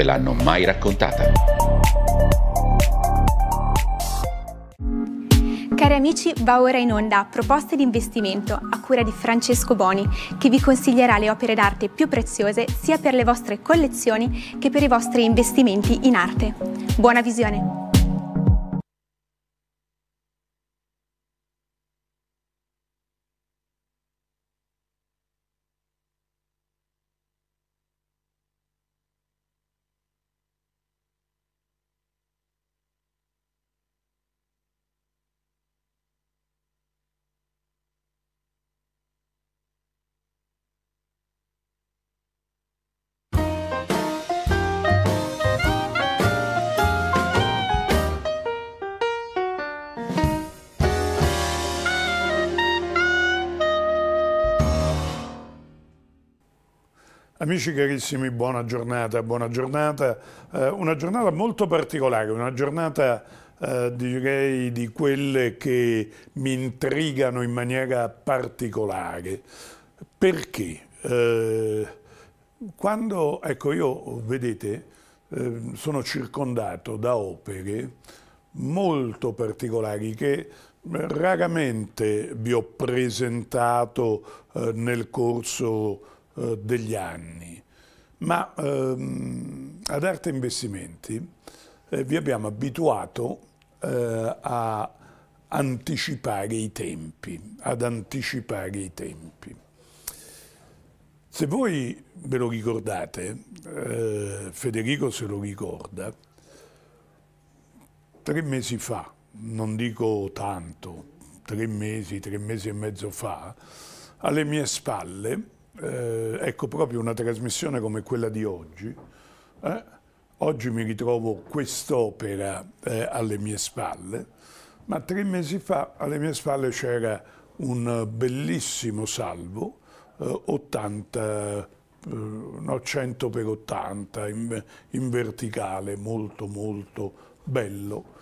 ve l'hanno mai raccontata. Cari amici, va ora in onda Proposte di investimento a cura di Francesco Boni, che vi consiglierà le opere d'arte più preziose sia per le vostre collezioni che per i vostri investimenti in arte. Buona visione! Amici carissimi, buona giornata, buona giornata. Eh, una giornata molto particolare, una giornata eh, direi di quelle che mi intrigano in maniera particolare. Perché? Eh, quando, ecco io, vedete, eh, sono circondato da opere molto particolari che eh, raramente vi ho presentato eh, nel corso eh, degli anni. Ma ehm, ad Arte Investimenti eh, vi abbiamo abituato eh, a anticipare i tempi, ad anticipare i tempi. Se voi ve lo ricordate, eh, Federico se lo ricorda, tre mesi fa, non dico tanto, tre mesi, tre mesi e mezzo fa, alle mie spalle eh, ecco proprio una trasmissione come quella di oggi, eh, oggi mi ritrovo quest'opera eh, alle mie spalle, ma tre mesi fa alle mie spalle c'era un bellissimo salvo, 80, eh, eh, no, 100 per 80, in, in verticale, molto molto bello.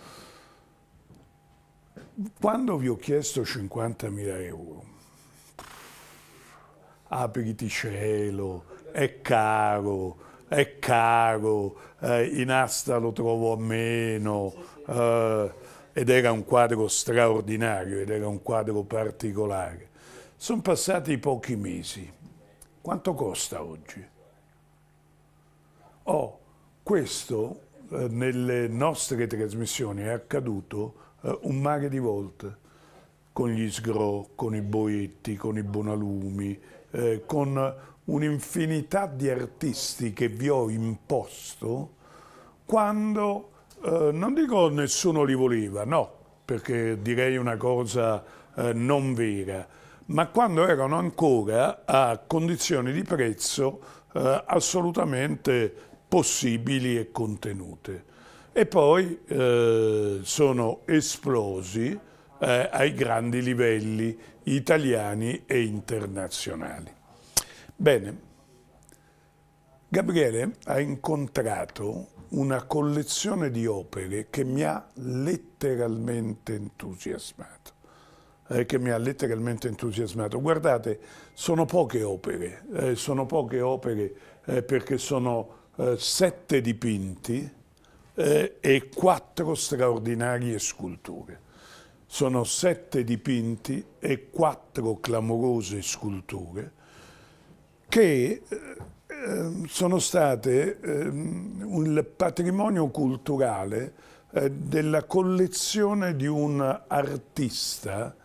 Quando vi ho chiesto 50.000 euro, apriti cielo, è caro, è caro, eh, in asta lo trovo a meno, eh, ed era un quadro straordinario, ed era un quadro particolare. Sono passati pochi mesi. Quanto costa oggi? Oh, questo eh, nelle nostre trasmissioni è accaduto eh, un mare di volte, con gli sgro, con i boetti, con i bonalumi, eh, con un'infinità di artisti che vi ho imposto, quando eh, non dico nessuno li voleva, no, perché direi una cosa eh, non vera, ma quando erano ancora a condizioni di prezzo eh, assolutamente possibili e contenute. E poi eh, sono esplosi eh, ai grandi livelli italiani e internazionali. Bene, Gabriele ha incontrato una collezione di opere che mi ha letteralmente entusiasmato. Eh, che mi ha letteralmente entusiasmato. Guardate, sono poche opere, eh, sono poche opere eh, perché sono eh, sette dipinti eh, e quattro straordinarie sculture. Sono sette dipinti e quattro clamorose sculture che eh, eh, sono state il eh, patrimonio culturale della collezione di un artista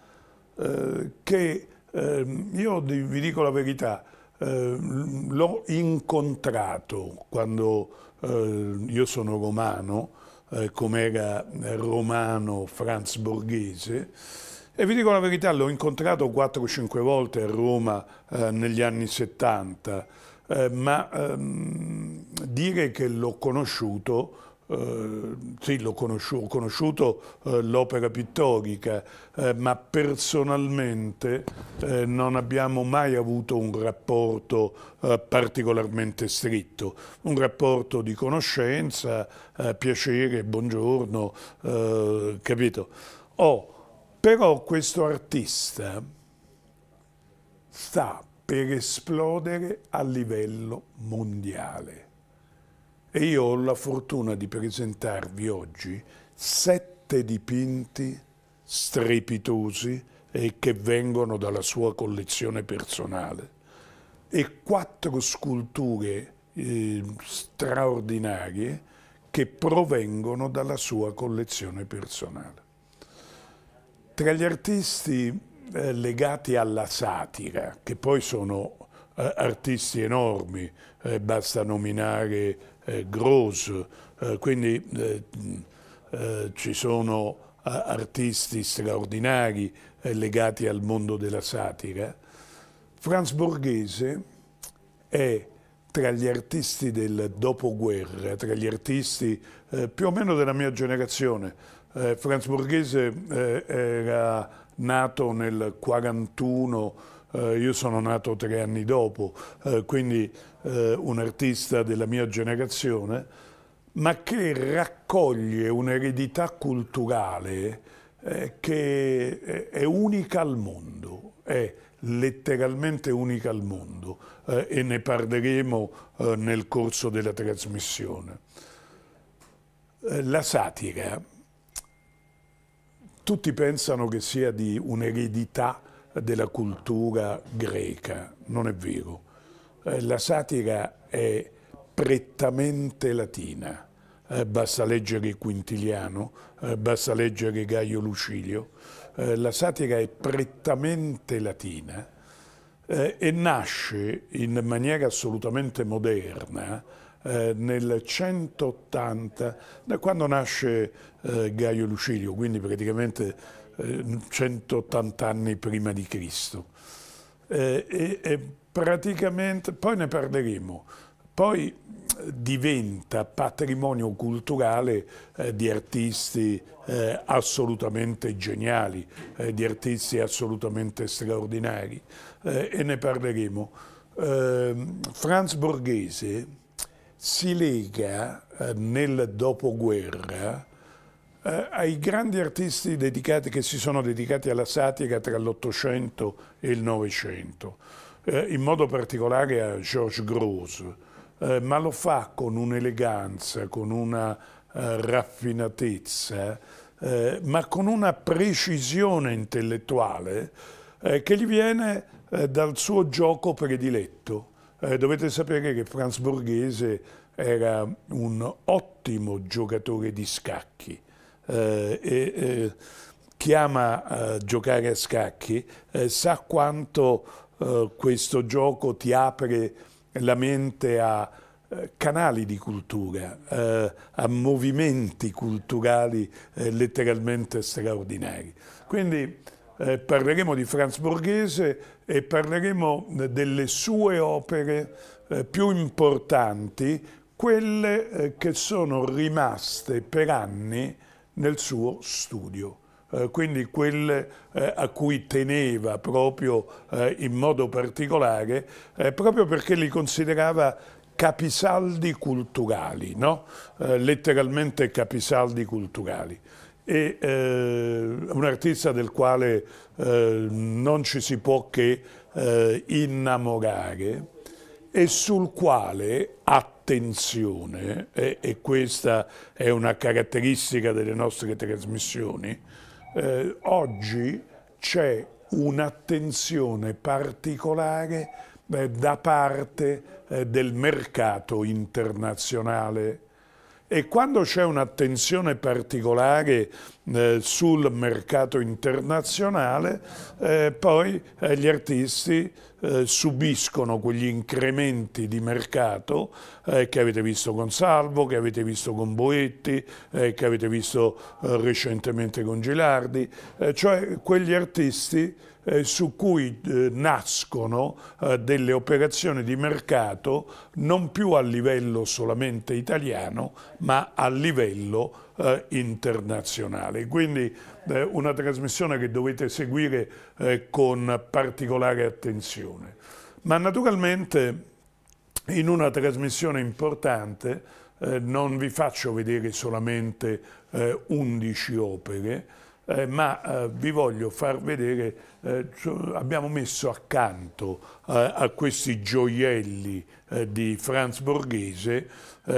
che, io vi dico la verità, l'ho incontrato quando io sono romano, eh, come era romano, Franz Borghese. E vi dico la verità, l'ho incontrato 4-5 volte a Roma eh, negli anni 70, eh, ma ehm, dire che l'ho conosciuto eh, sì, l'ho conosciuto, ho conosciuto eh, l'opera pittorica, eh, ma personalmente eh, non abbiamo mai avuto un rapporto eh, particolarmente stretto, un rapporto di conoscenza, eh, piacere, buongiorno, capito? Oh, però questo artista sta per esplodere a livello mondiale e io ho la fortuna di presentarvi oggi sette dipinti strepitosi e che vengono dalla sua collezione personale e quattro sculture eh, straordinarie che provengono dalla sua collezione personale. Tra gli artisti eh, legati alla satira, che poi sono eh, artisti enormi, eh, basta nominare eh, grosso, eh, quindi eh, eh, ci sono eh, artisti straordinari legati al mondo della satira. Franz Borghese è tra gli artisti del dopoguerra, tra gli artisti più o meno della mia generazione. Franz Borghese era nato nel 1941 eh, io sono nato tre anni dopo, eh, quindi eh, un artista della mia generazione, ma che raccoglie un'eredità culturale eh, che è unica al mondo, è letteralmente unica al mondo eh, e ne parleremo eh, nel corso della trasmissione. la satira, tutti pensano che sia di un'eredità della cultura greca, non è vero. Eh, la satira è prettamente latina, eh, basta leggere Quintiliano, eh, basta leggere Gaio Lucilio, la satira è prettamente latina e nasce in maniera assolutamente moderna nel 180, da quando nasce Gaio Lucilio, quindi praticamente 180 anni prima di Cristo. Eh, e, e praticamente, poi ne parleremo, poi eh, diventa patrimonio culturale eh, di artisti eh, assolutamente geniali, eh, di artisti assolutamente straordinari eh, e ne parleremo. Ehm, Franz Borghese si lega eh, nel dopoguerra eh, ai grandi artisti dedicati, che si sono dedicati alla satira tra l'Ottocento e il Novecento, eh, in modo particolare a Georges Gros, eh, ma lo fa con un'eleganza, con una eh, raffinatezza, eh, ma con una precisione intellettuale eh, che gli viene dal suo gioco prediletto. dovete sapere che Franz Borghese era un ottimo giocatore di scacchi eh, e eh, chi ama eh, giocare a scacchi eh, sa quanto questo gioco ti apre la mente a canali di cultura, eh, a movimenti culturali eh, letteralmente straordinari. Quindi eh, parleremo di Franz Borghese e parleremo delle sue opere più importanti, quelle che sono rimaste per anni nel suo studio. Eh, quindi quelle eh, a cui teneva proprio eh, in modo particolare, eh, proprio perché li considerava capisaldi culturali, no? Eh, letteralmente capisaldi culturali. E, eh, un artista del quale non ci si può che innamorare e sul quale ha attenzione, e, e, questa è una caratteristica delle nostre trasmissioni, eh, oggi c'è un'attenzione particolare eh, da parte eh, del mercato internazionale e quando c'è un'attenzione particolare eh, sul mercato internazionale, eh, poi eh, gli artisti eh, subiscono quegli incrementi di mercato eh, che avete visto con Salvo, che avete visto con Boetti, eh, che avete visto eh, recentemente con Gilardi, eh, cioè quegli artisti eh, su cui nascono delle operazioni di mercato non più a livello solamente italiano ma a livello internazionale. Quindi eh, una trasmissione che dovete seguire eh, con particolare attenzione. Ma naturalmente in una trasmissione importante eh, non vi faccio vedere solamente eh, 11 opere, eh, ma eh, vi voglio far vedere, abbiamo messo accanto a questi gioielli di Franz Borghese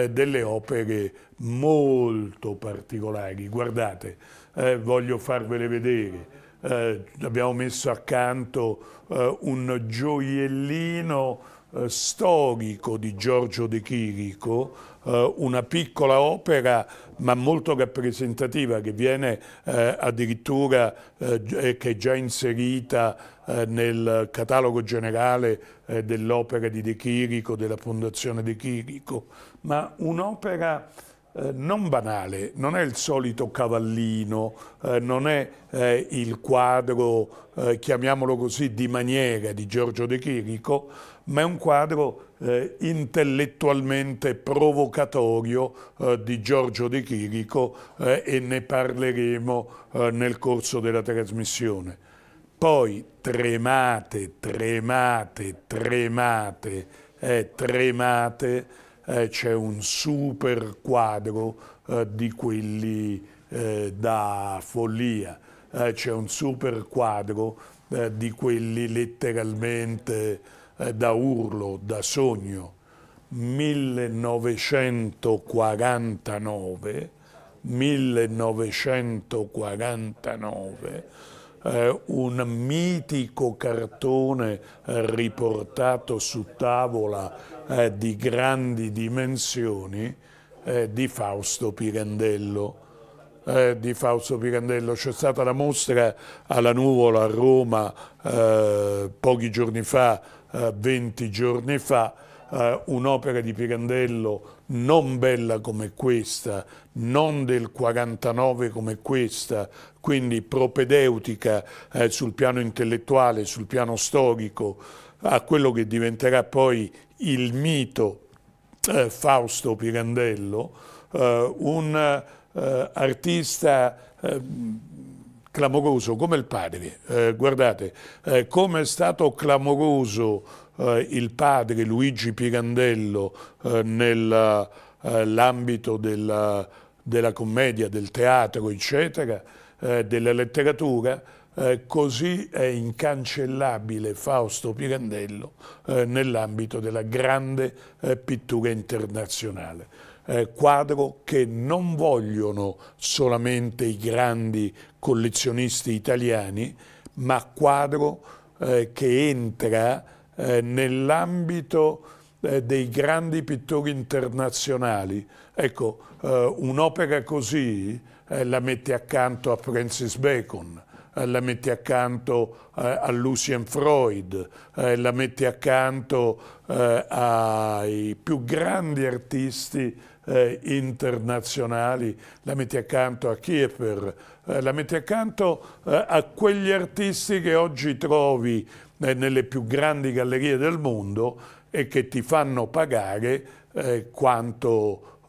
delle opere molto particolari. Guardate, eh, voglio farvele vedere. Eh, abbiamo messo accanto eh, un gioiellino eh, storico di Giorgio De Chirico, eh, una piccola opera ma molto rappresentativa che viene eh, addirittura, che è già inserita nel catalogo generale dell'opera di De Chirico, della Fondazione De Chirico, ma un'opera eh, non banale, non è il solito cavallino, eh, non è eh, il quadro, eh, chiamiamolo così, di maniera di Giorgio De Chirico, ma è un quadro eh, intellettualmente provocatorio di Giorgio De Chirico e ne parleremo nel corso della trasmissione. Poi tremate, tremate, tremate, tremate eh, c'è un super quadro eh, di quelli eh, da follia, eh, c'è un super quadro di quelli letteralmente da urlo, da sogno. 1949, 1949 eh, un mitico cartone riportato su tavola eh, di grandi dimensioni eh, di Fausto Pirandello. Eh, di Fausto Pirandello. C'è stata la mostra alla Nuvola a Roma eh, pochi giorni fa, 20 eh, giorni fa, eh, un'opera di Pirandello non bella come questa, non del 49 come questa, quindi propedeutica eh, sul piano intellettuale, sul piano storico, a quello che diventerà poi il mito eh, Fausto Pirandello, eh, un eh, artista eh, clamoroso come il padre. Eh, guardate, come è stato clamoroso il padre Luigi Pirandello nell'ambito della, della, commedia, del teatro, eccetera, della letteratura, eh, così è incancellabile Fausto Pirandello eh, nell'ambito della grande eh, pittura internazionale. Eh, quadro che non vogliono solamente i grandi collezionisti italiani, ma quadro eh, che entra nell'ambito dei grandi pittori internazionali. Ecco, un'opera così la mette accanto a Francis Bacon, eh, la metti accanto eh, a Lucien Freud, eh, la metti accanto ai più grandi artisti internazionali, la metti accanto a Kiefer, la metti accanto a quegli artisti che oggi trovi nelle più grandi gallerie del mondo e che ti fanno pagare quanto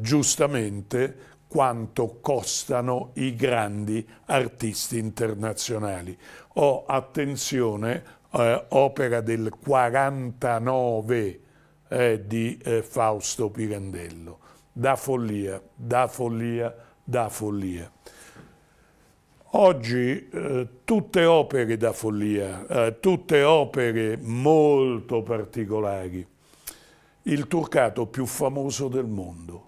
giustamente quanto costano i grandi artisti internazionali. Ho, oh, attenzione, eh, opera del 49 eh, di eh, Fausto Pirandello. Da follia, da follia, da follia. Oggi eh, tutte opere da follia, eh, tutte opere molto particolari. Il turcato più famoso del mondo,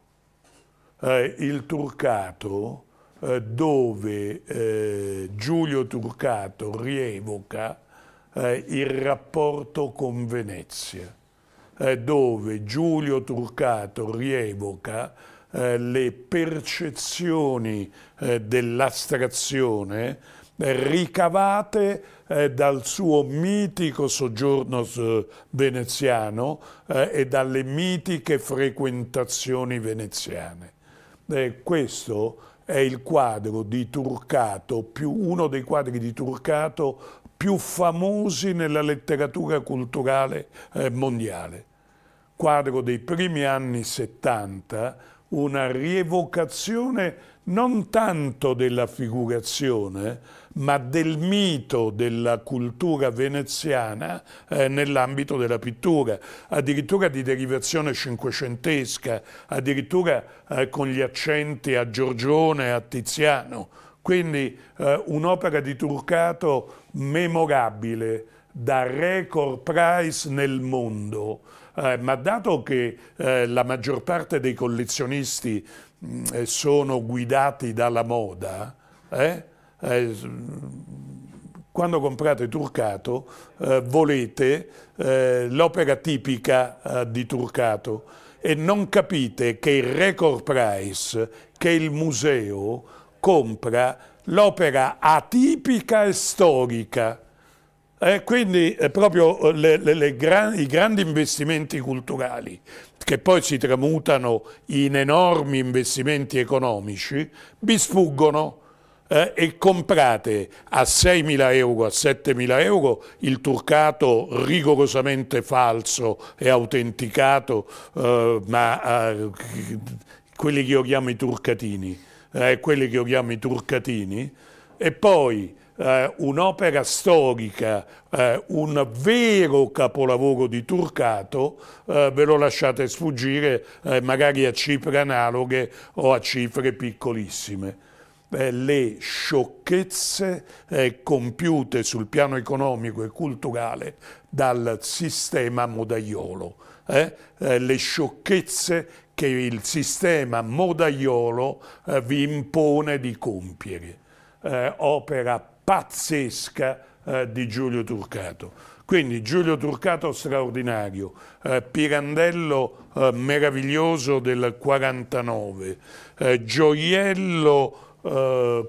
eh, il Turcato eh, dove eh, Giulio Turcato rievoca eh, il rapporto con Venezia, eh, dove Giulio Turcato rievoca le percezioni dell'astrazione ricavate eh, dal suo mitico soggiorno veneziano eh, e dalle mitiche frequentazioni veneziane. Eh, questo è il quadro di Turcato, più, uno dei quadri di Turcato più famosi nella letteratura culturale eh, mondiale. Quadro dei primi anni 70, una rievocazione non tanto della figurazione, ma del mito della cultura veneziana eh, nell'ambito della pittura, addirittura di derivazione cinquecentesca, addirittura eh, con gli accenti a Giorgione e a Tiziano. Quindi eh, un'opera di Turcato memorabile da record price nel mondo. Eh, ma dato che eh, la maggior parte dei collezionisti mh, mm, eh, sono guidati dalla moda, eh, eh, quando comprate Turcato eh, volete eh, l'opera tipica eh, di Turcato e non capite che il record price che il museo compra l'opera atipica e storica. Eh, quindi eh, proprio le, le, le gran, i grandi investimenti culturali che poi si tramutano in enormi investimenti economici, bisfuggono eh, e comprate a 6.000 euro, a 7.000 euro il turcato rigorosamente falso e autenticato, eh, ma eh, quelli che io chiamo i turcatini, eh, quelli che io chiamo i turcatini, e poi eh, un'opera storica, eh, un vero capolavoro di Turcato, ve lo lasciate sfuggire magari a cifre analoghe o a cifre piccolissime. Eh, le sciocchezze eh, compiute sul piano economico e culturale dal sistema modaiolo, eh? le sciocchezze che il sistema modaiolo vi impone di compiere, opera pazzesca di Giulio Turcato. Quindi Giulio Turcato straordinario, eh, Pirandello eh, meraviglioso del 49, eh, gioiello eh,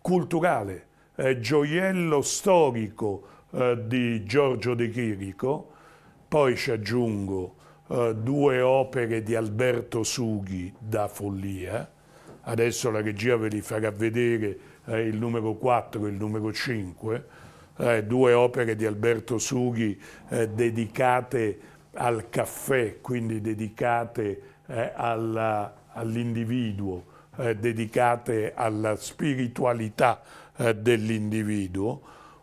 culturale, eh, gioiello storico eh, di Giorgio De Chirico, poi ci aggiungo eh, due opere di Alberto Sughi da follia, adesso la regia ve li farà vedere il numero 4 e il numero 5, eh, due opere di Alberto Sughi dedicate al caffè, quindi dedicate alla all'individuo, eh, dedicate alla spiritualità eh, dell'individuo,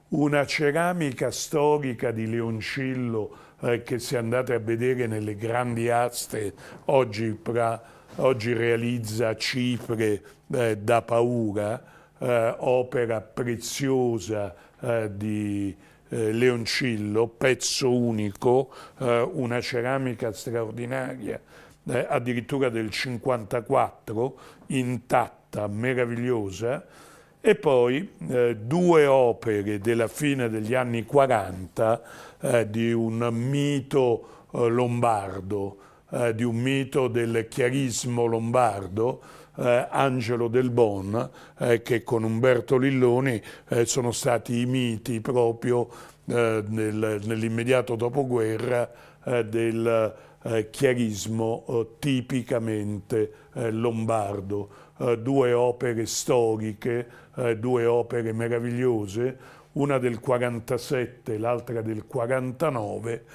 una ceramica storica di Leoncillo eh, che se andate a vedere nelle grandi aste oggi, pra, oggi realizza cifre eh, da paura, eh, opera preziosa eh, di Leoncillo, pezzo unico, una ceramica straordinaria eh, addirittura del 54, intatta, meravigliosa, e poi eh, due opere della fine degli anni 40 eh, di un mito eh, lombardo, eh, di un mito del chiarismo lombardo, eh, Angelo Del Bon, eh, che con Umberto Lilloni eh, sono stati i miti proprio eh, nel, nell'immediato dopoguerra del eh, chiarismo eh, tipicamente eh, lombardo. due opere storiche, due opere meravigliose, una del 47 e l'altra del 49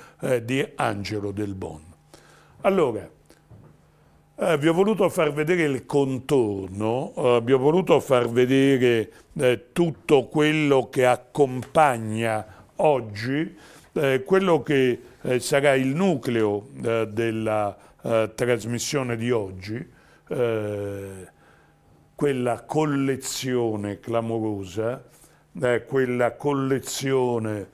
di Angelo del Bon. Allora, eh, vi ho voluto far vedere il contorno, eh, vi ho voluto far vedere eh, tutto quello che accompagna oggi, quello che eh, sarà il nucleo eh, della eh, trasmissione di oggi, quella collezione clamorosa, quella collezione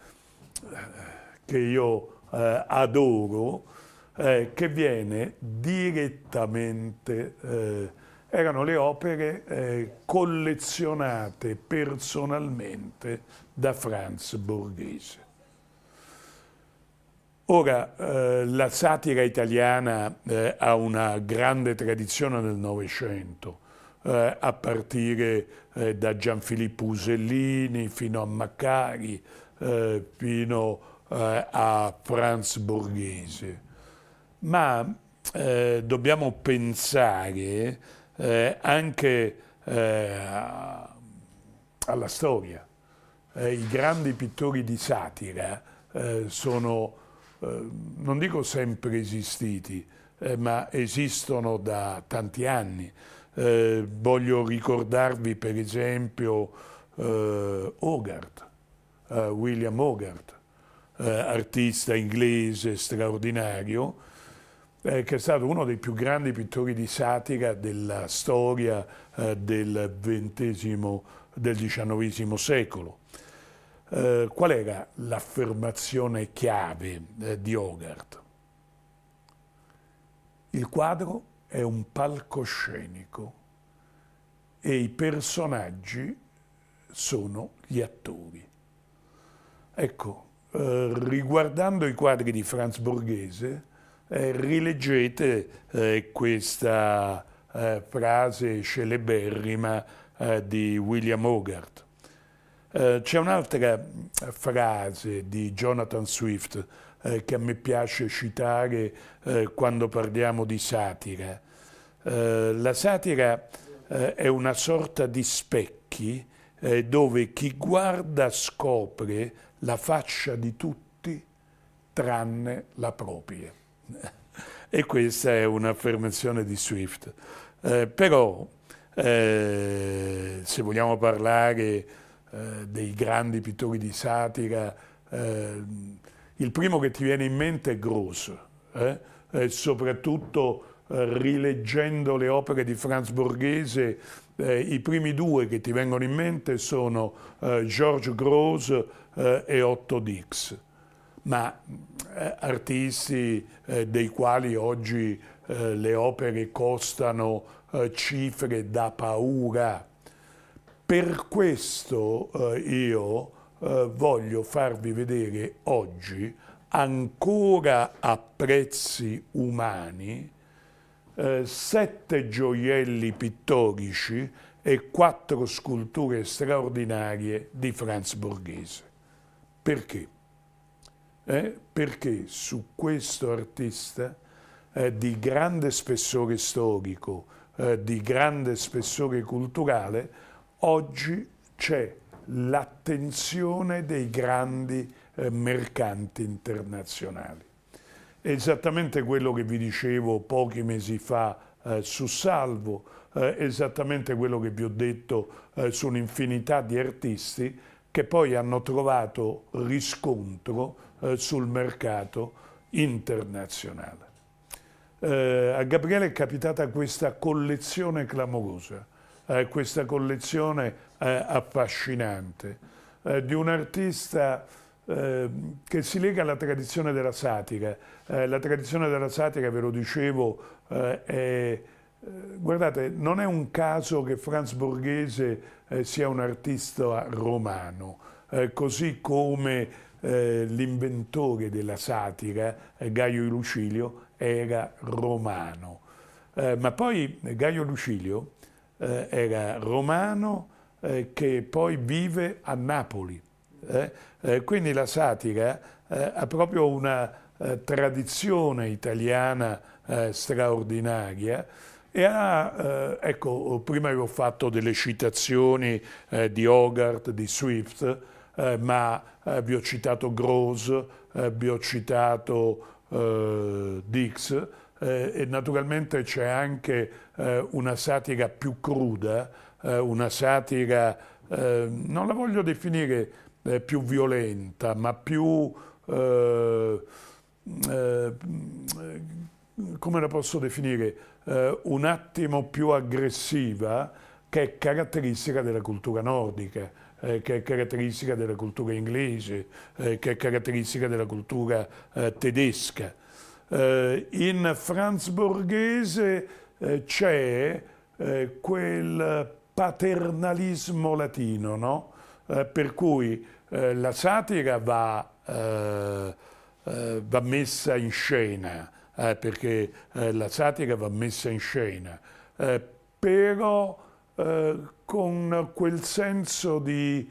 che io adoro, che viene direttamente erano le opere eh, collezionate personalmente da Franz Borghese. Ora, eh, la satira italiana eh, ha una grande tradizione nel Novecento, eh, a partire eh, da Gianfilippo Usellini fino a Maccari, eh, fino eh, a Franz Borghese. Ma dobbiamo pensare anche alla storia. I grandi pittori di satira sono Ehm, non dico sempre esistiti, eh, ma esistono da tanti anni. Eh, voglio ricordarvi per esempio eh, Hogarth, eh, William Hogarth, eh, artista inglese straordinario, eh, che è stato uno dei più grandi pittori di satira della storia del, XX, del XIX secolo. Eh, qual era l'affermazione chiave eh, di Hogarth? Il quadro è un palcoscenico e i personaggi sono gli attori. Ecco, eh, riguardando i quadri di Franz Borghese, eh, rileggete eh, questa frase celeberrima di William Hogarth eh, c'è un'altra eh, frase di Jonathan Swift eh, che a me piace citare eh, quando parliamo di satira. Eh, la satira è una sorta di specchi dove chi guarda scopre la faccia di tutti tranne la propria. e questa è un'affermazione di Swift. Eh, però, se vogliamo parlare eh, dei grandi pittori di satira. Eh, il primo che ti viene in mente è Gross, eh? soprattutto eh, rileggendo le opere di Franz Borghese, eh, i primi due che ti vengono in mente sono eh, George Gross e Otto Dix, ma artisti dei quali oggi le opere costano cifre da paura, per questo eh, io eh, voglio farvi vedere oggi, ancora a prezzi umani, eh, sette gioielli pittorici e quattro sculture straordinarie di Franz Borghese. Perché? Eh, perché su questo artista eh, di grande spessore storico, eh, di grande spessore culturale, Oggi c'è l'attenzione dei grandi eh, mercanti internazionali. esattamente quello che vi dicevo pochi mesi fa eh, su Salvo, eh, esattamente quello che vi ho detto eh, su un'infinità di artisti che poi hanno trovato riscontro eh, sul mercato internazionale. Eh, a Gabriele è capitata questa collezione clamorosa eh, questa collezione eh, affascinante eh, di un artista ehm, che si lega alla tradizione della satira. Eh, la tradizione della satira, ve lo dicevo, eh, è, eh, guardate, non è un caso che Franz Borghese sia un artista romano, così come l'inventore della satira, Gaio Lucilio, era romano. ma poi Gaio Lucilio eh, era romano eh, che poi vive a Napoli. Eh. Eh, quindi la satira eh, ha proprio una tradizione italiana straordinaria e ha, ecco, prima avevo fatto delle citazioni di Hogarth, di Swift, ma vi ho citato Gross, vi ho citato Dix, eh, e naturalmente c'è anche eh, una satira più cruda, eh, una satira, eh, non la voglio definire eh, più violenta, ma più, eh, come la posso definire, un attimo più aggressiva che è caratteristica della cultura nordica che è caratteristica della cultura inglese, che è caratteristica della cultura tedesca. Eh, in franzborghese eh, c'è eh, quel paternalismo latino, no? Eh, per cui eh, la satira va, eh, va, messa in scena, perché la satira va messa in scena, però con quel senso di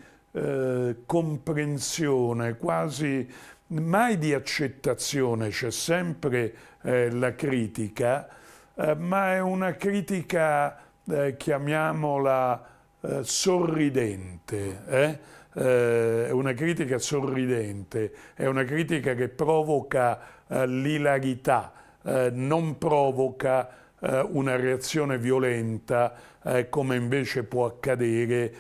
comprensione quasi mai di accettazione, c'è sempre eh, la critica, eh, ma è una critica, eh, chiamiamola, eh, sorridente, eh? eh una critica sorridente, è una critica che provoca eh, l'ilarità, non provoca una reazione violenta come invece può accadere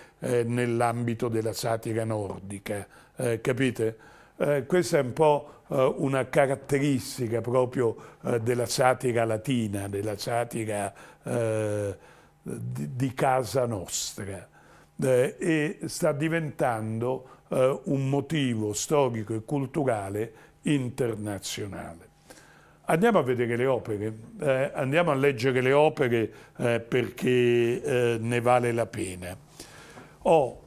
nell'ambito della satira nordica, capite? Eh, questa è un po' eh, una caratteristica proprio eh, della satira latina, della satira eh, di, di, casa nostra eh, e sta diventando eh, un motivo storico e culturale internazionale. Andiamo a vedere le opere, andiamo a leggere le opere perché ne vale la pena. Oh,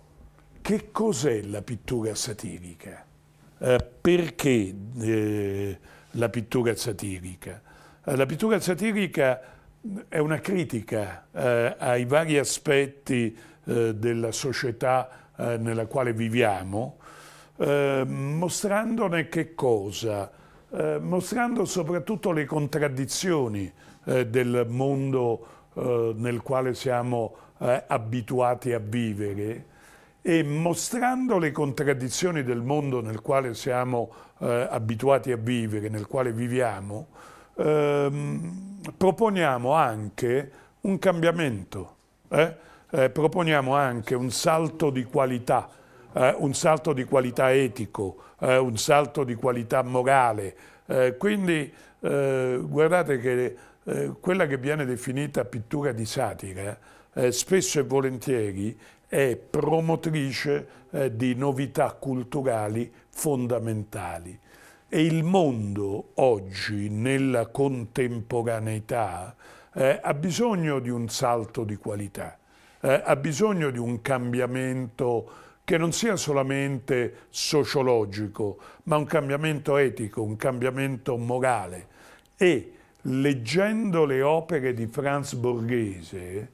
che cos'è la pittura satirica? Eh, perché eh, la pittura satirica? Eh, la pittura satirica è una critica ai vari aspetti della società nella quale viviamo, mostrandone che cosa? mostrando soprattutto le contraddizioni del mondo nel quale siamo abituati a vivere, e mostrando le contraddizioni del mondo nel quale siamo eh, abituati a vivere, nel quale viviamo, ehm, proponiamo anche un cambiamento, eh? Eh, proponiamo anche un salto di qualità, eh, un salto di qualità etico, eh, un salto di qualità morale. Eh, quindi guardate che quella che viene definita pittura di satira spesso e volentieri è promotrice eh, di novità culturali fondamentali. E il mondo oggi, nella contemporaneità, eh, ha bisogno di un salto di qualità, eh, ha bisogno di un cambiamento che non sia solamente sociologico, ma un cambiamento etico, un cambiamento morale. E leggendo le opere di Franz Borghese,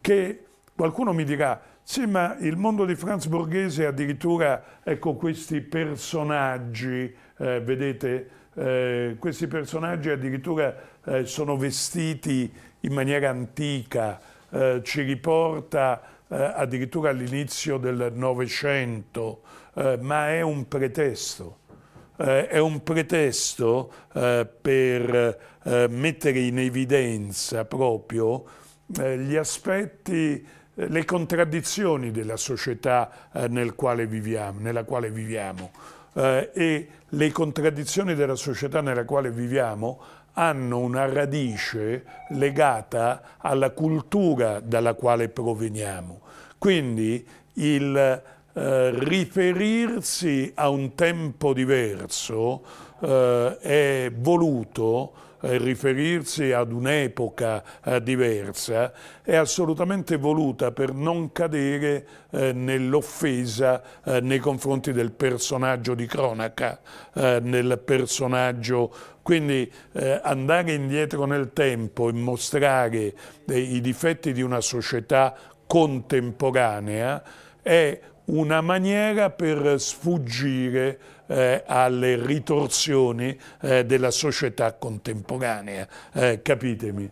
che qualcuno mi dirà, sì, ma il mondo di Franz Borghese addirittura, ecco questi personaggi, eh, vedete, eh, questi personaggi addirittura eh, sono vestiti in maniera antica, eh, ci riporta eh, addirittura all'inizio del Novecento, eh, ma è un pretesto. è un pretesto per mettere in evidenza proprio gli aspetti eh, le contraddizioni della società eh, nel quale viviamo, nella quale viviamo. Eh, e le contraddizioni della società nella quale viviamo hanno una radice legata alla cultura dalla quale proveniamo. Quindi il eh, riferirsi a un tempo diverso eh, è voluto eh, riferirsi ad un'epoca eh, diversa, è assolutamente voluta per non cadere eh, nell'offesa nei confronti del personaggio di cronaca, nel personaggio quindi eh, andare indietro nel tempo e mostrare eh, i difetti di una società contemporanea è una maniera per sfuggire eh, alle ritorsioni eh, della società contemporanea, eh, capitemi.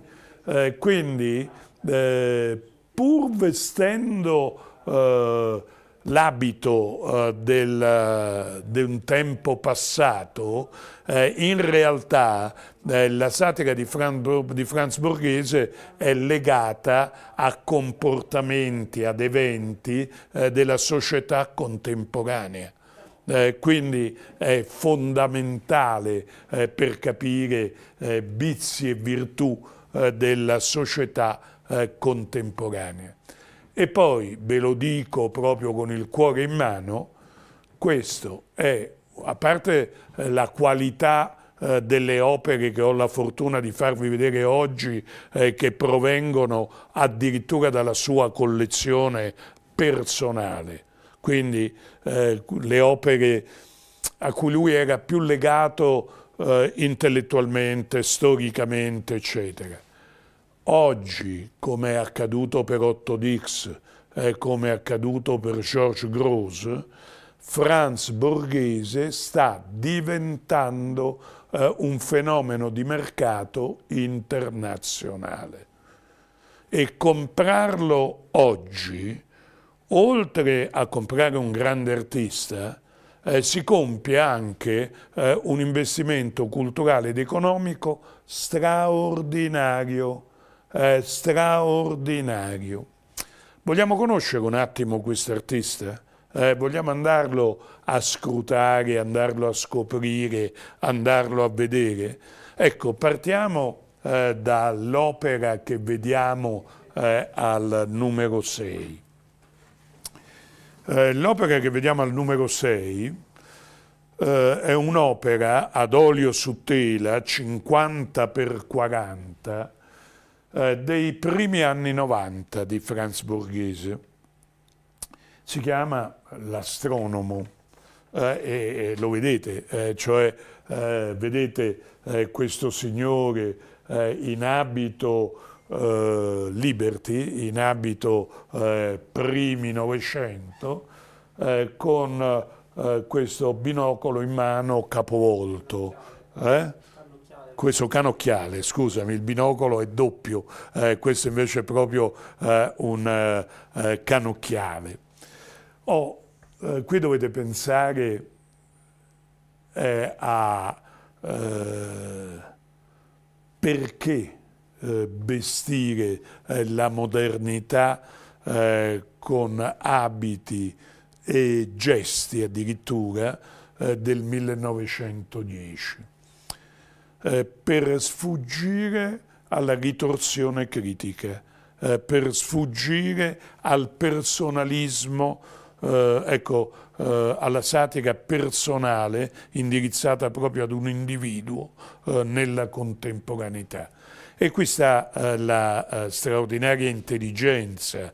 Eh, quindi, eh, pur vestendo eh, l'abito eh, del, di un tempo passato, eh, in realtà eh, la satira di, Fran, di Franz Borghese è legata a comportamenti, ad eventi eh, della società contemporanea. Eh, quindi è fondamentale eh, per capire eh, vizi e virtù eh, della società eh, contemporanea. E poi, ve lo dico proprio con il cuore in mano, questo è, a parte eh, la qualità eh, delle opere che ho la fortuna di farvi vedere oggi eh, che provengono addirittura dalla sua collezione personale, quindi eh, le opere a cui lui era più legato eh, intellettualmente, storicamente, eccetera. Oggi, come è accaduto per Otto Dix e come è accaduto per George Gross, Franz Borghese sta diventando eh, un fenomeno di mercato internazionale. E comprarlo oggi, oltre a comprare un grande artista, eh, si compie anche eh, un investimento culturale ed economico straordinario eh, straordinario. Vogliamo conoscere un attimo quest'artista? Eh, vogliamo andarlo a scrutare, andarlo a scoprire, andarlo a vedere? Ecco, partiamo eh, dall'opera che vediamo eh, al numero 6. Eh, l'opera che vediamo al numero 6 eh, è un'opera ad olio su tela 50 x 40 eh, dei primi anni 90 di Franz Borghese. Si chiama L'astronomo eh, e, e, lo vedete, eh, cioè eh, vedete eh, questo signore in abito Liberty, in abito primi Novecento, con questo binocolo in mano capovolto. Eh? questo canocchiale, scusami, il binocolo è doppio, eh, questo invece è proprio eh, un eh, eh canocchiale. Oh, eh, qui dovete pensare eh, a perché vestire la modernità con abiti e gesti addirittura del 1910 eh, per sfuggire alla ritorsione critica, eh, per sfuggire al personalismo, eh, ecco, eh, alla satira personale indirizzata proprio ad un individuo nella contemporaneità. E qui sta la straordinaria intelligenza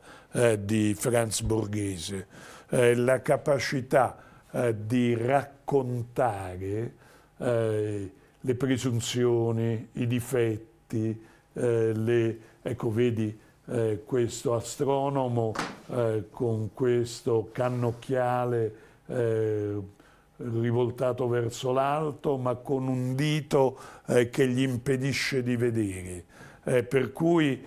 di Franz Borghese, la capacità di raccontare le presunzioni, i difetti, eh, le, ecco vedi eh, questo astronomo eh, con questo cannocchiale eh, rivoltato verso l'alto ma con un dito eh, che gli impedisce di vedere. Eh, per cui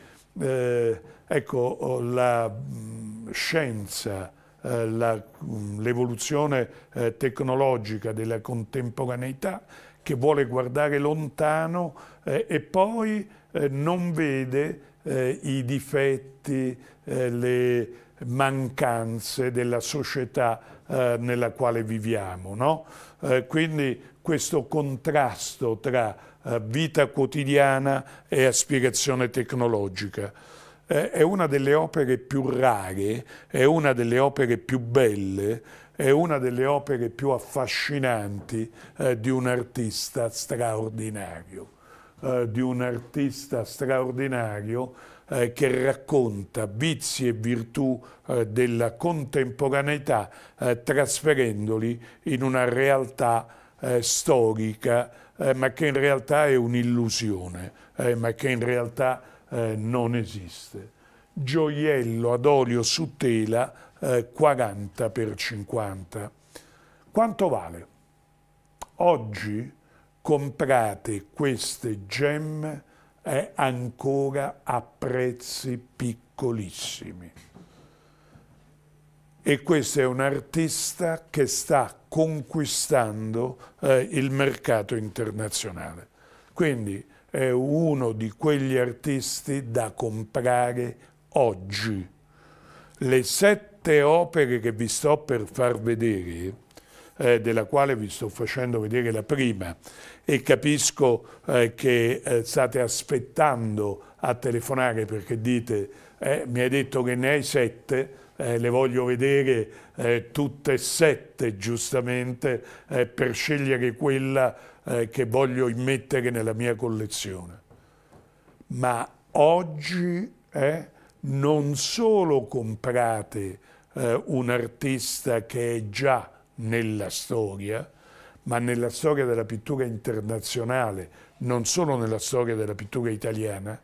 ecco, la mh, mm, scienza mm, l'evoluzione tecnologica della contemporaneità che vuole guardare lontano eh, e poi eh, non vede eh, i difetti, eh, le mancanze della società eh, nella quale viviamo. No? Eh, quindi questo contrasto tra vita quotidiana e aspirazione tecnologica. è una delle opere più rare, è una delle opere più belle, è una delle opere più affascinanti eh, di un artista straordinario, eh, di un artista straordinario eh, che racconta vizi e virtù eh, della contemporaneità eh, trasferendoli in una realtà eh, storica, ma che in realtà è un'illusione, ma che in realtà non esiste. Gioiello ad olio su tela eh, 40 per 50. Quanto vale? Oggi comprate queste gemme eh, ancora a prezzi piccolissimi. E questo è un artista che sta conquistando eh, il mercato internazionale. Quindi è uno di quegli artisti da comprare oggi. Le sette tante opere che vi sto per far vedere, eh, della quale vi sto facendo vedere la prima e capisco eh, che eh, state aspettando a telefonare perché dite eh, mi hai detto che ne hai sette, eh, le voglio vedere eh, tutte e sette giustamente per scegliere quella che voglio immettere nella mia collezione. Ma oggi non solo comprate eh, un artista che è già nella storia, ma nella storia della pittura internazionale, non solo nella storia della pittura italiana,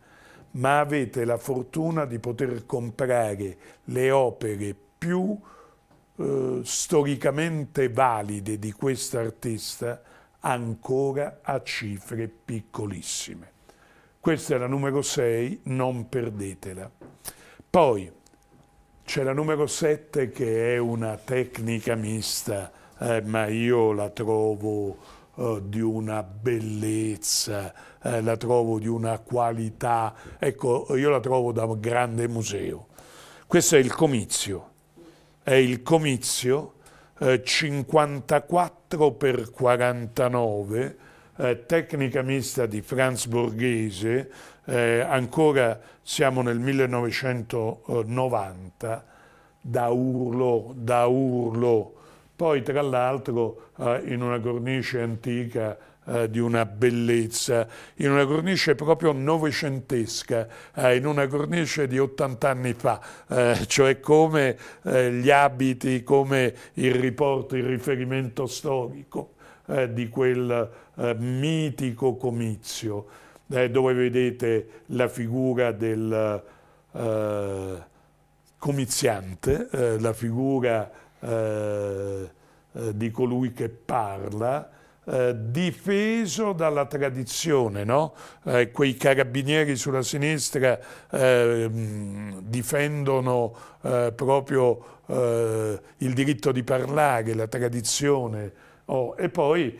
ma avete la fortuna di poter comprare le opere più eh, storicamente valide di questo artista ancora a cifre piccolissime. Questa è la numero 6, non perdetela. Poi, c'è la numero 7 che è una tecnica mista, eh, ma io la trovo eh, di una bellezza, eh, la trovo di una qualità, ecco, io la trovo da un grande museo. Questo è il comizio, è il comizio 54 eh, per 49, eh, tecnica mista di Franz Borghese, eh, ancora siamo nel 1990, da urlo, da urlo. Poi tra l'altro eh, in una cornice antica eh, di una bellezza, in una cornice proprio novecentesca, eh, in una cornice di 80 anni fa, eh, cioè come gli abiti, come il riporto, il riferimento storico di quel mitico comizio eh, dove vedete la figura del eh, comiziante, eh, la figura eh, eh, di colui che parla, eh, difeso dalla tradizione, no? quei carabinieri sulla sinistra ehm, difendono proprio il diritto di parlare, la tradizione, oh, e poi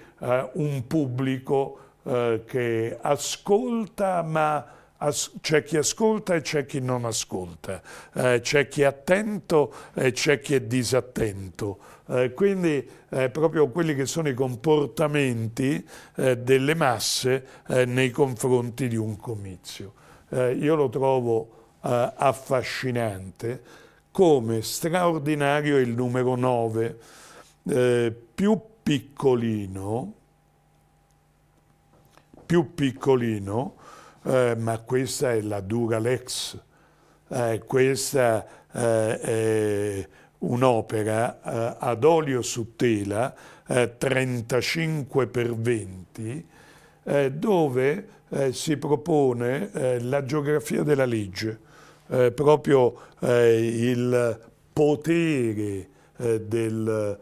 un pubblico eh, che ascolta ma as c'è chi ascolta e c'è chi non ascolta, eh, c'è chi è attento e c'è chi è disattento. Eh, quindi eh, proprio quelli che sono i comportamenti eh, delle masse nei confronti di un comizio. io lo trovo affascinante come straordinario il numero 9, più piccolino, più piccolino, eh, ma questa è la Duralex, eh, questa eh, è un'opera eh, ad olio su tela 35x20 dove eh, si propone eh, la geografia della legge, proprio il potere del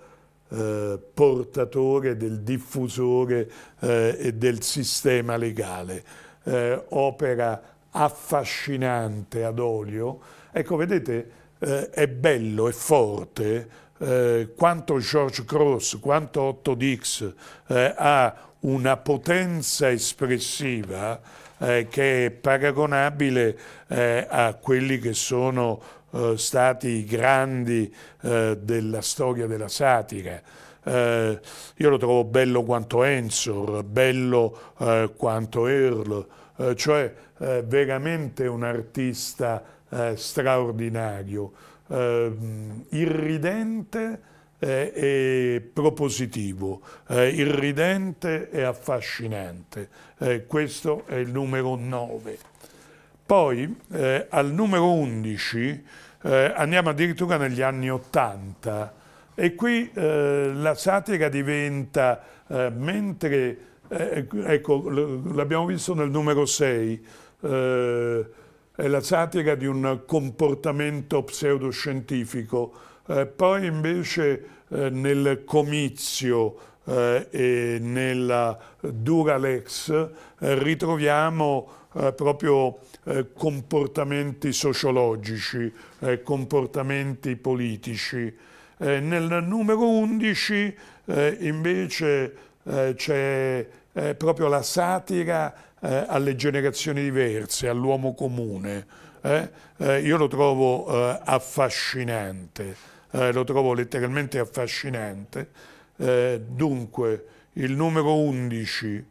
eh, portatore, del diffusore eh, e del sistema legale. Eh, opera affascinante ad olio. Ecco, vedete, eh, è bello, è forte, eh, quanto George Cross, quanto Otto Dix ha una potenza espressiva che è paragonabile a quelli che sono eh, stati grandi eh, della storia della satira. Eh, io lo trovo bello quanto Ensor, bello eh, quanto Earl, eh, cioè veramente un artista straordinario, irridente e propositivo, irridente e affascinante. questo è il numero 9. Poi eh, al numero 11 eh, andiamo addirittura negli anni 80 e qui eh, la satira diventa, eh, mentre, eh, ecco, l'abbiamo visto nel numero 6, eh, è la satira di un comportamento pseudoscientifico, poi invece nel comizio e nella Duralex ritroviamo proprio eh, comportamenti sociologici, eh, comportamenti politici. Eh, nel numero 11 eh, invece eh, c'è eh, proprio la satira alle generazioni diverse, all'uomo comune. io lo trovo affascinante, lo trovo letteralmente affascinante. dunque, il numero 11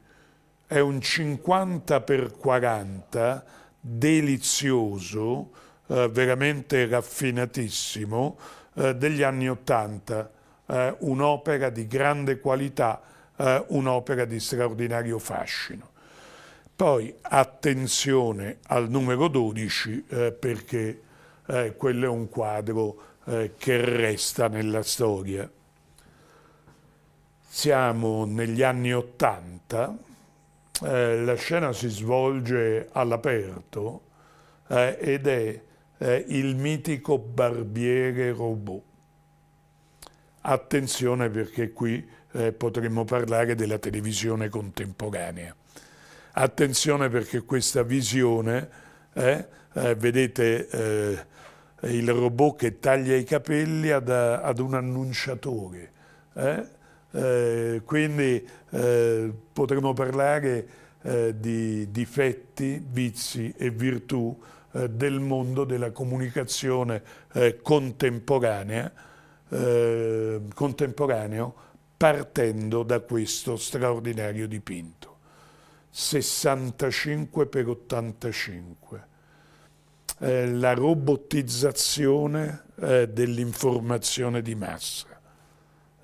è un 50 per 40 delizioso, eh, veramente raffinatissimo, eh, degli anni Ottanta, eh, un'opera di grande qualità, eh, un'opera di straordinario fascino. Poi attenzione al numero 12 eh, perché eh, quello è un quadro che resta nella storia. Siamo negli anni Ottanta, eh, la scena si svolge all'aperto eh, ed è eh, il mitico barbiere robot. Attenzione perché qui eh, potremmo parlare della televisione contemporanea. Attenzione perché questa visione, eh, vedete il robot che taglia i capelli ad, ad un annunciatore, eh? Eh, quindi eh, potremmo parlare eh, di difetti, vizi e virtù eh, del mondo della comunicazione eh, contemporanea, contemporaneo partendo da questo straordinario dipinto. 65 per 85 la robotizzazione dell'informazione di massa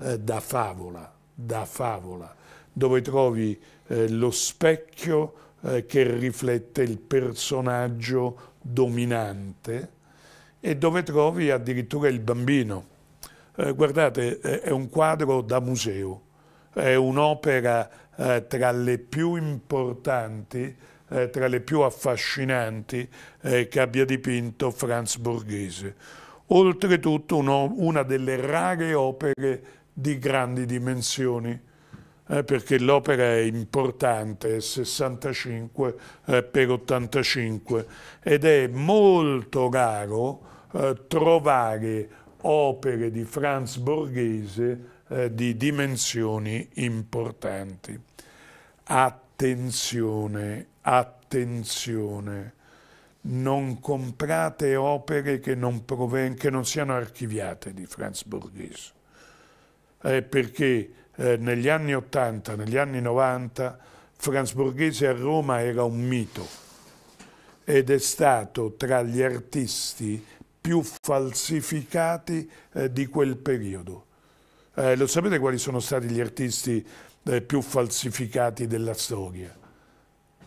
eh, da favola, da favola, dove trovi eh, lo specchio eh, che riflette il personaggio dominante e dove trovi addirittura il bambino. Eh, guardate, è un quadro da museo, è un'opera eh, tra le più importanti tra le più affascinanti eh, che abbia dipinto Franz Borghese. Oltretutto uno, una delle rare opere di grandi dimensioni, eh, perché l'opera è importante, è 65 eh, per 85 ed è molto raro eh, trovare opere di Franz Borghese eh, di dimensioni importanti. Attenzione, attenzione, non comprate opere che non, che non siano archiviate di Franz Borghese eh, perché eh, negli anni 80, negli anni 90, Borghese a Roma era un mito ed è stato tra gli artisti più falsificati eh, di quel periodo. Eh, lo sapete quali sono stati gli artisti eh, più falsificati della storia?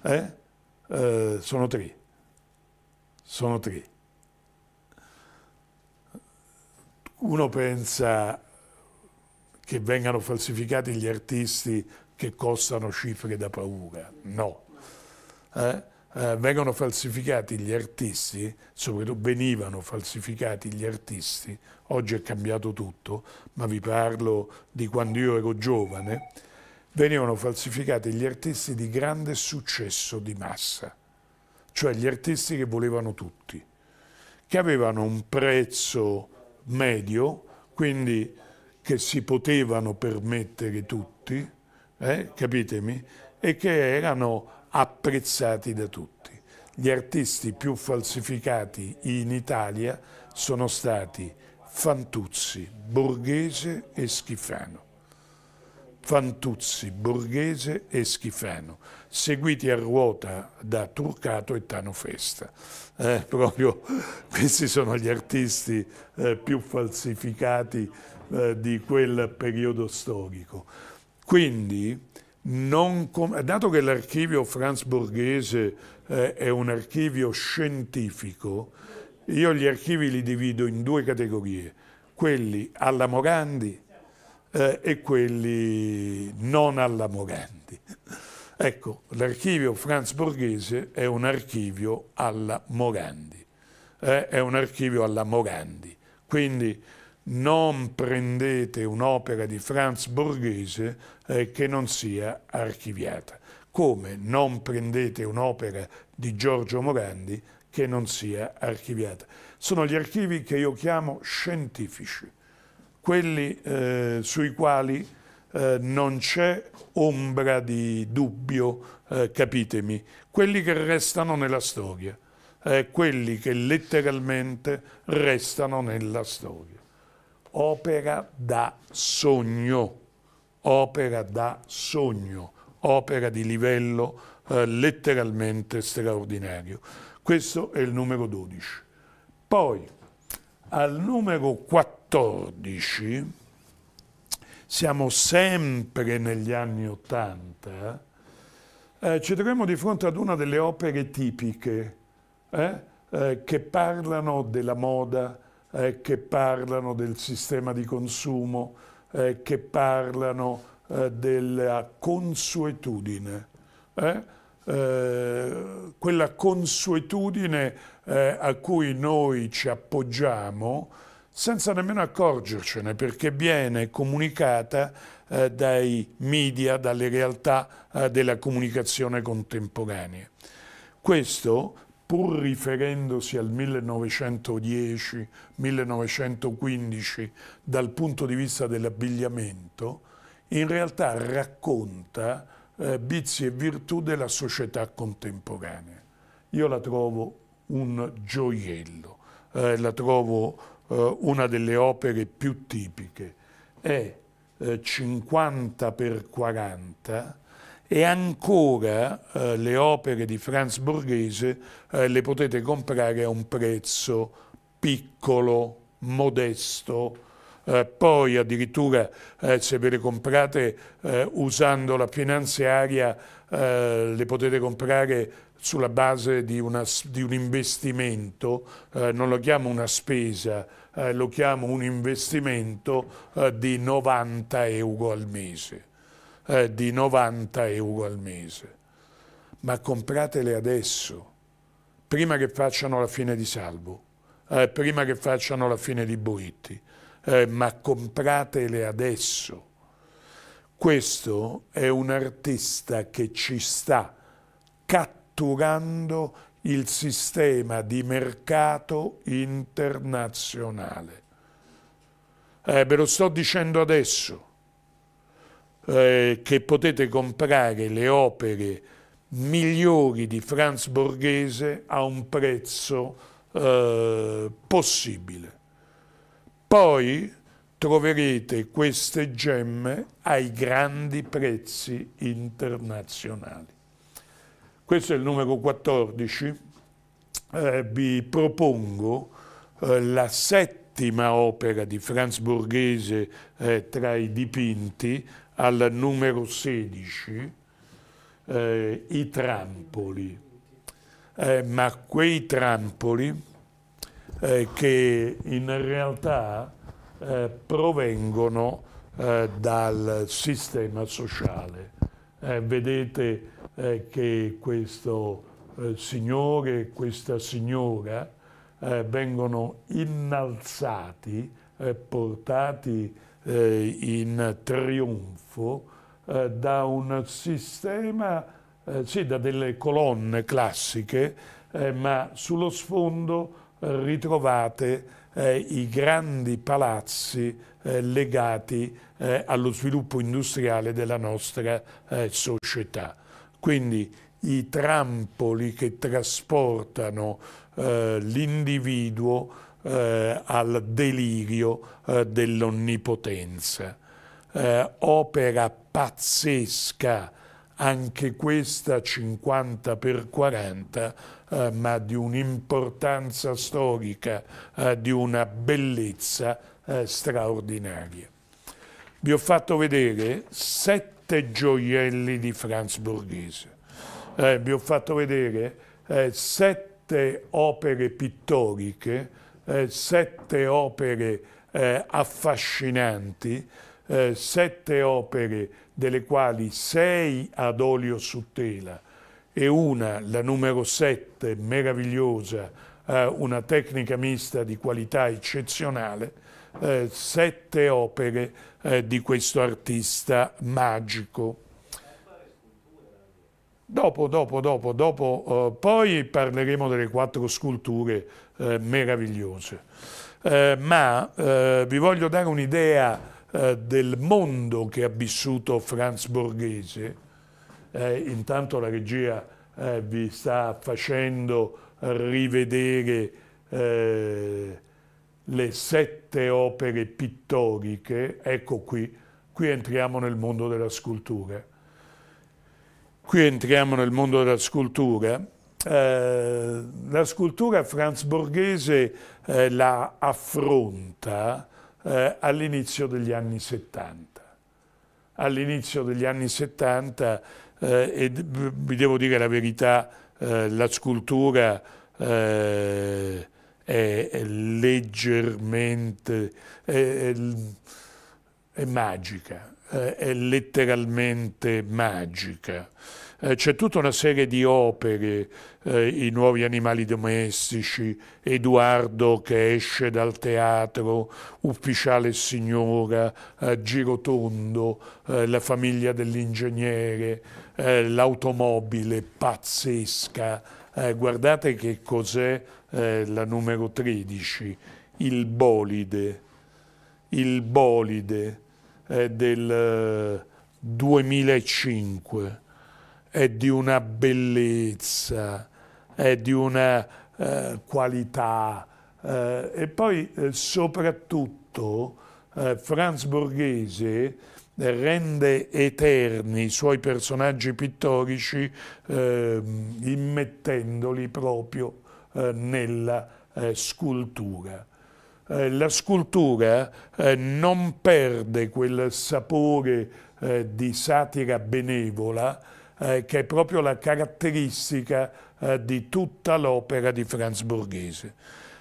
Eh? sono tre. Sono tre. Uno pensa che vengano falsificati gli artisti che costano cifre da paura, no. Eh? Eh, vengono falsificati gli artisti, soprattutto venivano falsificati gli artisti, oggi è cambiato tutto, ma vi parlo di quando io ero giovane, venivano falsificati gli artisti di grande successo di massa, cioè gli artisti che volevano tutti, che avevano un prezzo medio, quindi che si potevano permettere tutti, eh, capitemi, e che erano apprezzati da tutti. Gli artisti più falsificati in Italia sono stati Fantuzzi, Borghese e Schifano. Fantuzzi, Borghese e Schifano, seguiti a ruota da Turcato e Tano Festa. Eh, proprio questi sono gli artisti eh, più falsificati eh, di quel periodo storico. Quindi, dato che l'archivio franzburghese eh, è un archivio scientifico, io gli archivi li divido in due categorie, quelli alla Morandi eh, e quelli non alla Morandi. Ecco, l'archivio Franz Borghese è un archivio alla Morandi, eh, è un archivio alla Morandi, quindi non prendete un'opera di Franz Borghese eh, che non sia archiviata. Come non prendete un'opera di Giorgio Morandi che non sia archiviata. Sono gli archivi che io chiamo scientifici, quelli eh, sui quali eh, non c'è ombra di dubbio, eh, capitemi, quelli che restano nella storia, eh, quelli che letteralmente restano nella storia opera da sogno, opera da sogno, opera di livello eh, letteralmente straordinario. Questo è il numero 12. Poi al numero 14 siamo sempre negli anni 80, eh, ci troviamo di fronte ad una delle opere tipiche eh, eh che parlano della moda, eh, che parlano del sistema di consumo, eh, che parlano eh, della consuetudine. Eh? Eh, quella consuetudine a cui noi ci appoggiamo senza nemmeno accorgercene perché viene comunicata eh, dai media, dalle realtà eh, della comunicazione contemporanea. Questo pur riferendosi al 1910-1915 dal punto di vista dell'abbigliamento, in realtà racconta eh, vizi e virtù della società contemporanea. Io la trovo un gioiello, eh, la trovo eh, una delle opere più tipiche. È 50 eh, per 40 e ancora eh, le opere di Franz Borghese eh, le potete comprare a un prezzo piccolo, modesto, eh, poi addirittura eh, se ve le comprate eh, usando la finanziaria eh, le potete comprare sulla base di, una, di un investimento, non lo chiamo una spesa, lo chiamo un investimento di 90 euro al mese. Eh, di 90 euro al mese, ma compratele adesso, prima che facciano la fine di Salvo, eh, prima che facciano la fine di Boitti, eh, ma compratele adesso. Questo è un artista che ci sta catturando il sistema di mercato internazionale. Eh, ve lo sto dicendo adesso, eh, che potete comprare le opere migliori di Franz Borghese a un prezzo eh, possibile. Poi troverete queste gemme ai grandi prezzi internazionali. Questo è il numero 14. Eh, vi propongo eh, la settima opera di Franz Borghese eh, tra i dipinti al numero 16 eh, i trampoli, eh, ma quei trampoli eh, che in realtà eh, provengono eh, dal sistema sociale. Eh, vedete che questo signore e questa signora vengono innalzati, portati eh, in trionfo eh, da un sistema, eh, sì, da delle colonne classiche, eh, ma sullo sfondo eh, ritrovate i grandi palazzi legati allo sviluppo industriale della nostra società. Quindi i trampoli che trasportano l'individuo eh, al delirio eh, dell'onnipotenza. Eh, opera pazzesca, anche questa 50 per 40, eh, ma di un'importanza storica, eh, di una bellezza eh, straordinaria. Vi ho fatto vedere sette gioielli di Franz Borghese, vi ho fatto vedere sette opere pittoriche eh, sette opere eh, affascinanti, eh, sette opere delle quali sei ad olio su tela e una, la numero sette, meravigliosa, eh, una tecnica mista di qualità eccezionale, eh, sette opere di questo artista magico. Dopo, dopo, dopo, dopo, poi parleremo delle quattro sculture eh, meravigliose. Eh, ma eh, vi voglio dare un'idea eh, del mondo che ha vissuto Franz Borghese. Eh, intanto la regia vi sta facendo rivedere le sette opere pittoriche. Ecco qui, qui entriamo nel mondo della scultura. Qui entriamo nel mondo della scultura eh, la scultura franzborghese eh, la affronta eh, all'inizio degli anni 70. All'inizio degli anni 70, e eh, vi devo dire la verità, eh, la scultura è, è, leggermente, è, è magica, è letteralmente magica. Eh, c'è tutta una serie di opere, eh, I nuovi animali domestici, Edoardo che esce dal teatro, Ufficiale signora, eh, Girotondo, eh, La famiglia dell'ingegnere, eh, l'automobile pazzesca. Eh, guardate che cos'è la numero 13, il bolide, il bolide del 2005 è di una bellezza, è di una eh, qualità. Eh, e poi eh, soprattutto eh, Franz Borghese eh, rende eterni i suoi personaggi pittorici ehm, immettendoli proprio eh, nella scultura. la scultura non perde quel sapore di satira benevola eh, che è proprio la caratteristica eh, di tutta l'opera di Franz Borghese.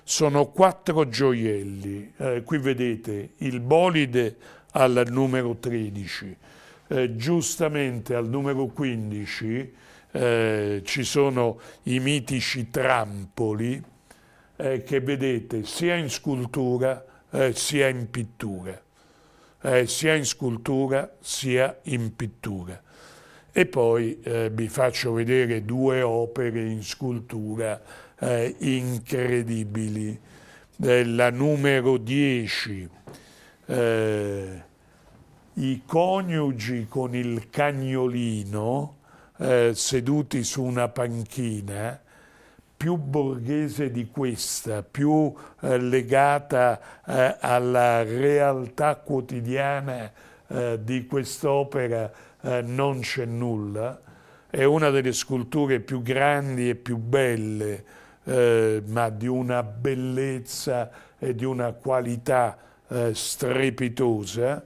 Sono quattro gioielli, eh, qui vedete il bolide al numero 13, eh, giustamente al numero 15 eh, ci sono i mitici trampoli che vedete sia in scultura sia in pittura. Eh, sia in scultura sia in pittura e poi eh, vi faccio vedere due opere in scultura eh, incredibili. Eh, la numero 10, eh, i coniugi con il cagnolino eh, seduti su una panchina, più borghese di questa, più legata alla realtà quotidiana di quest'opera eh, non c'è nulla, è una delle sculture più grandi e più belle, eh, ma di una bellezza e di una qualità eh, strepitosa.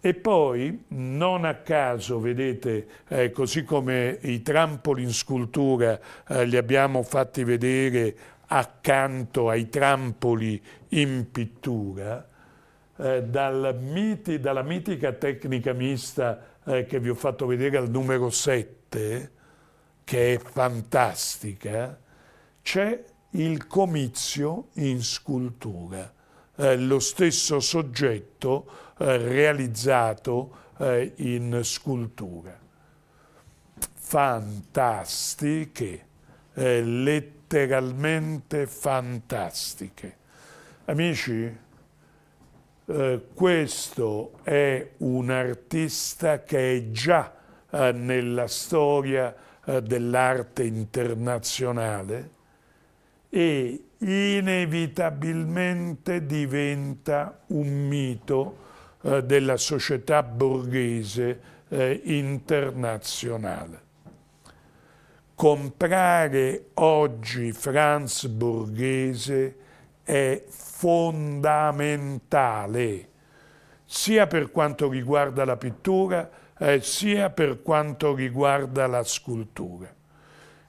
E poi, non a caso, vedete, eh, così come i trampoli in scultura eh, li abbiamo fatti vedere accanto ai trampoli in pittura, eh, dal miti, dalla mitica tecnica mista eh, che vi ho fatto vedere al numero 7, che è fantastica, c'è il comizio in scultura, eh, lo stesso soggetto eh, realizzato eh, in scultura. Fantastiche, eh, letteralmente fantastiche. Amici, eh, questo è un artista che è già eh, nella storia eh, dell'arte internazionale e inevitabilmente diventa un mito eh, della società borghese eh, internazionale. Comprare oggi Franz Borghese è fondamentale, sia per quanto riguarda la pittura, eh, sia per quanto riguarda la scultura.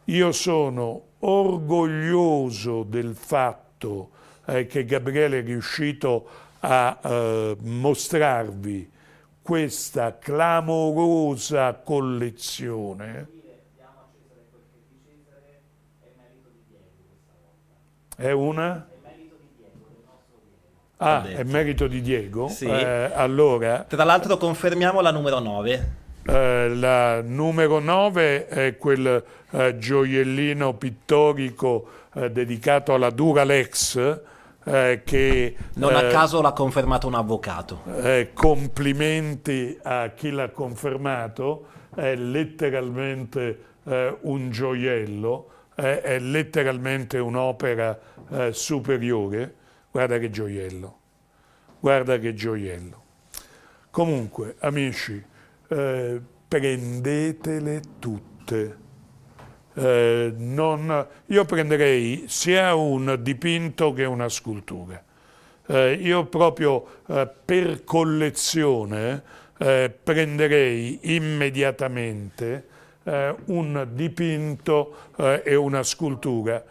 Io sono orgoglioso del fatto eh, che Gabriele è riuscito a eh, mostrarvi questa clamorosa collezione. È una? Ah, è merito di Diego. Sì. Eh, allora, Tra l'altro confermiamo la numero 9. Eh, la numero 9 è quel eh, gioiellino pittorico eh, dedicato alla Duralex eh, che... Non a eh, caso l'ha confermato un avvocato. complimenti a chi l'ha confermato, è letteralmente un gioiello, è letteralmente un'opera superiore. Guarda che gioiello, guarda che gioiello. Comunque, amici, eh, prendetele tutte. Eh, non, io prenderei sia un dipinto che una scultura. Eh, io proprio eh, per collezione eh, prenderei immediatamente eh, un dipinto e una scultura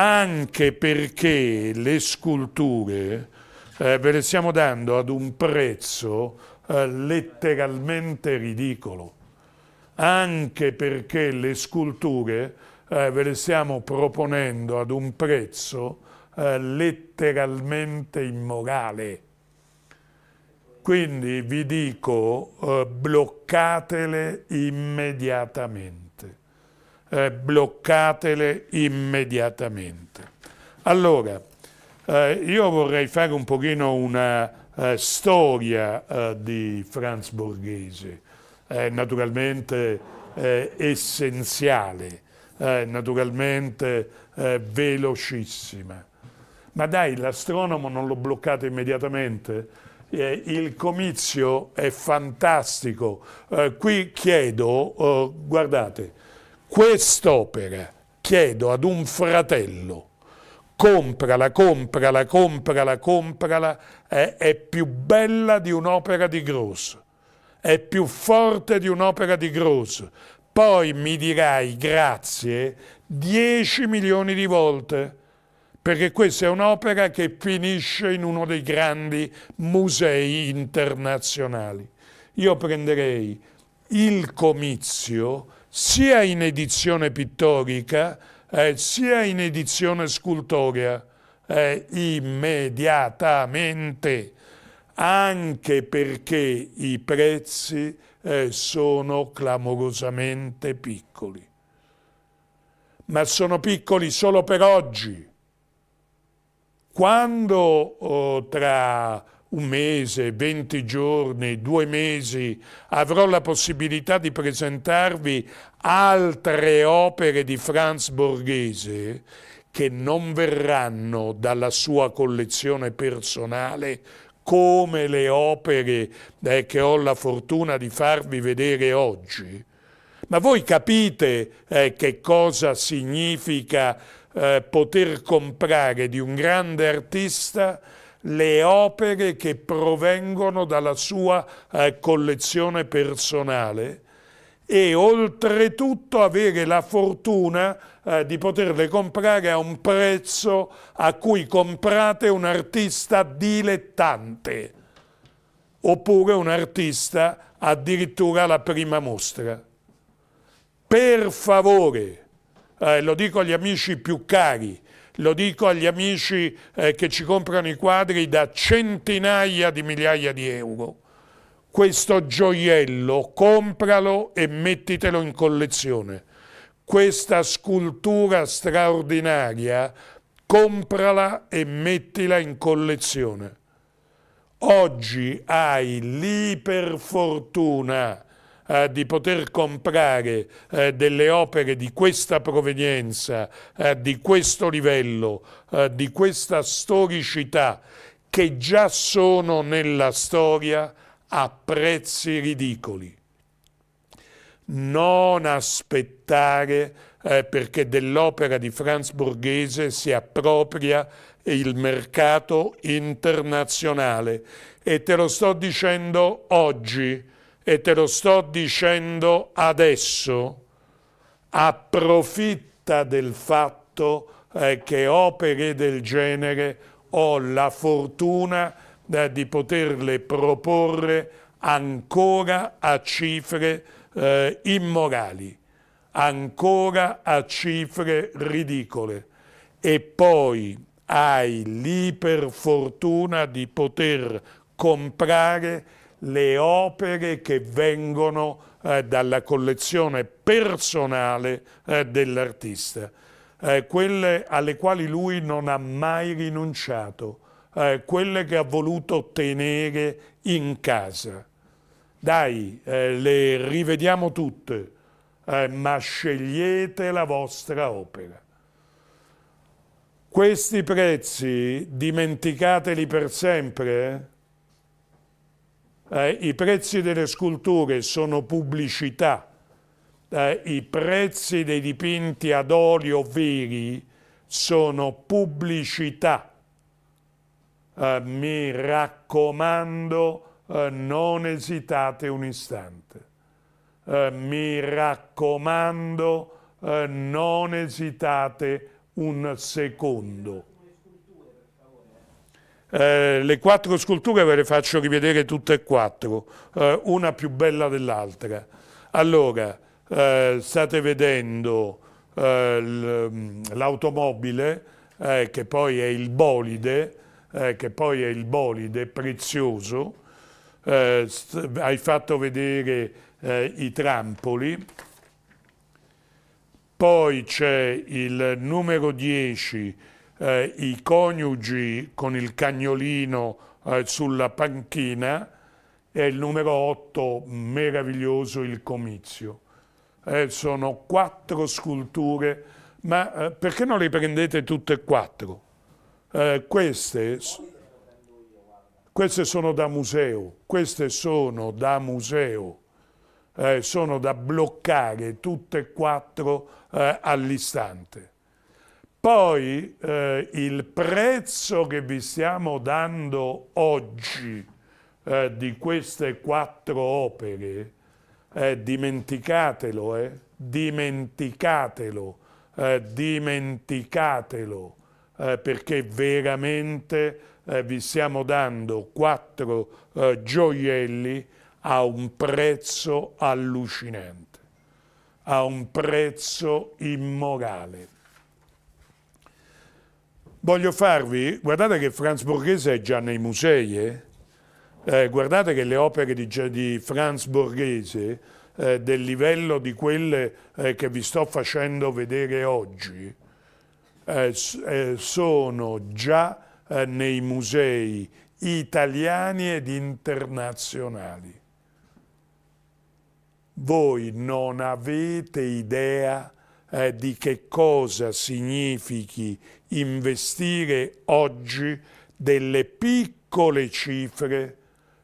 anche perché le sculture eh, ve le stiamo dando ad un prezzo eh, letteralmente ridicolo, anche perché le sculture eh, ve le stiamo proponendo ad un prezzo eh, letteralmente immorale. Quindi vi dico eh, bloccatele immediatamente eh, bloccatele immediatamente. Allora, eh, io vorrei fare un pochino una eh, storia eh, di Franz Borghese, naturalmente eh, essenziale, naturalmente eh, velocissima. Ma dai, l'astronomo non lo bloccate immediatamente? Eh, il comizio è fantastico. Eh, qui chiedo, eh, guardate, Quest'opera chiedo ad un fratello, comprala, comprala, comprala, comprala, è, eh, è più bella di un'opera di Gross, è più forte di un'opera di Gross. Poi mi dirai grazie 10 milioni di volte perché questa è un'opera che finisce in uno dei grandi musei internazionali. Io prenderei il comizio sia in edizione pittorica eh, sia in edizione scultorea eh, immediatamente, anche perché i prezzi eh, sono clamorosamente piccoli. Ma sono piccoli solo per oggi. Quando oh, tra un mese, 20 giorni, due mesi, avrò la possibilità di presentarvi altre opere di Franz Borghese che non verranno dalla sua collezione personale come le opere eh, che ho la fortuna di farvi vedere oggi. Ma voi capite eh, che cosa significa eh, poter comprare di un grande artista le opere che provengono dalla sua eh, collezione personale e oltretutto avere la fortuna eh, di poterle comprare a un prezzo a cui comprate un artista dilettante oppure un artista addirittura alla prima mostra. Per favore, eh, lo dico agli amici più cari, lo dico agli amici eh, che ci comprano i quadri da centinaia di migliaia di euro. Questo gioiello compralo e mettitelo in collezione. Questa scultura straordinaria comprala e mettila in collezione. Oggi hai l'iperfortuna eh, di poter comprare eh, delle opere di questa provenienza, eh, di questo livello, eh, di questa storicità, che già sono nella storia a prezzi ridicoli. Non aspettare eh, perché dell'opera di Franz Borghese si appropria il mercato internazionale e te lo sto dicendo oggi e te lo sto dicendo adesso, approfitta del fatto eh, che opere del genere ho la fortuna eh, di poterle proporre ancora a cifre eh, immorali, ancora a cifre ridicole e poi hai lì fortuna di poter comprare le opere che vengono eh, dalla collezione personale eh, dell'artista, eh, quelle alle quali lui non ha mai rinunciato, eh, quelle che ha voluto tenere in casa. Dai, eh, le rivediamo tutte, eh, ma scegliete la vostra opera. Questi prezzi dimenticateli per sempre? eh, i prezzi delle sculture sono pubblicità, eh, i prezzi dei dipinti ad olio veri sono pubblicità. Eh, mi raccomando, eh, non esitate un istante. Eh, mi raccomando, eh, non esitate un secondo. Eh, le quattro sculture ve le faccio rivedere tutte e quattro, eh, una più bella dell'altra. Allora, eh, state vedendo eh, mm, l'automobile, eh, che poi è il bolide, che poi è il bolide prezioso, hai fatto vedere i trampoli, poi c'è il numero 10 eh, i coniugi con il cagnolino eh, sulla panchina e il numero 8, meraviglioso, il comizio. Eh, sono quattro sculture, ma eh, perché non le prendete tutte e quattro? Eh, queste, queste, sono da museo, queste sono da museo, eh, sono da bloccare tutte e quattro all'istante. Poi eh, il prezzo che vi stiamo dando oggi eh, di queste quattro opere, eh, dimenticatelo, eh, dimenticatelo, eh, dimenticatelo, eh, perché veramente vi stiamo dando quattro gioielli a un prezzo allucinante, a un prezzo immorale. Voglio farvi, guardate che Franz Borghese è già nei musei, eh? Eh, guardate che le opere di, di Franz Borghese, eh, del livello di quelle eh, che vi sto facendo vedere oggi, eh, eh, sono già nei musei italiani ed internazionali. Voi non avete idea eh, di che cosa significhi investire oggi delle piccole cifre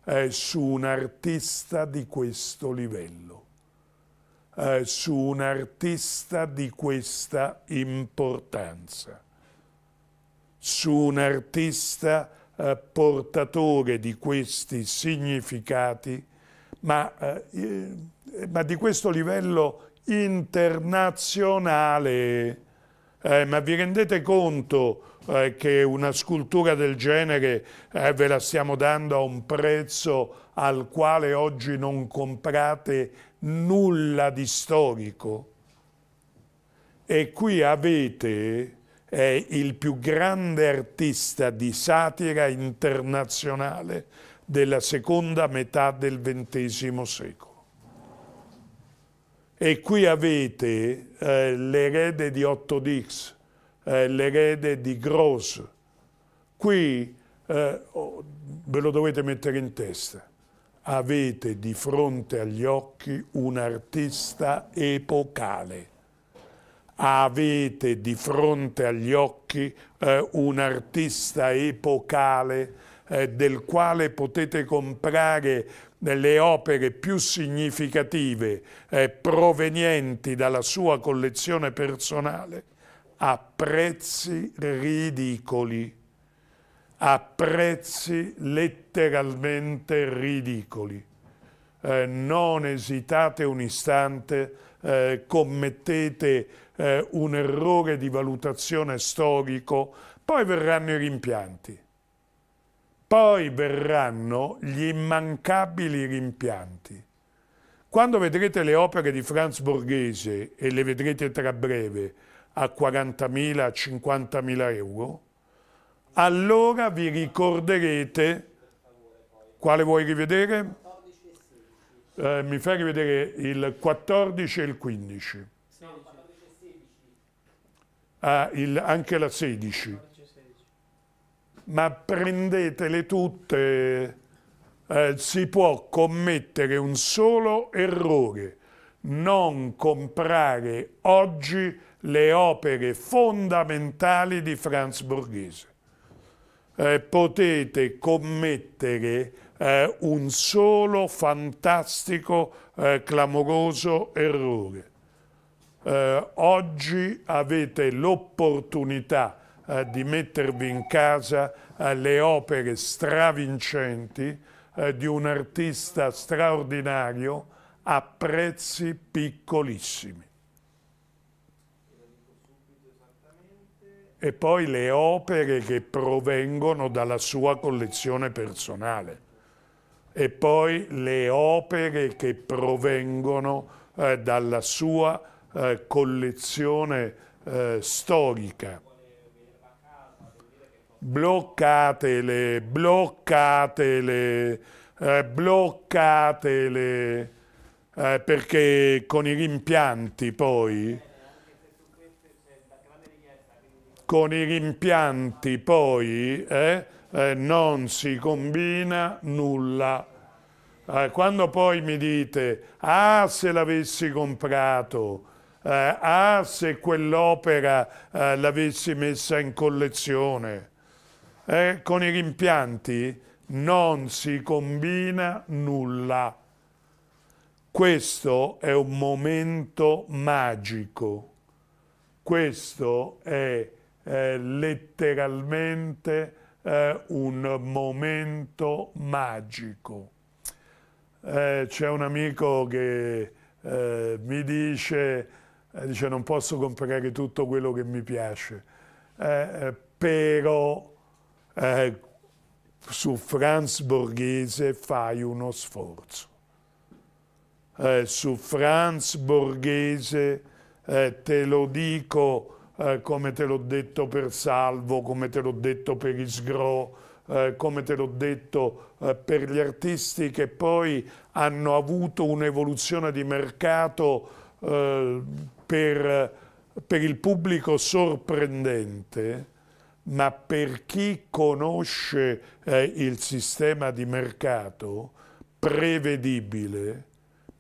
eh, su un artista di questo livello, eh, su un artista di questa importanza, su un artista eh, portatore di questi significati, ma, eh, eh, ma di questo livello internazionale. Eh, ma vi rendete conto eh, che una scultura del genere eh, ve la stiamo dando a un prezzo al quale oggi non comprate nulla di storico? E qui avete eh, il più grande artista di satira internazionale della seconda metà del XX secolo. E qui avete eh, l'erede di Otto Dix, eh, l'erede di Gross. Qui eh, oh, ve lo dovete mettere in testa. Avete di fronte agli occhi un artista epocale. Avete di fronte agli occhi eh, un artista epocale eh, del quale potete comprare delle opere più significative eh, provenienti dalla sua collezione personale a prezzi ridicoli, a prezzi letteralmente ridicoli. Eh, non esitate un istante, eh, commettete eh, un errore di valutazione storico, poi verranno i rimpianti. Poi verranno gli immancabili rimpianti. Quando vedrete le opere di Franz Borghese, e le vedrete tra breve, a 40.000, 50.000 euro, allora vi ricorderete... Quale vuoi rivedere? Eh, mi fai rivedere il 14 e il 15. Ah, il, anche la 16 ma prendetele tutte, eh, si può commettere un solo errore, non comprare oggi le opere fondamentali di Franz Borghese. Eh, potete commettere eh, un solo fantastico, eh, clamoroso errore. Eh, oggi avete l'opportunità eh, di mettervi in casa eh, le opere stravincenti eh, di un artista straordinario a prezzi piccolissimi. E poi le opere che provengono dalla sua collezione personale. E poi le opere che provengono eh, dalla sua eh, collezione eh, storica bloccatele, bloccatele, eh, bloccatele, eh, perché con i rimpianti poi, con i rimpianti poi eh, eh non si combina nulla. Eh, quando poi mi dite, ah se l'avessi comprato, eh, ah se quell'opera l'avessi messa in collezione, eh, con i rimpianti non si combina nulla. Questo è un momento magico, questo è eh, letteralmente eh, un momento magico. Eh, c'è un amico che eh, mi dice, eh, dice non posso comprare tutto quello che mi piace, però eh, su Franz Borghese fai uno sforzo. Eh, su Franz Borghese eh, te lo dico eh, come te l'ho detto per Salvo, come te l'ho detto per Isgro, eh, come te l'ho detto eh, per gli artisti che poi hanno avuto un'evoluzione di mercato per, per il pubblico sorprendente ma per chi conosce eh, il sistema di mercato, prevedibile,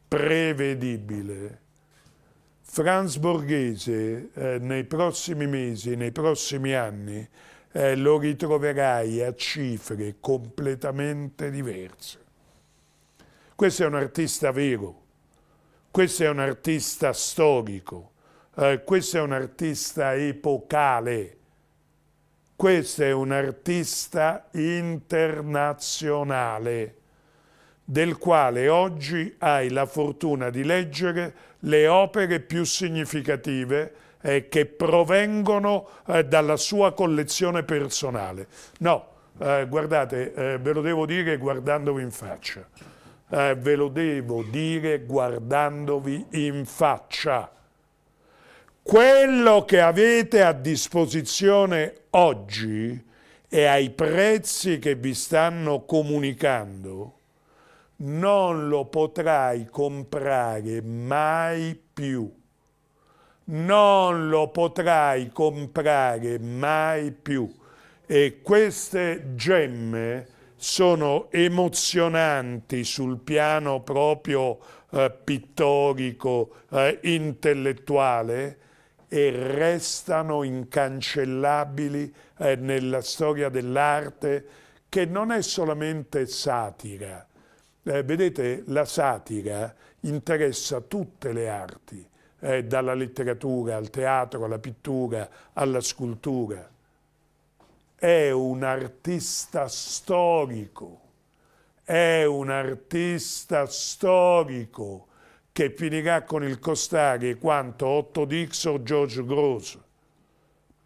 prevedibile, Franz Borghese eh, nei prossimi mesi, nei prossimi anni, eh, lo ritroverai a cifre completamente diverse. Questo è un artista vero, questo è un artista storico, eh, questo è un artista epocale, questo è un artista internazionale del quale oggi hai la fortuna di leggere le opere più significative eh, che provengono eh, dalla sua collezione personale. No, eh, guardate, eh, ve lo devo dire guardandovi in faccia. Eh, ve lo devo dire guardandovi in faccia. Quello che avete a disposizione oggi e ai prezzi che vi stanno comunicando non lo potrai comprare mai più. Non lo potrai comprare mai più. E queste gemme sono emozionanti sul piano proprio eh, pittorico, eh, intellettuale, e restano incancellabili eh, nella storia dell'arte che non è solamente satira. Eh, vedete, la satira interessa tutte le arti, eh, dalla letteratura al teatro, alla pittura, alla scultura. È un artista storico, è un artista storico, che finirà con il costare quanto Otto Dix o George Gross.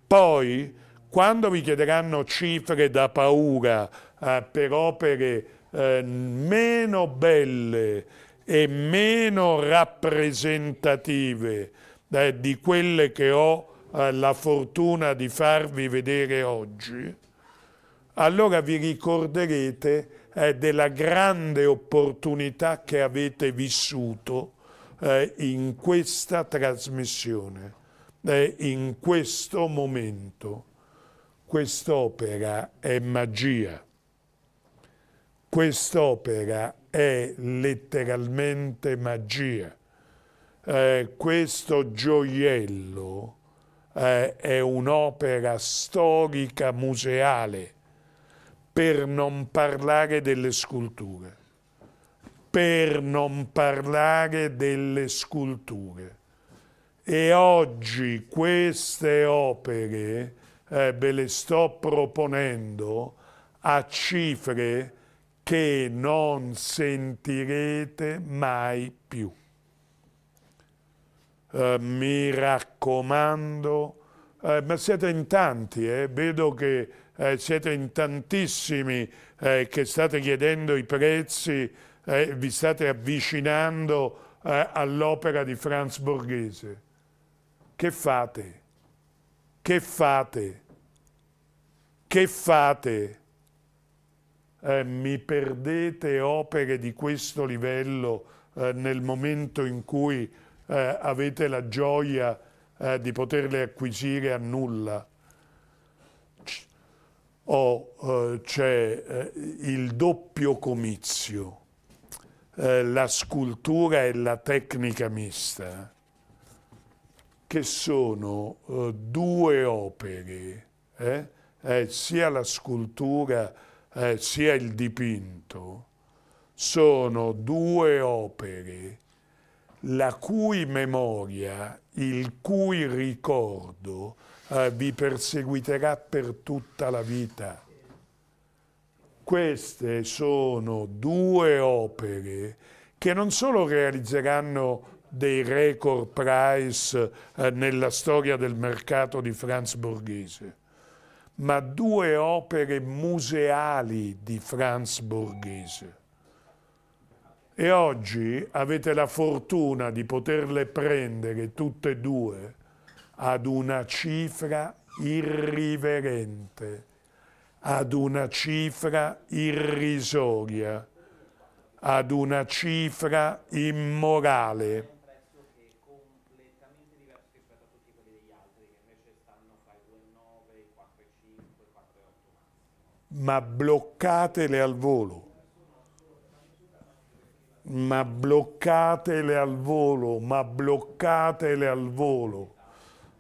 Poi, quando vi chiederanno cifre da paura eh, per opere eh, meno belle e meno rappresentative eh, di quelle che ho eh, la fortuna di farvi vedere oggi, allora vi ricorderete eh, della grande opportunità che avete vissuto eh, in questa trasmissione, eh, in questo momento. Quest'opera è magia, quest'opera è letteralmente magia. Eh, questo gioiello eh, è un'opera storica museale, per non parlare delle sculture per non parlare delle sculture. E oggi queste opere eh, ve le sto proponendo a cifre che non sentirete mai più. Eh, mi raccomando, eh, ma siete in tanti, eh? vedo che eh, siete in tantissimi eh, che state chiedendo i prezzi eh, vi state avvicinando eh, all'opera di Franz Borghese. Che fate? Che fate? Che fate? Eh, mi perdete opere di questo livello eh, nel momento in cui eh, avete la gioia eh, di poterle acquisire a nulla o oh, eh, c'è eh, il doppio comizio eh, la scultura e la tecnica mista, che sono eh, due opere, eh, eh, sia la scultura sia il dipinto, sono due opere la cui memoria, il cui ricordo eh, vi perseguiterà per tutta la vita. Queste sono due opere che non solo realizzeranno dei record price eh, nella storia del mercato di Franz Borghese, ma due opere museali di Franz Borghese. E oggi avete la fortuna di poterle prendere tutte e due ad una cifra irriverente ad una cifra irrisoria, ad una cifra immorale. ma bloccatele al volo. Ma bloccatele al volo, ma bloccatele al volo.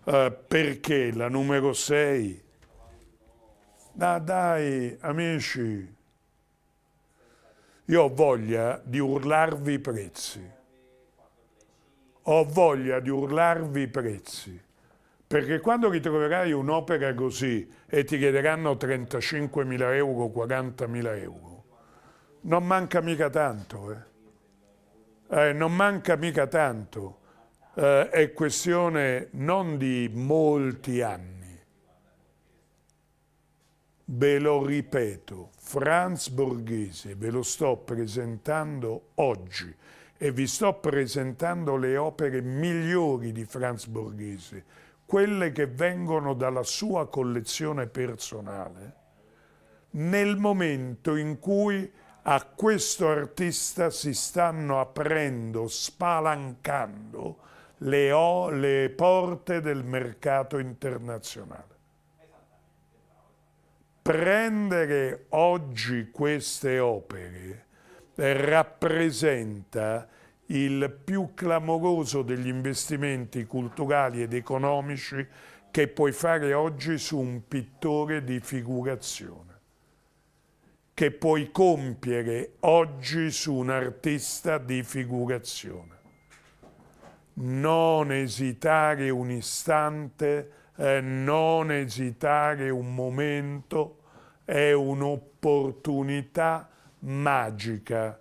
Eh, perché la numero 6 Ah, dai, amici, io ho voglia di urlarvi i prezzi. Ho voglia di urlarvi i prezzi. Perché quando ritroverai un'opera così e ti chiederanno 35.000 euro, 40.000 euro, non manca mica tanto, eh? Eh, non manca mica tanto, eh, è questione non di molti anni, Ve lo ripeto, Franz Borghese ve lo sto presentando oggi e vi sto presentando le opere migliori di Franz Borghese, quelle che vengono dalla sua collezione personale, nel momento in cui a questo artista si stanno aprendo, spalancando le, le porte del mercato internazionale prendere oggi queste opere rappresenta il più clamoroso degli investimenti culturali ed economici che puoi fare oggi su un pittore di figurazione, che puoi compiere oggi su un artista di figurazione. Non esitare un istante, eh, non esitare un momento, è un'opportunità magica,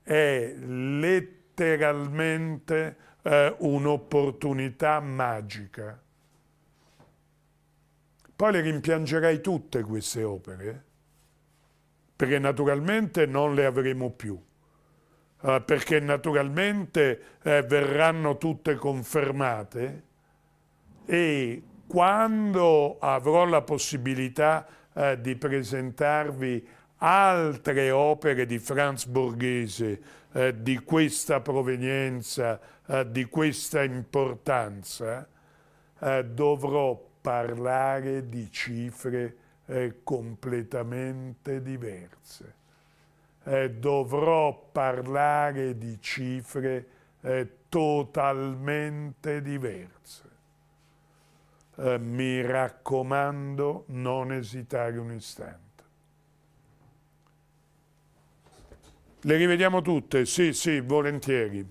è letteralmente eh, un'opportunità magica. Poi le rimpiangerai tutte queste opere, perché naturalmente non le avremo più, eh, perché naturalmente eh, verranno tutte confermate e quando avrò la possibilità di eh, di presentarvi altre opere di Franz Borghese eh, di questa provenienza, eh, di questa importanza, eh, dovrò parlare di cifre eh, completamente diverse. dovrò parlare di cifre totalmente diverse. Eh, mi raccomando non esitare un istante. Le rivediamo tutte? Sì, sì, volentieri.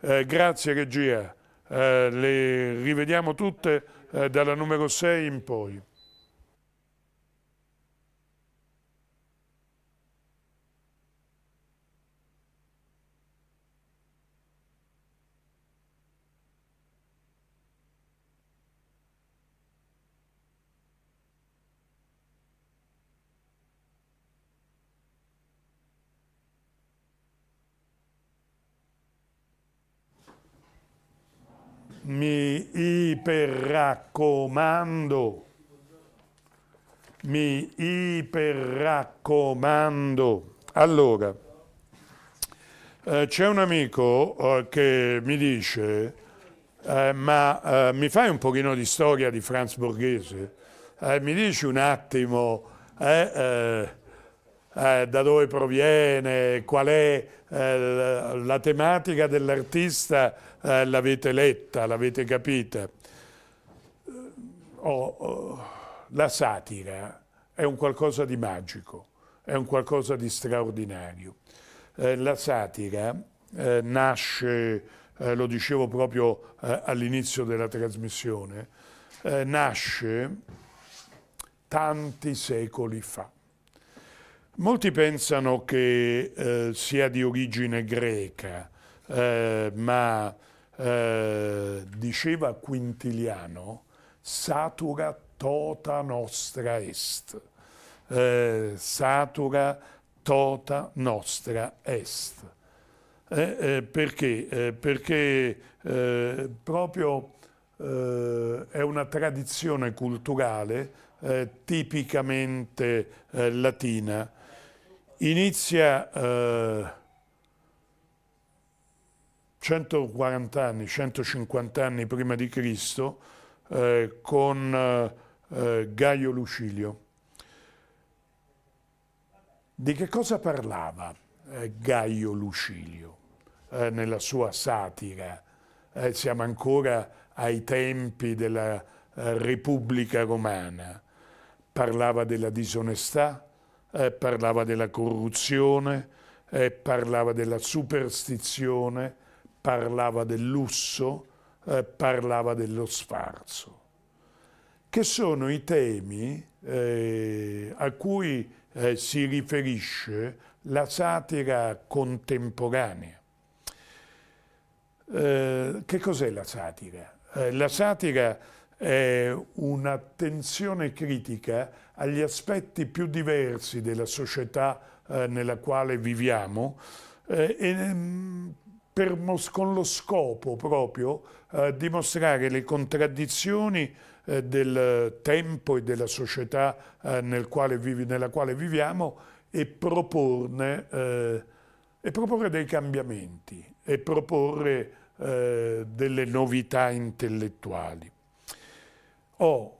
Eh, grazie regia, eh, le rivediamo tutte eh, dalla numero 6 in poi. iperraccomando, mi iperraccomando. Allora, eh, c'è un amico eh, che mi dice, eh, ma eh, mi fai un pochino di storia di Franz Borghese? Eh, mi dici un attimo eh, da dove proviene, qual è la tematica dell'artista, l'avete letta, l'avete capita? Oh, oh, la satira è un qualcosa di magico, è un qualcosa di straordinario. Eh, la satira eh, nasce, eh, lo dicevo proprio eh, all'inizio della trasmissione, eh, nasce tanti secoli fa. Molti pensano che eh, sia di origine greca, ma diceva Quintiliano, satura tota nostra est. Eh, satura tota nostra est. Eh, eh, perché? Eh, perché eh, proprio eh, è una tradizione culturale tipicamente latina. Inizia 140 anni, 150 anni prima di Cristo, eh, con eh, Gaio Lucilio. Di che cosa parlava eh, Gaio Lucilio eh, nella sua satira? Eh, siamo ancora ai tempi della Repubblica Romana. Parlava della disonestà, parlava della corruzione, parlava della superstizione, parlava del lusso, eh, parlava dello sfarzo, che sono i temi eh, a cui eh, si riferisce la satira contemporanea. Eh, che cos'è la satira? Eh, la satira è un'attenzione critica agli aspetti più diversi della società eh, nella quale viviamo eh, e, mm, per, con lo scopo proprio eh, dimostrare le contraddizioni eh, del tempo e della società eh, nel quale vivi, nella quale viviamo e proporne, eh, e proporre dei cambiamenti e proporre delle novità intellettuali. Oh,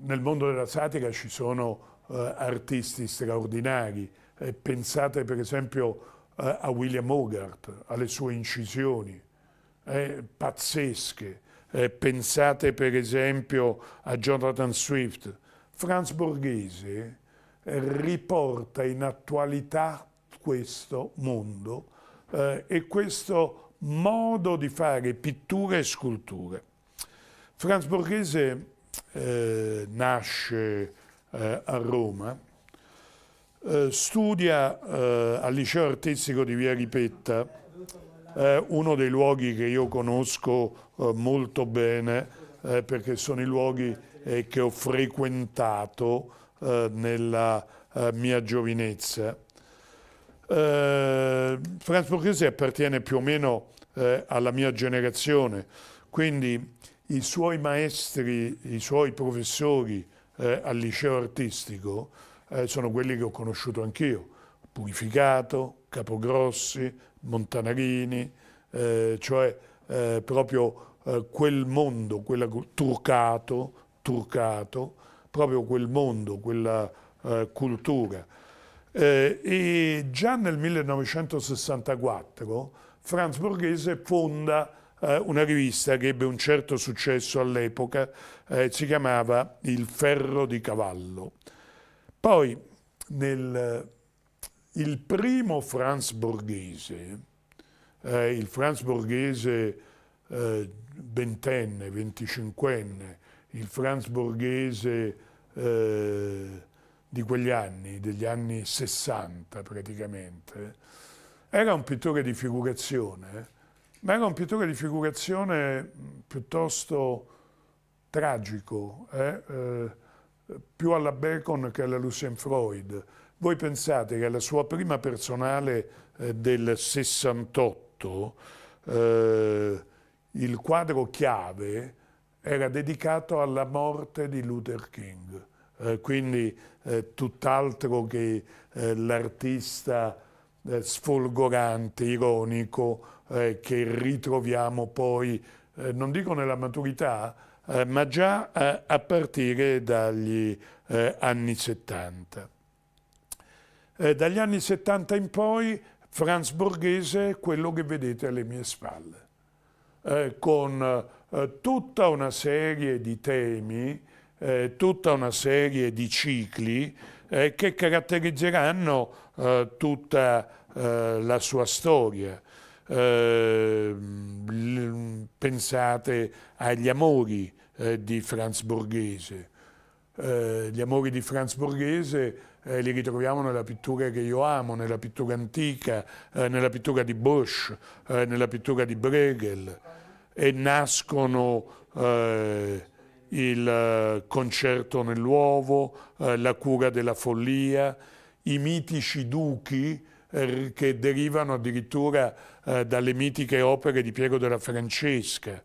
nel mondo della satira ci sono artisti straordinari, pensate per esempio a William Hogarth, alle sue incisioni, eh, pazzesche. Eh, pensate per esempio a Jonathan Swift. Franz Borghese eh, riporta in attualità questo mondo eh, e questo modo di fare pitture e sculture. Franz Borghese eh, nasce eh, a Roma, eh, studia eh, al liceo artistico di Via Ripetta eh, uno dei luoghi che io conosco eh, molto bene eh, perché sono i luoghi eh, che ho frequentato eh, nella eh, mia giovinezza. Eh, Franz Borghese appartiene più o meno alla mia generazione, quindi i suoi maestri, i suoi professori al liceo artistico sono quelli che ho conosciuto anch'io, Purificato, Capogrossi, Montanarini, eh, cioè eh, proprio eh, quel mondo, quella, turcato, turcato, proprio quel mondo, quella eh, cultura. Eh, e già nel 1964 Franz Borghese fonda eh, una rivista che ebbe un certo successo all'epoca, si chiamava Il ferro di cavallo. Poi nel il primo Franz Borghese, eh, il Franz Borghese eh, ventenne, venticinquenne, il Franz Borghese eh, di quegli anni, degli anni 60 praticamente, era un pittore di figurazione, ma era un pittore di figurazione piuttosto tragico, eh? Eh, più alla Bacon che alla Lucien Freud, voi pensate che alla sua prima personale eh, del 68 eh, il quadro chiave era dedicato alla morte di Luther King, eh, quindi eh, tutt'altro che eh, l'artista sfolgorante, ironico, che ritroviamo poi, non dico nella maturità, ma già a partire dagli anni 70. Eh, dagli anni 70 in poi Franz Borghese è quello che vedete alle mie spalle, eh, con eh, tutta una serie di temi, eh, tutta una serie di cicli eh, che caratterizzeranno eh, tutta la sua storia. pensate agli amori di Franz Borghese. gli amori di Franz Borghese eh, li ritroviamo nella pittura che io amo, nella pittura antica, eh, nella pittura di Bosch, eh, nella pittura di Bregel e nascono eh, il eh, concerto nell'uovo, eh, la cura della follia, i mitici duchi che derivano addirittura dalle mitiche opere di Piero della Francesca.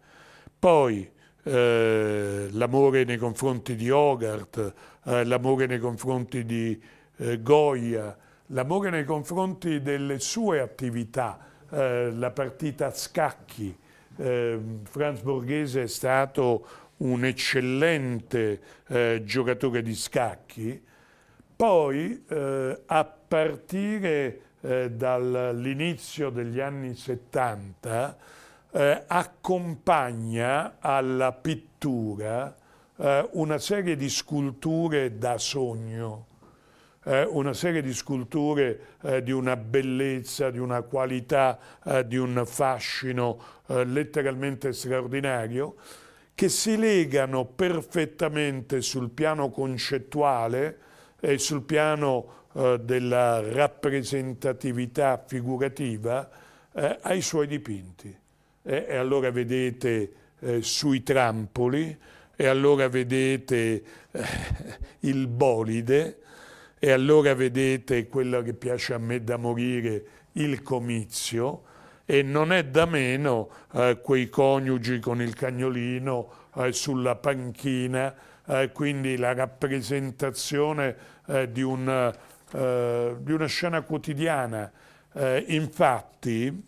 Poi l'amore nei confronti di Hogarth, eh, l'amore nei confronti di eh, Goia, l'amore nei confronti delle sue attività, eh, la partita a scacchi. Eh, Franz Borghese è stato un eccellente eh, giocatore di scacchi, poi a partire dall'inizio degli anni 70 accompagna alla pittura eh, una serie di sculture da sogno, eh, una serie di sculture eh, di una bellezza, di una qualità, eh, di un fascino eh, letteralmente straordinario, che si legano perfettamente sul piano concettuale e sul piano eh, della rappresentatività figurativa ai suoi dipinti. E, e allora vedete sui trampoli, e allora vedete eh, il bolide e allora vedete quello che piace a me da morire, il comizio e non è da meno eh, quei coniugi con il cagnolino eh, sulla panchina, eh, quindi la rappresentazione eh, di, un, eh, di, una scena quotidiana. infatti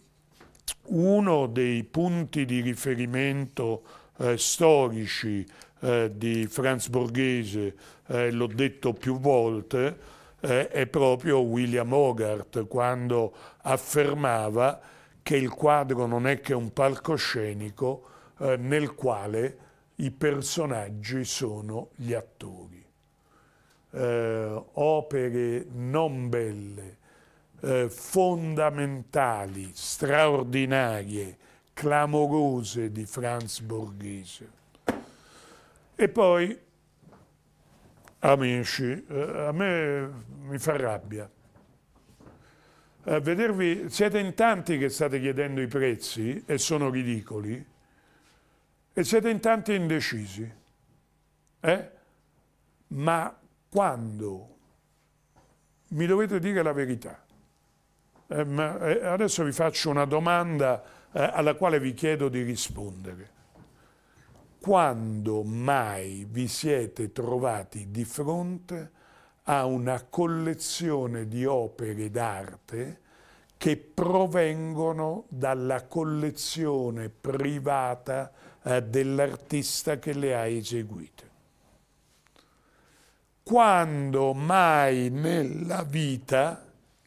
uno dei punti di riferimento eh, storici eh, di Franz Borghese, eh, l'ho detto più volte, eh, è proprio William Hogarth quando affermava che il quadro non è che un palcoscenico eh, nel quale i personaggi sono gli attori. Eh, opere non belle, fondamentali, straordinarie, clamorose di Franz Borghese. E poi, amici, eh, a me mi fa rabbia. A vedervi, siete in tanti che state chiedendo i prezzi e sono ridicoli, e siete in tanti indecisi. Eh? Ma quando? Mi dovete dire la verità. Eh, ma, eh, adesso vi faccio una domanda eh, alla quale vi chiedo di rispondere. Quando mai vi siete trovati di fronte a una collezione di opere d'arte che provengono dalla collezione privata eh, dell'artista che le ha eseguite? Quando mai nella vita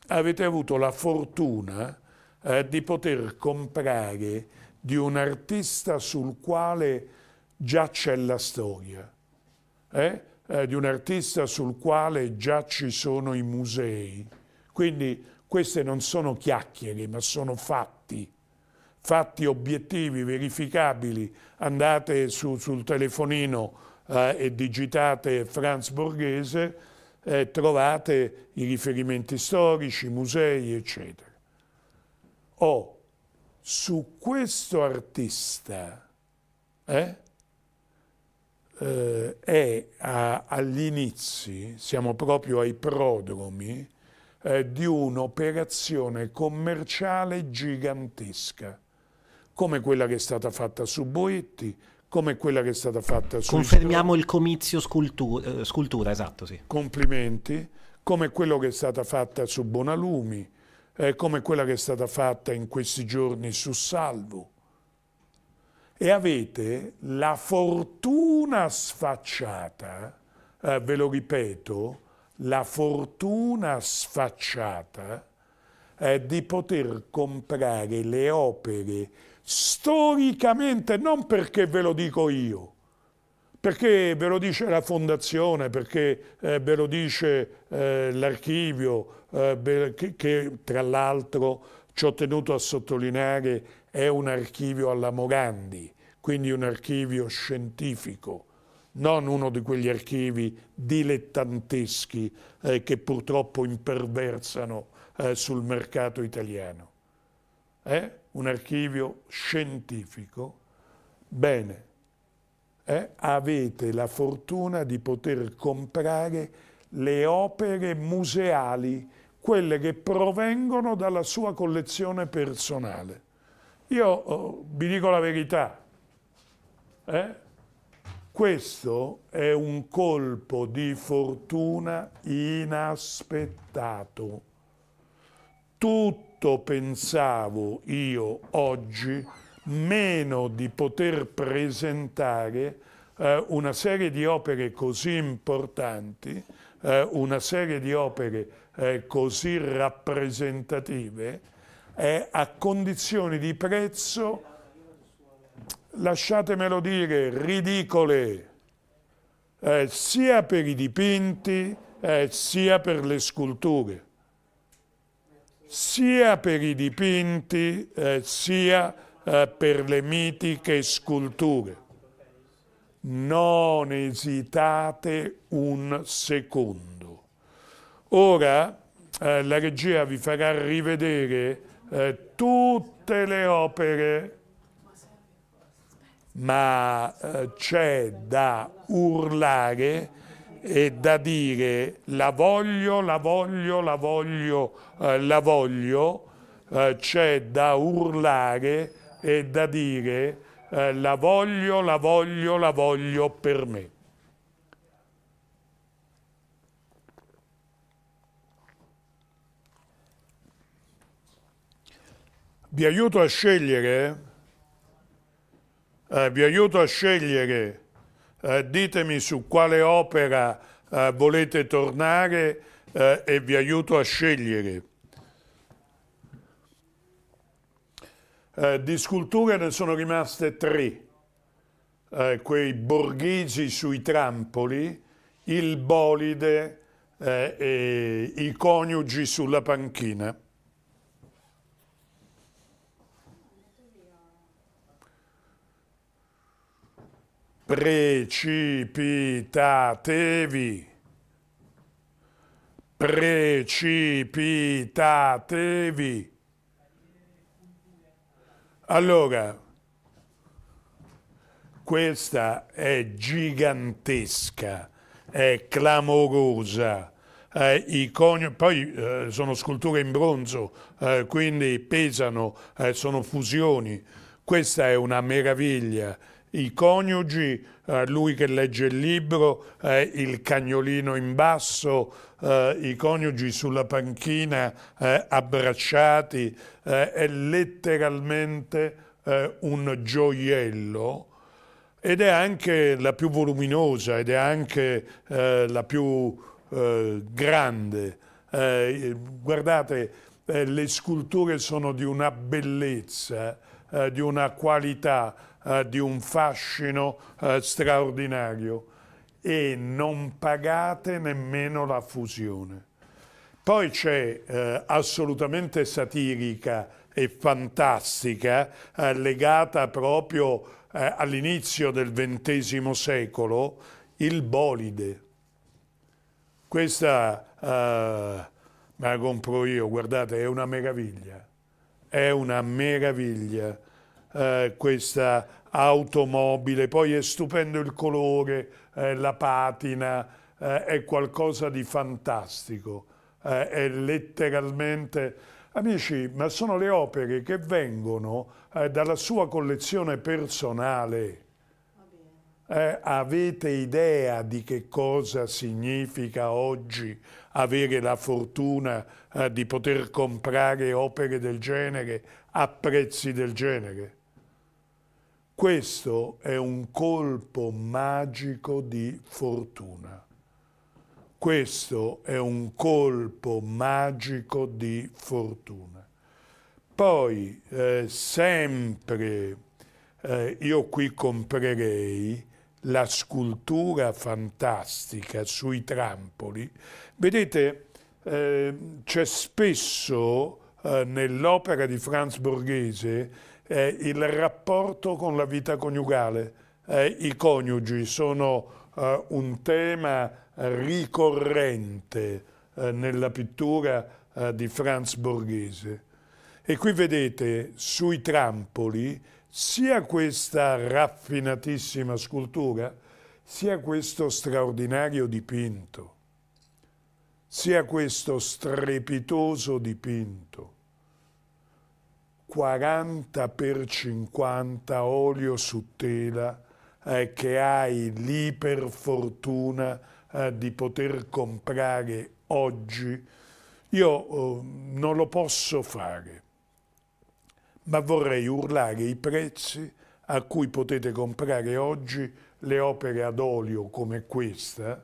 avete avuto la fortuna eh, di poter comprare di un artista sul quale già c'è la storia, eh? Eh, di un artista sul quale già ci sono i musei. Quindi queste non sono chiacchiere, ma sono fatti, fatti obiettivi, verificabili. Andate su, sul telefonino eh, e digitate Franz Borghese, eh, trovate i riferimenti storici, i musei, eccetera o oh, su questo artista eh, eh, è a, agli inizi, siamo proprio ai prodromi, eh, di un'operazione commerciale gigantesca, come quella che è stata fatta su Boetti, come quella che è stata fatta su... Confermiamo il comizio scultura, eh, scultura, esatto, sì. Complimenti, come quello che è stata fatta su Bonalumi, eh, come quella che è stata fatta in questi giorni su Salvo. E avete la fortuna sfacciata, eh, ve lo ripeto, la fortuna sfacciata eh, di poter comprare le opere storicamente, non perché ve lo dico io, perché ve lo dice la fondazione, perché eh, ve lo dice eh, l'archivio, eh, che, che tra l'altro ci ho tenuto a sottolineare è un archivio alla Morandi, quindi un archivio scientifico, non uno di quegli archivi dilettanteschi eh, che purtroppo imperversano eh, sul mercato italiano. Eh? Un archivio scientifico. Bene, eh, avete la fortuna di poter comprare le opere museali quelle che provengono dalla sua collezione personale. Io oh, vi dico la verità, eh? questo è un colpo di fortuna inaspettato. Tutto pensavo io oggi meno di poter presentare eh, una serie di opere così importanti, eh, una serie di opere eh, così rappresentative è a condizioni di prezzo, lasciatemelo dire, ridicole, eh, sia per i dipinti eh, sia per le sculture, sia per i dipinti eh, sia eh, per le mitiche sculture. Non esitate un secondo Ora eh, la regia vi farà rivedere eh, tutte le opere, ma eh, c'è da urlare e da dire la voglio, la voglio, la voglio, eh, la voglio, eh, c'è da urlare e da dire eh, la voglio, la voglio, la voglio per me. vi aiuto a scegliere, eh, vi aiuto a scegliere, eh, ditemi su quale opera eh, volete tornare eh, e vi aiuto a scegliere. Eh, di sculture ne sono rimaste tre, eh, quei borghesi sui trampoli, il bolide e i coniugi sulla panchina. precipitatevi, precipitatevi. Allora, questa è gigantesca, è clamorosa, eh, iconio, poi eh, sono sculture in bronzo, eh, quindi pesano, eh, sono fusioni. Questa è una meraviglia i coniugi, eh, lui che legge il libro, eh, il cagnolino in basso, eh, i coniugi sulla panchina eh, abbracciati, eh, è letteralmente eh, un gioiello ed è anche la più voluminosa ed è anche la più grande. guardate, le sculture sono di una bellezza, di una qualità, eh, di un fascino eh, straordinario e non pagate nemmeno la fusione. Poi c'è eh, assolutamente satirica e fantastica, eh, legata proprio eh, all'inizio del XX secolo, il bolide. Questa, me la compro io, guardate, è una meraviglia, è una meraviglia. Eh, questa automobile, poi è stupendo il colore, eh, la patina, eh, è qualcosa di fantastico, eh, è letteralmente... Amici, ma sono le opere che vengono eh, dalla sua collezione personale. Eh, avete idea di che cosa significa oggi avere la fortuna eh, di poter comprare opere del genere a prezzi del genere? Questo è un colpo magico di fortuna. Questo è un colpo magico di fortuna. Poi eh, sempre eh, io qui comprerei la scultura fantastica sui trampoli. Vedete, eh, c'è spesso eh, nell'opera di Franz Borghese eh, il rapporto con la vita coniugale. Eh, I coniugi sono eh, un tema ricorrente eh, nella pittura eh, di Franz Borghese. E qui vedete sui trampoli sia questa raffinatissima scultura, sia questo straordinario dipinto, sia questo strepitoso dipinto 40 per 50 olio su tela eh, che hai l'iperfortuna eh, di poter comprare oggi, io eh, non lo posso fare, ma vorrei urlare i prezzi a cui potete comprare oggi le opere ad olio come questa,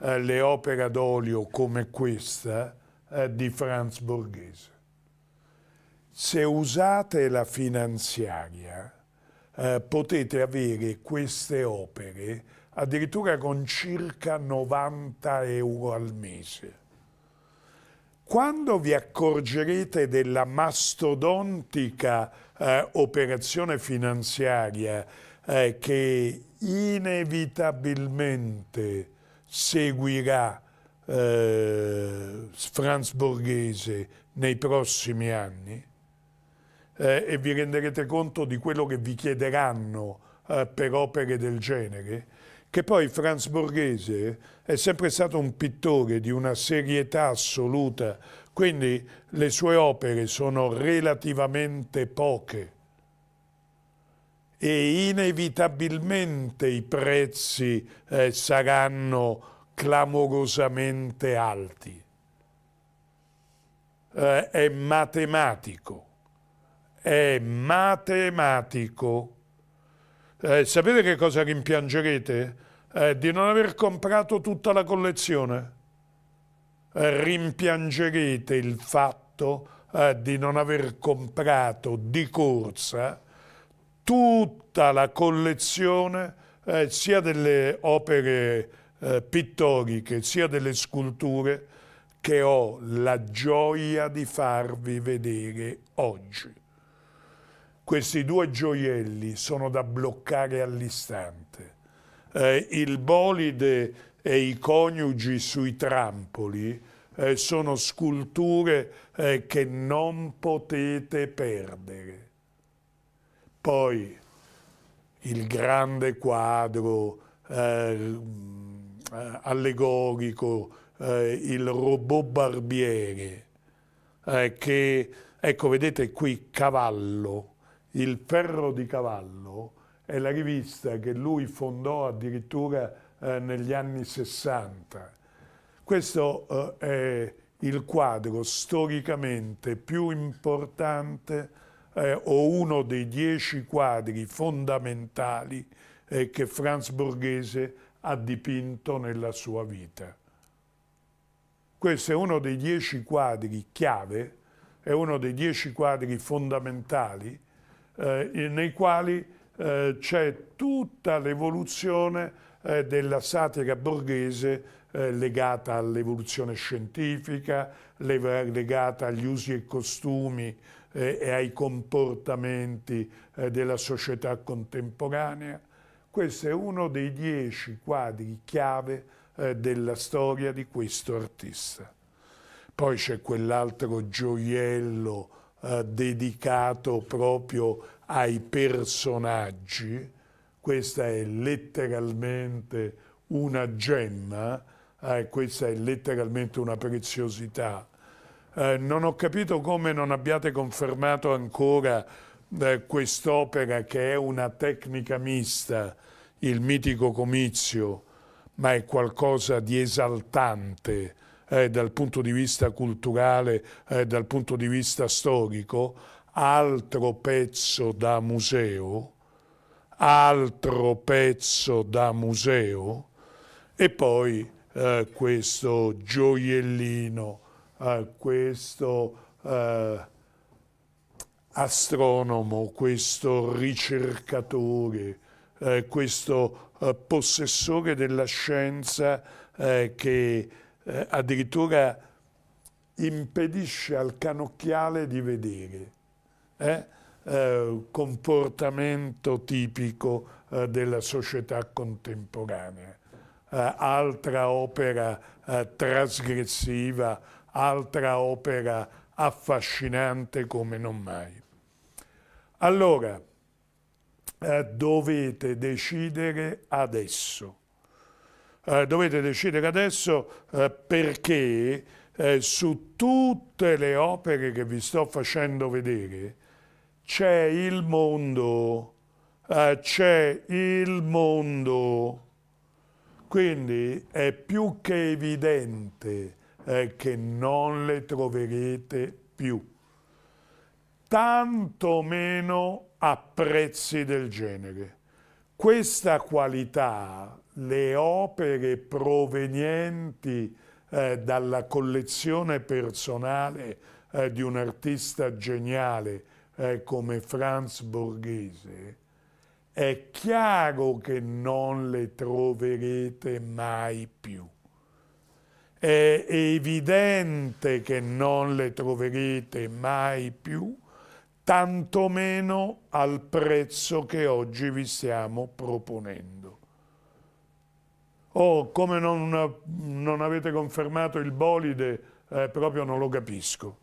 eh, le opere ad olio come questa eh, di Franz Borghese se usate la finanziaria eh, potete avere queste opere addirittura con circa 90 euro al mese. Quando vi accorgerete della mastodontica eh, operazione finanziaria eh, che inevitabilmente seguirà eh, Franz Borghese nei prossimi anni, eh, e vi renderete conto di quello che vi chiederanno eh, per opere del genere, che poi Franz Borghese è sempre stato un pittore di una serietà assoluta, quindi le sue opere sono relativamente poche e inevitabilmente i prezzi eh, saranno clamorosamente alti. Eh, è matematico è matematico. Eh, sapete che cosa rimpiangerete? Eh, di non aver comprato tutta la collezione. Eh, rimpiangerete il fatto eh, di non aver comprato di corsa tutta la collezione eh, sia delle opere eh, pittoriche sia delle sculture che ho la gioia di farvi vedere oggi. Questi due gioielli sono da bloccare all'istante. Eh, il bolide e i coniugi sui trampoli eh, sono sculture eh, che non potete perdere. Poi il grande quadro eh, eh, allegorico, eh, il robot barbiere, che, ecco vedete qui, cavallo, il Ferro di Cavallo è la rivista che lui fondò addirittura eh, negli anni 60. Questo eh, è il quadro storicamente più importante eh, o uno dei dieci quadri fondamentali eh, che Franz Borghese ha dipinto nella sua vita. Questo è uno dei dieci quadri chiave, è uno dei dieci quadri fondamentali eh, nei quali eh, c'è tutta l'evoluzione eh, della satira borghese eh, legata all'evoluzione scientifica, legata agli usi e costumi e ai comportamenti della società contemporanea. Questo è uno dei dieci quadri chiave della storia di questo artista. Poi c'è quell'altro gioiello eh, dedicato proprio ai personaggi, questa è letteralmente una gemma, eh, questa è letteralmente una preziosità. Eh, non ho capito come non abbiate confermato ancora eh, quest'opera che è una tecnica mista, il mitico comizio, ma è qualcosa di esaltante, eh, dal punto di vista culturale, eh, dal punto di vista storico, altro pezzo da museo, altro pezzo da museo e poi eh, questo gioiellino, eh, questo eh, astronomo, questo ricercatore, eh, questo possessore della scienza che eh, addirittura impedisce al canocchiale di vedere. Eh? Eh, comportamento tipico eh, della società contemporanea. Eh, altra opera eh, trasgressiva, altra opera affascinante come non mai. Allora, dovete decidere adesso eh, dovete decidere adesso eh, perché eh, su tutte le opere che vi sto facendo vedere c'è il mondo, eh, c'è il mondo. Quindi è più che evidente eh, che non le troverete più, tanto meno a prezzi del genere. Questa qualità le opere provenienti eh, dalla collezione personale eh, di un artista geniale eh, come Franz Borghese, è chiaro che non le troverete mai più. È evidente che non le troverete mai più, tantomeno al prezzo che oggi vi stiamo proponendo. Oh, come non, non avete confermato il bolide, eh, proprio non lo capisco.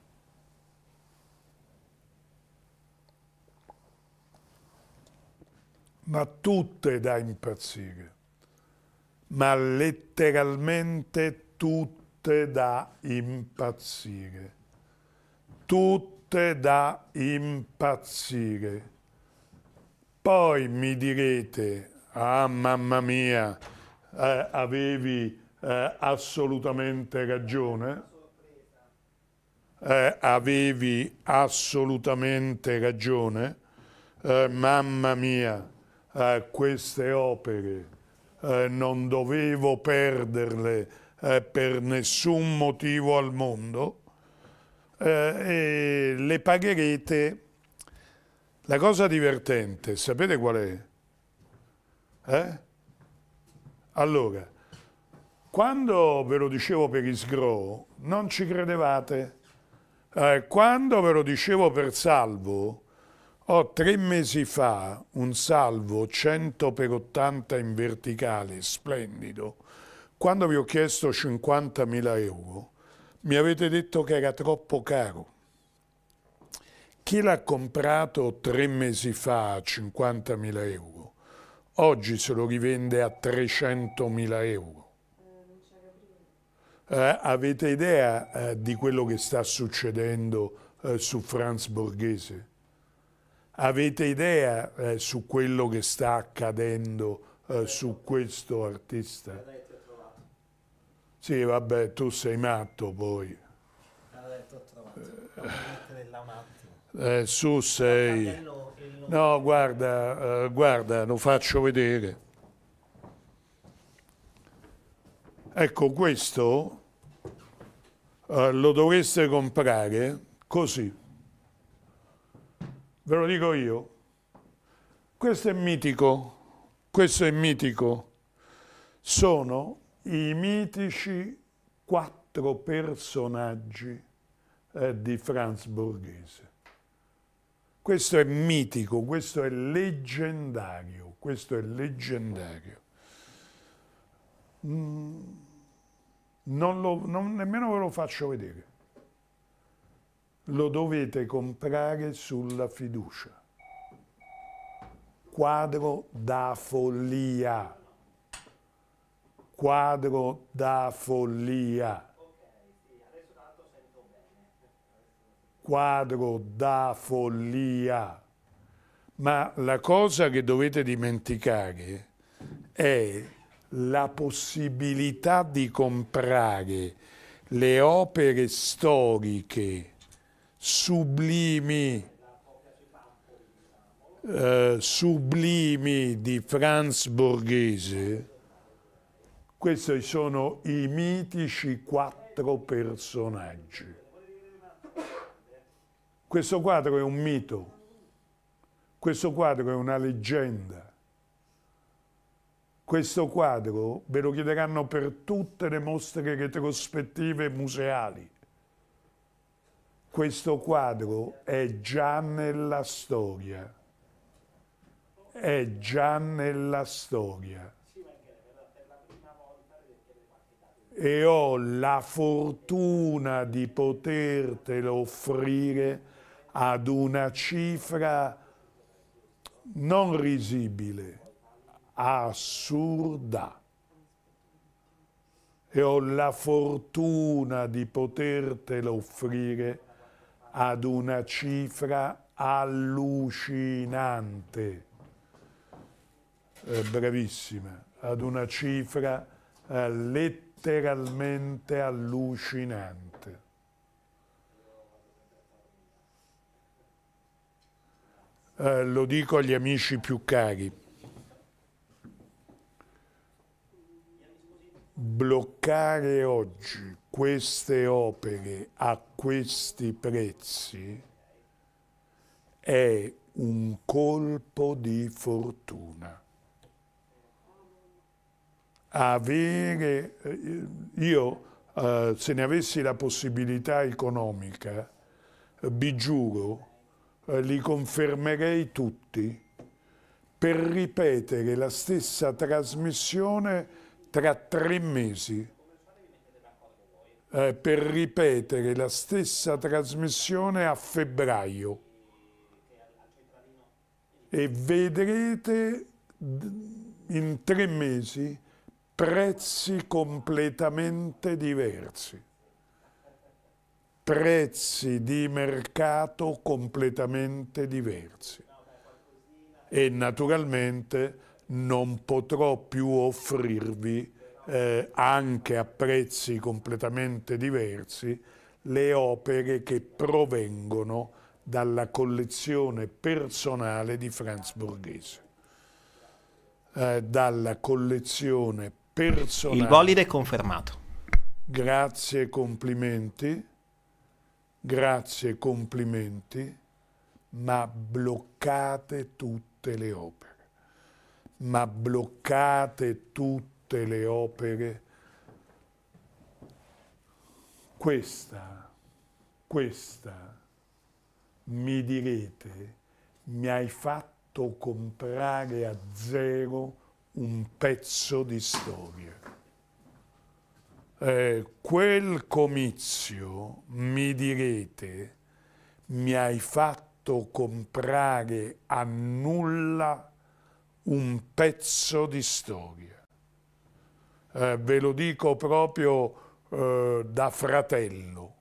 Ma tutte da impazzire, ma letteralmente tutte da impazzire, tutte da impazzire. Poi mi direte, ah mamma mia, eh, avevi eh, assolutamente ragione, eh, avevi assolutamente ragione, eh, mamma mia, eh, queste opere eh, non dovevo perderle per nessun motivo al mondo, e le pagherete. La cosa divertente, sapete qual è? Eh? Allora, quando ve lo dicevo per Isgro, non ci credevate. Eh, quando ve lo dicevo per Salvo, ho tre mesi fa un Salvo 100 per 80 in verticale, splendido. Quando vi ho chiesto 50.000 euro, mi avete detto che era troppo caro. Chi l'ha comprato tre mesi fa a 50.000 euro? Oggi se lo rivende a 300.000 euro. Eh, avete idea eh, di quello che sta succedendo eh, su Franz Borghese? Avete idea su quello che sta accadendo su questo artista? Sì, vabbè, tu sei matto poi. Eh, su sei... No, guarda, eh, guarda, lo faccio vedere. Ecco, questo eh, lo dovreste comprare così. Ve lo dico io. Questo è mitico, questo è mitico. Sono i mitici quattro personaggi eh, di Franz Borghese. Questo è mitico, questo è leggendario, questo è leggendario. Mm, non lo, non, nemmeno ve lo faccio vedere. Lo dovete comprare sulla fiducia. Quadro da follia. Quadro da follia quadro da follia. Ma la cosa che dovete dimenticare è la possibilità di comprare le opere storiche sublimi, eh, sublimi di Franz Borghese, questi sono i mitici quattro personaggi. Questo quadro è un mito, questo quadro è una leggenda, questo quadro ve lo chiederanno per tutte le mostre retrospettive museali. Questo quadro è già nella storia, è già nella storia. e ho la fortuna di potertelo offrire ad una cifra non risibile, assurda. E ho la fortuna di potertela offrire ad una cifra allucinante, eh, bravissima, ad una cifra eh, letteralmente allucinante. Eh, lo dico agli amici più cari, bloccare oggi queste opere a questi prezzi è un colpo di fortuna. Avere, eh, io eh, se ne avessi la possibilità economica, vi giuro eh, li confermerei tutti per ripetere la stessa trasmissione tra tre mesi. Eh, per ripetere la stessa trasmissione a febbraio e vedrete in tre mesi prezzi completamente diversi prezzi di mercato completamente diversi e naturalmente non potrò più offrirvi eh, anche a prezzi completamente diversi le opere che provengono dalla collezione personale di Franz Borghese. Eh, dalla collezione personale. Il bolide confermato. Grazie, complimenti grazie, e complimenti, ma bloccate tutte le opere. Ma bloccate tutte le opere. Questa, questa, mi direte, mi hai fatto comprare a zero un pezzo di storia eh, quel comizio, mi direte, mi hai fatto comprare a nulla un pezzo di storia. Eh, ve lo dico proprio eh, da fratello.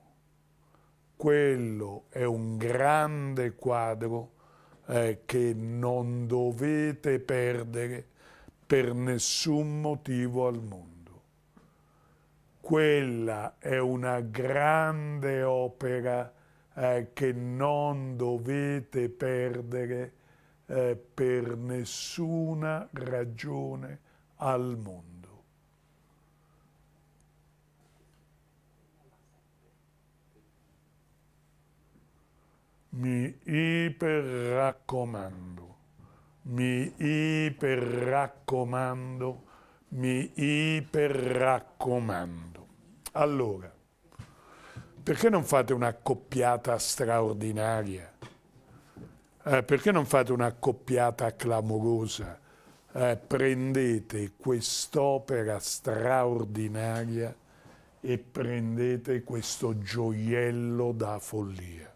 Quello è un grande quadro eh, che non dovete perdere per nessun motivo al mondo quella è una grande opera eh, che non dovete perdere eh, per nessuna ragione al mondo. Mi iper raccomando, mi iper raccomando, mi iper raccomando. Allora, perché non fate un'accoppiata straordinaria? Eh, perché non fate un'accoppiata clamorosa? Eh, prendete quest'opera straordinaria e prendete questo gioiello da follia.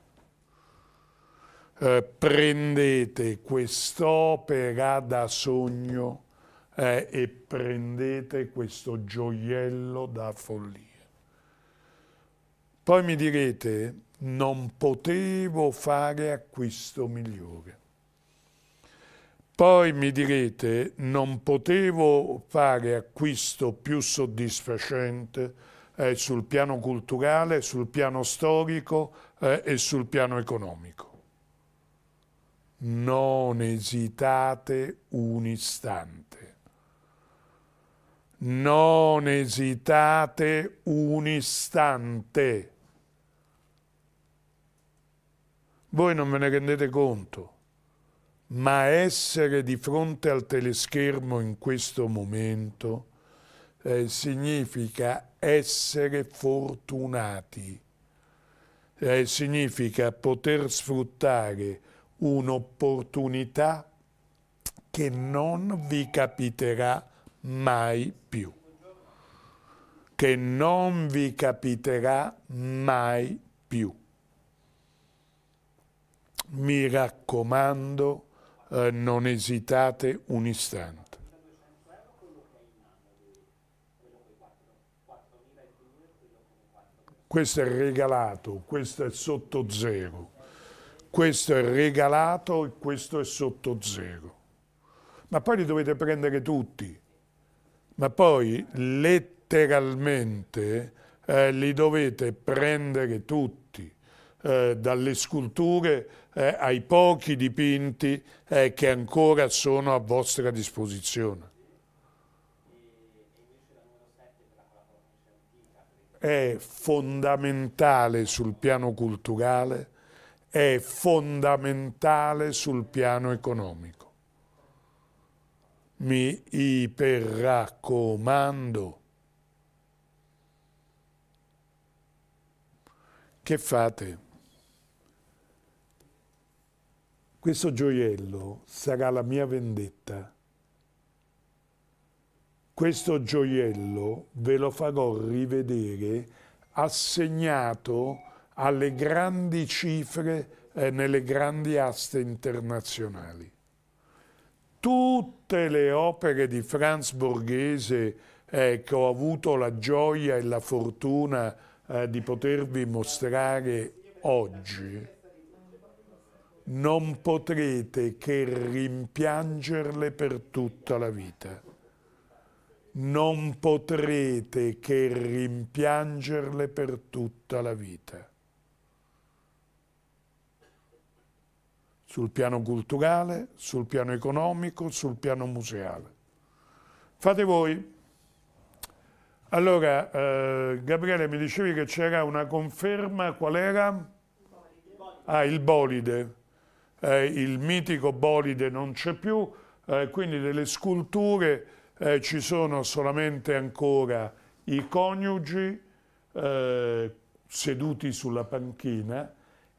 Eh, prendete quest'opera da sogno eh, e prendete questo gioiello da follia. Poi mi direte, non potevo fare acquisto migliore. Poi mi direte, non potevo fare acquisto più soddisfacente eh, sul piano culturale, sul piano storico eh, e sul piano economico. Non esitate un istante. Non esitate un istante Voi non ve ne rendete conto, ma essere di fronte al teleschermo in questo momento eh, significa essere fortunati, eh, significa poter sfruttare un'opportunità che non vi capiterà mai più, che non vi capiterà mai più mi raccomando, eh, non esitate un istante. Questo è regalato, questo è sotto zero. Questo è regalato e questo è sotto zero. Ma poi li dovete prendere tutti. Ma poi letteralmente eh, li dovete prendere tutti, eh, dalle sculture eh, ai pochi dipinti eh, che ancora sono a vostra disposizione. È fondamentale sul piano culturale, è fondamentale sul piano economico. Mi iperraccomando. Che fate? Questo gioiello sarà la mia vendetta. Questo gioiello ve lo farò rivedere assegnato alle grandi cifre eh, nelle grandi aste internazionali. Tutte le opere di Franz Borghese eh, ecco, che ho avuto la gioia e la fortuna eh, di potervi mostrare oggi, non potrete che rimpiangerle per tutta la vita. Non potrete che rimpiangerle per tutta la vita. Sul piano culturale, sul piano economico, sul piano museale. Fate voi. Allora, eh, Gabriele, mi dicevi che c'era una conferma, qual era? Ah, il bolide eh, il mitico Bolide non c'è più, eh, quindi delle sculture eh, ci sono solamente ancora i coniugi eh, seduti sulla panchina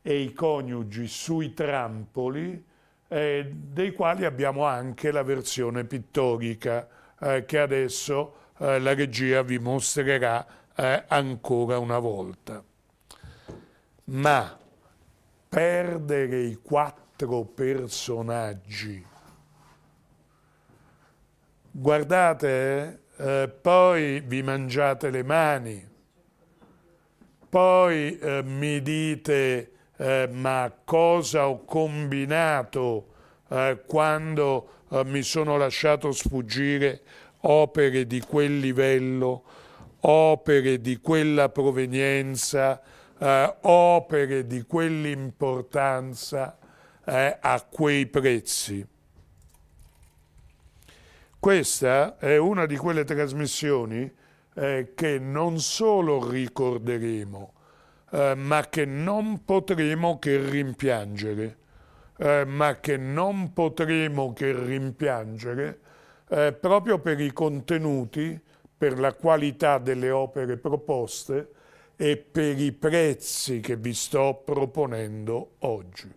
e i coniugi sui trampoli, eh, dei quali abbiamo anche la versione pittorica eh, che adesso la regia vi mostrerà ancora una volta. Ma perdere i quattro quattro personaggi. Guardate, eh, poi vi mangiate le mani, poi eh, mi dite eh, ma cosa ho combinato eh, quando eh, mi sono lasciato sfuggire opere di quel livello, opere di quella provenienza, eh, opere di quell'importanza eh, a quei prezzi. Questa è una di quelle trasmissioni eh, che non solo ricorderemo, eh, ma che non potremo che rimpiangere, eh, ma che non potremo che rimpiangere eh, proprio per i contenuti, per la qualità delle opere proposte, e per i prezzi che vi sto proponendo oggi.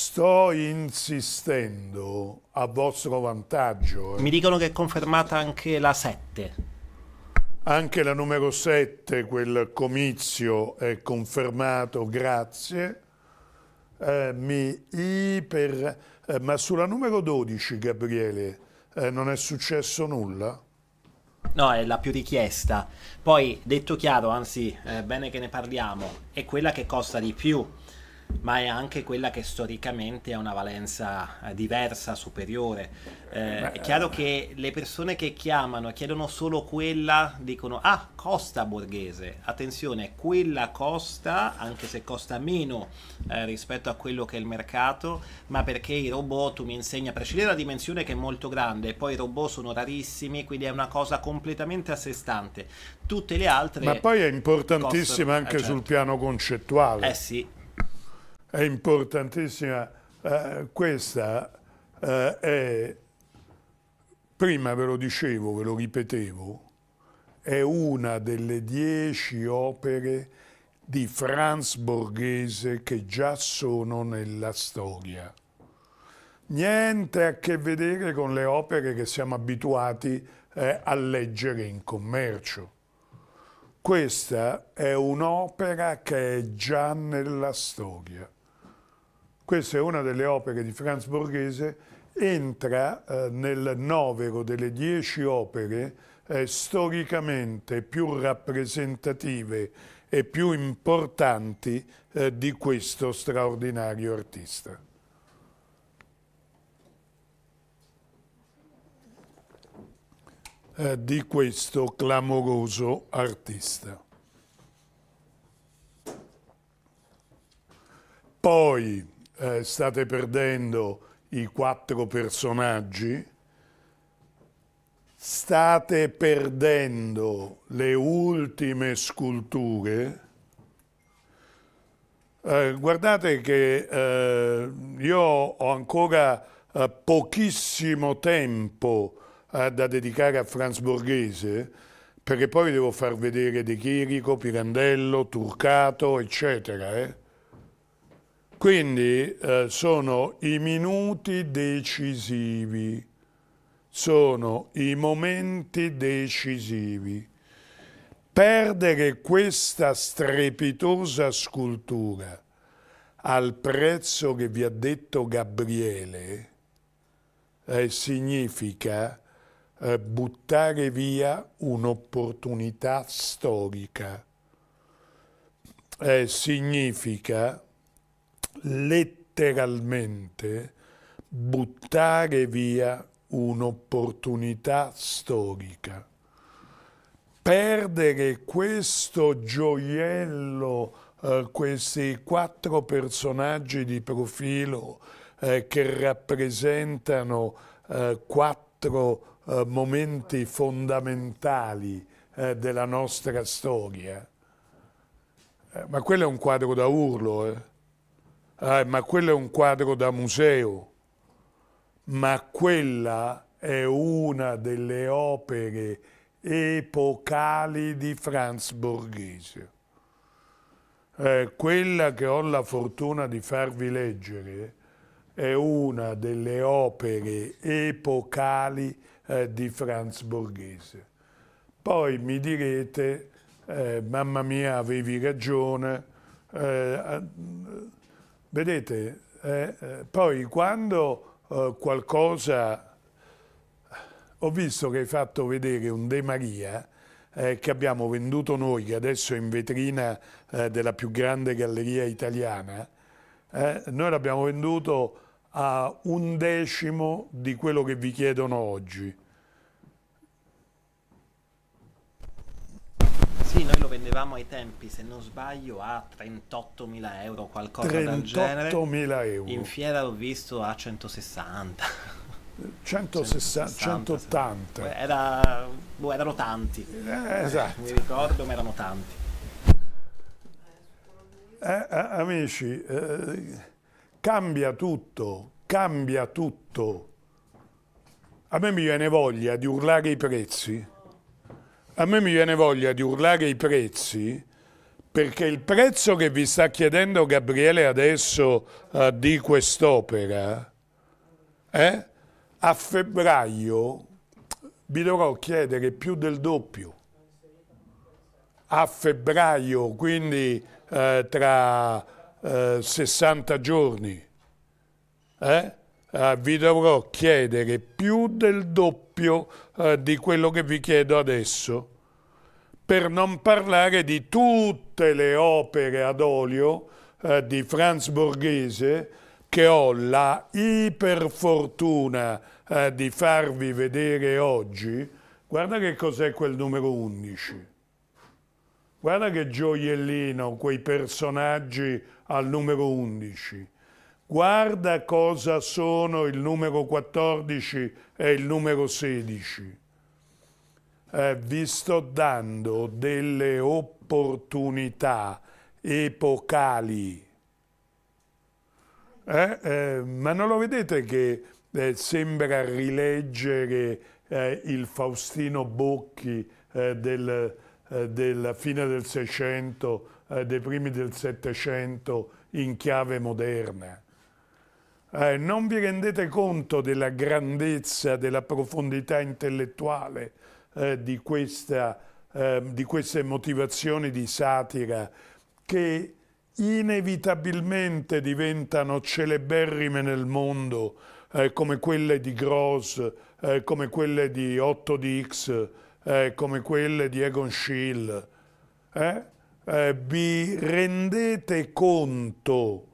Sto insistendo a vostro vantaggio. Eh. Mi dicono che è confermata anche la 7. Anche la numero 7, quel comizio è confermato, grazie. Eh, mi iper... Eh, ma sulla numero 12, Gabriele, eh, non è successo nulla? No, è la più richiesta. Poi, detto chiaro, anzi, eh, bene che ne parliamo, è quella che costa di più ma è anche quella che storicamente ha una valenza eh, diversa, superiore. Eh, Beh, è chiaro eh. che le persone che chiamano e chiedono solo quella, dicono ah, costa borghese, attenzione, quella costa, anche se costa meno eh, rispetto a quello che è il mercato, ma perché i robot, tu mi insegni, a prescindere dalla dimensione che è molto grande, poi i robot sono rarissimi, quindi è una cosa completamente a sé stante. Tutte le altre... Ma poi è importantissima costano, eh, anche eh, certo. sul piano concettuale. Eh sì, è importantissima eh, questa, eh, è, prima ve lo dicevo, ve lo ripetevo, è una delle dieci opere di Franz Borghese che già sono nella storia. Niente a che vedere con le opere che siamo abituati eh, a leggere in commercio. Questa è un'opera che è già nella storia. Questa è una delle opere di Franz Borghese, entra eh, nel novero delle dieci opere eh, storicamente più rappresentative e più importanti eh, di questo straordinario artista. Eh, di questo clamoroso artista. Poi eh, state perdendo i quattro personaggi, state perdendo le ultime sculture. Eh, guardate che eh, io ho ancora eh, pochissimo tempo eh, da dedicare a Franz Borghese, perché poi vi devo far vedere De Chirico, Pirandello, Turcato, eccetera. Eh. Quindi eh, sono i minuti decisivi, sono i momenti decisivi. Perdere questa strepitosa scultura al prezzo che vi ha detto Gabriele eh, significa eh, buttare via un'opportunità storica. Eh, significa letteralmente buttare via un'opportunità storica. Perdere questo gioiello, eh, questi quattro personaggi di profilo eh, che rappresentano eh, quattro eh, momenti fondamentali eh, della nostra storia. Eh, ma quello è un quadro da urlo. Ah, ma quello è un quadro da museo, ma quella è una delle opere epocali di Franz Borghese. Eh, quella che ho la fortuna di farvi leggere è una delle opere epocali eh, di Franz Borghese. Poi mi direte, eh, mamma mia, avevi ragione, eh, Vedete, eh, eh, poi quando eh, qualcosa... Ho visto che hai fatto vedere un De Maria eh, che abbiamo venduto noi, che adesso è in vetrina eh, della più grande galleria italiana, eh, noi l'abbiamo venduto a un decimo di quello che vi chiedono oggi. noi lo vendevamo ai tempi, se non sbaglio, a 38.000 euro, qualcosa 38 del genere. 38.000 euro. In fiera l'ho visto a 160. 160, 180. Era, boh, erano tanti. Eh, esatto. Mi ricordo, ma erano tanti. Eh, eh, amici, eh, cambia tutto, cambia tutto. A me mi viene voglia di urlare i prezzi. A me mi viene voglia di urlare i prezzi perché il prezzo che vi sta chiedendo Gabriele adesso uh, di quest'opera eh, a febbraio vi dovrò chiedere più del doppio. A febbraio, quindi uh, tra uh, eh, 60 giorni. Eh? Eh, vi dovrò chiedere più del doppio eh, di quello che vi chiedo adesso, per non parlare di tutte le opere ad olio eh, di Franz Borghese che ho la iperfortuna eh, di farvi vedere oggi. Guarda che cos'è quel numero 11. Guarda che gioiellino quei personaggi al numero 11 guarda cosa sono il numero 14 e il numero 16. Eh, vi sto dando delle opportunità epocali. Eh, eh, ma non lo vedete che eh, sembra rileggere eh, il Faustino Bocchi eh, del, della fine del Seicento, dei primi del Settecento in chiave moderna? eh, non vi rendete conto della grandezza, della profondità intellettuale eh, di, questa, eh, di queste motivazioni di satira che inevitabilmente diventano celeberrime nel mondo eh, come quelle di Gross, eh, come quelle di Otto Dix, eh, come quelle di Egon Schill. Eh? Eh, vi rendete conto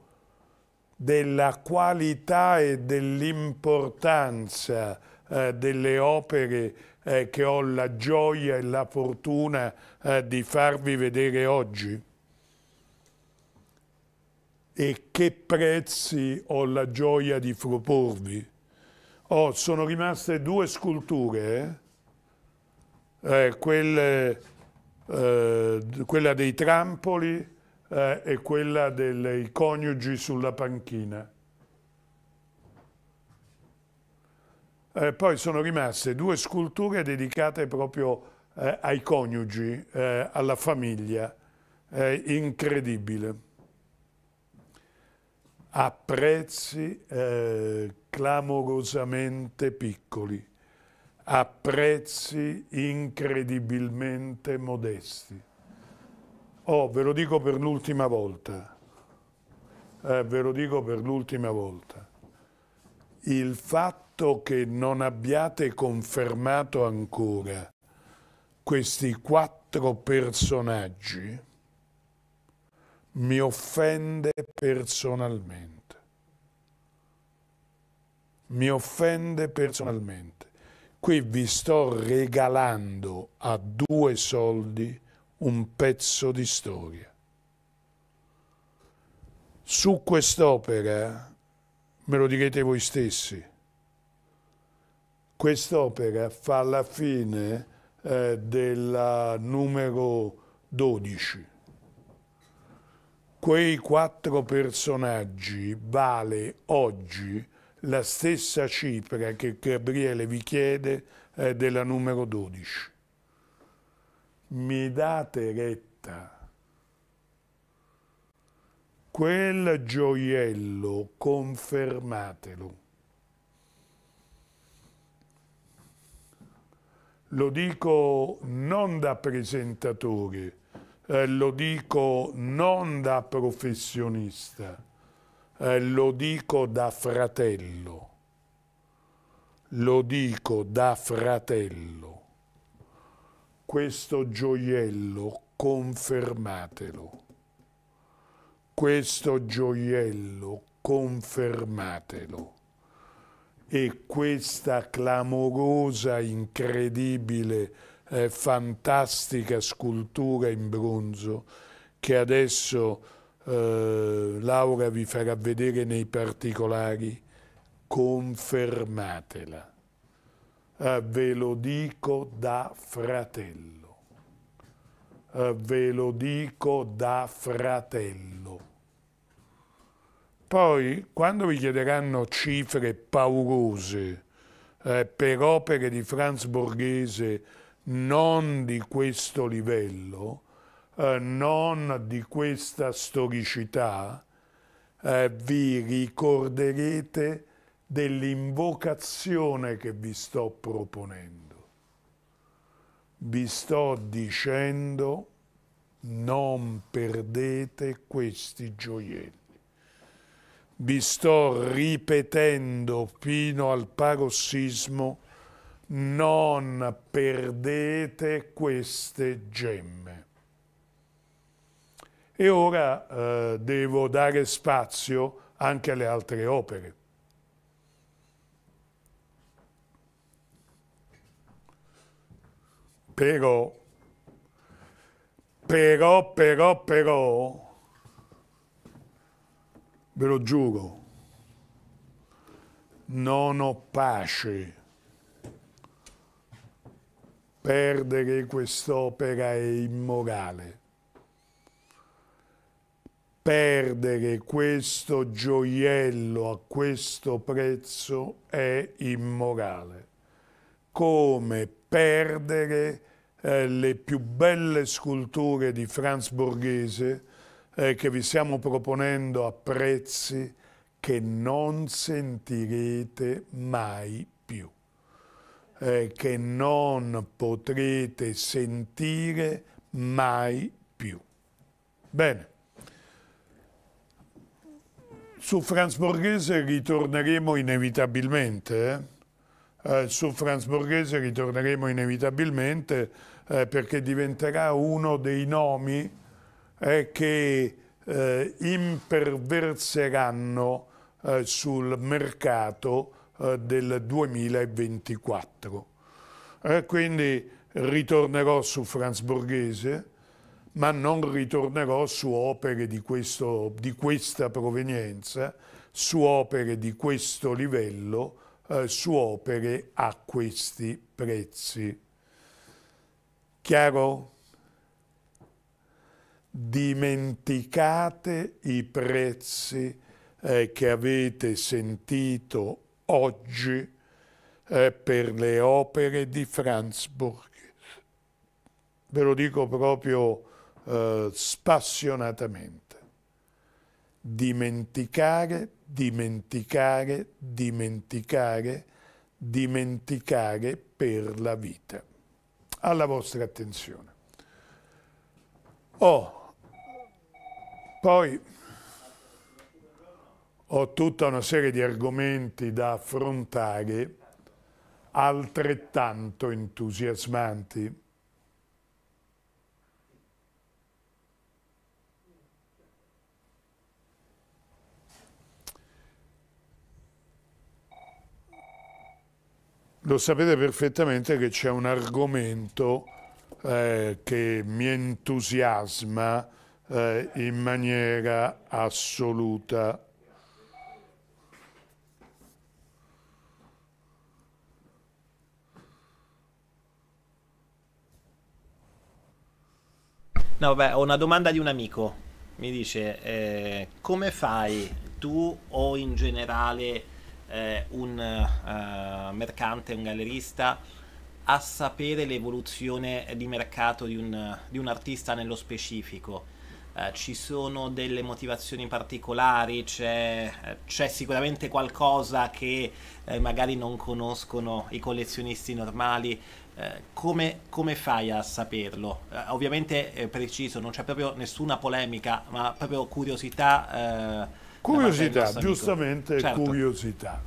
della qualità e dell'importanza eh, delle opere eh, che ho la gioia e la fortuna eh, di farvi vedere oggi e che prezzi ho la gioia di proporvi. Oh, sono rimaste due sculture, eh. Eh, quelle, eh, quella dei trampoli eh, è quella dei coniugi sulla panchina. Eh, poi sono rimaste due sculture dedicate proprio eh, ai coniugi, eh, alla famiglia, eh, incredibile, a prezzi eh, clamorosamente piccoli, a prezzi incredibilmente modesti. Oh, ve lo dico per l'ultima volta, eh, ve lo dico per l'ultima volta, il fatto che non abbiate confermato ancora questi quattro personaggi mi offende personalmente. Mi offende personalmente. Qui vi sto regalando a due soldi un pezzo di storia. Su quest'opera, me lo direte voi stessi, quest'opera fa la fine eh, della numero 12. Quei quattro personaggi vale oggi la stessa cifra che Gabriele vi chiede eh, della numero 12 mi date retta. Quel gioiello confermatelo. Lo dico non da presentatore, eh, lo dico non da professionista, eh, lo dico da fratello, lo dico da fratello questo gioiello, confermatelo. Questo gioiello, confermatelo. E questa clamorosa, incredibile, eh, fantastica scultura in bronzo che adesso eh, Laura vi farà vedere nei particolari, confermatela eh, ve lo dico da fratello, eh, ve lo dico da fratello. Poi, quando vi chiederanno cifre paurose eh, per opere di Franz Borghese non di questo livello, eh, non di questa storicità, eh, vi ricorderete dell'invocazione che vi sto proponendo. Vi sto dicendo non perdete questi gioielli. Vi sto ripetendo fino al parossismo non perdete queste gemme. E ora eh, devo dare spazio anche alle altre opere. Però, però, però, però, ve lo giuro, non ho pace. Perdere quest'opera è immorale. Perdere questo gioiello a questo prezzo è immorale. Come perdere eh, le più belle sculture di Franz Borghese eh, che vi stiamo proponendo a prezzi che non sentirete mai più, eh, che non potrete sentire mai più. Bene. Su Franz Borghese ritorneremo inevitabilmente, eh? eh, su Franz Borghese ritorneremo inevitabilmente eh, perché diventerà uno dei nomi eh, che eh, imperverseranno eh, sul mercato eh, del 2024. quindi ritornerò su Franz Borghese, ma non ritornerò su opere di, questo, di questa provenienza, su opere di questo livello, eh, su opere a questi prezzi. Chiaro? Dimenticate i prezzi eh, che avete sentito oggi eh, per le opere di Franz Franzburg. Ve lo dico proprio eh, spassionatamente. Dimenticare dimenticare, dimenticare, dimenticare per la vita. Alla vostra attenzione. Oh, poi ho tutta una serie di argomenti da affrontare altrettanto entusiasmanti lo sapete perfettamente che c'è un argomento eh, che mi entusiasma eh, in maniera assoluta. No, vabbè, ho una domanda di un amico. Mi dice, eh, come fai tu o in generale eh, un eh, mercante, un gallerista, a sapere l'evoluzione di mercato di un, di un artista nello specifico. Eh, ci sono delle motivazioni particolari, c'è, c'è sicuramente qualcosa che eh, magari non conoscono i collezionisti normali. Eh, come, come, fai a saperlo? Eh, ovviamente preciso, non c'è proprio nessuna polemica, ma proprio curiosità Curiosità, giustamente certo. curiosità.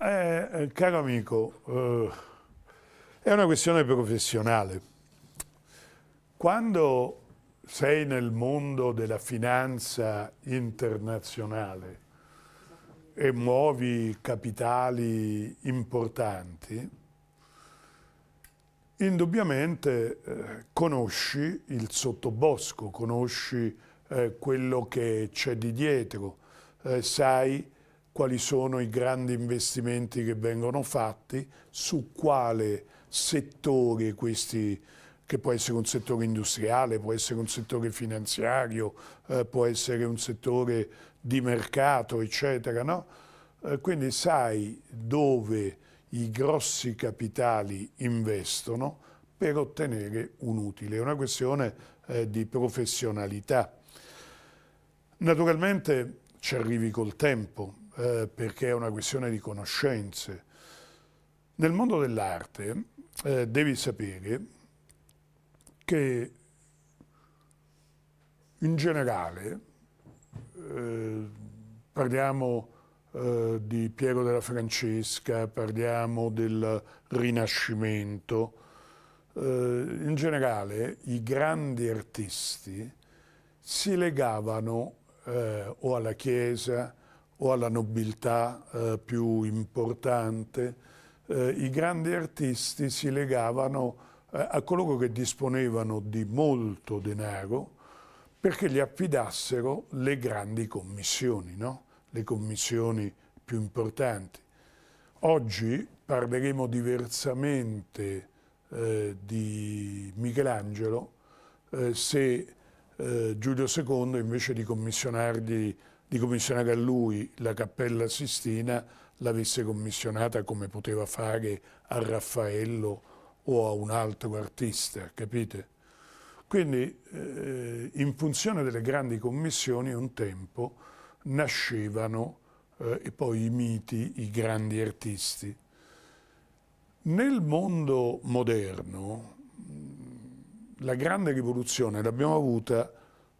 Eh, eh, caro amico, eh, è una questione professionale. Quando sei nel mondo della finanza internazionale e muovi capitali importanti, indubbiamente eh, conosci il sottobosco, conosci eh, quello che c'è di dietro eh, sai quali sono i grandi investimenti che vengono fatti, su quale settore questi, che può essere un settore industriale, può essere un settore finanziario, eh, può essere un settore di mercato, eccetera. No? Eh, quindi sai dove i grossi capitali investono per ottenere un utile. È una questione eh, di professionalità. Naturalmente ci arrivi col tempo, eh, perché è una questione di conoscenze. Nel mondo dell'arte eh, devi sapere che in generale, eh, parliamo eh, di Piero della Francesca, parliamo del Rinascimento, eh, in generale i grandi artisti si legavano eh, o alla Chiesa o alla nobiltà eh, più importante, eh, i grandi artisti si legavano eh, a coloro che disponevano di molto denaro perché gli affidassero le grandi commissioni, no? le commissioni più importanti. Oggi parleremo diversamente eh, di Michelangelo eh, se eh, Giulio II invece di, di, commissionare a lui la Cappella Sistina l'avesse commissionata come poteva fare a Raffaello o a un altro artista, capite? Quindi eh, in funzione delle grandi commissioni un tempo nascevano eh, e poi i miti, i grandi artisti. Nel mondo moderno, la grande rivoluzione l'abbiamo avuta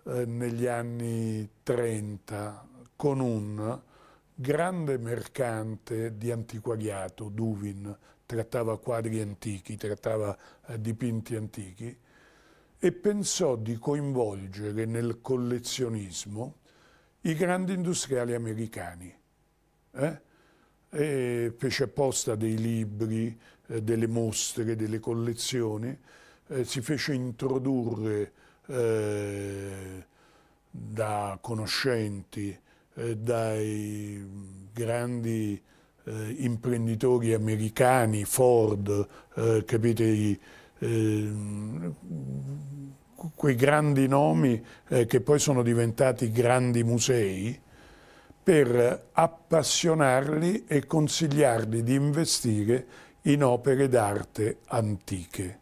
eh, negli anni 30 con un grande mercante di antiquariato, Duvin, trattava quadri antichi, trattava eh, dipinti antichi, e pensò di coinvolgere nel collezionismo i grandi industriali americani. Eh? E fece apposta dei libri, eh, delle mostre, delle collezioni, eh, si fece introdurre eh, da conoscenti, eh, dai grandi eh, imprenditori americani, Ford, eh, capite, i, eh, quei grandi nomi che poi sono diventati grandi musei, per appassionarli e consigliarli di investire in opere d'arte antiche.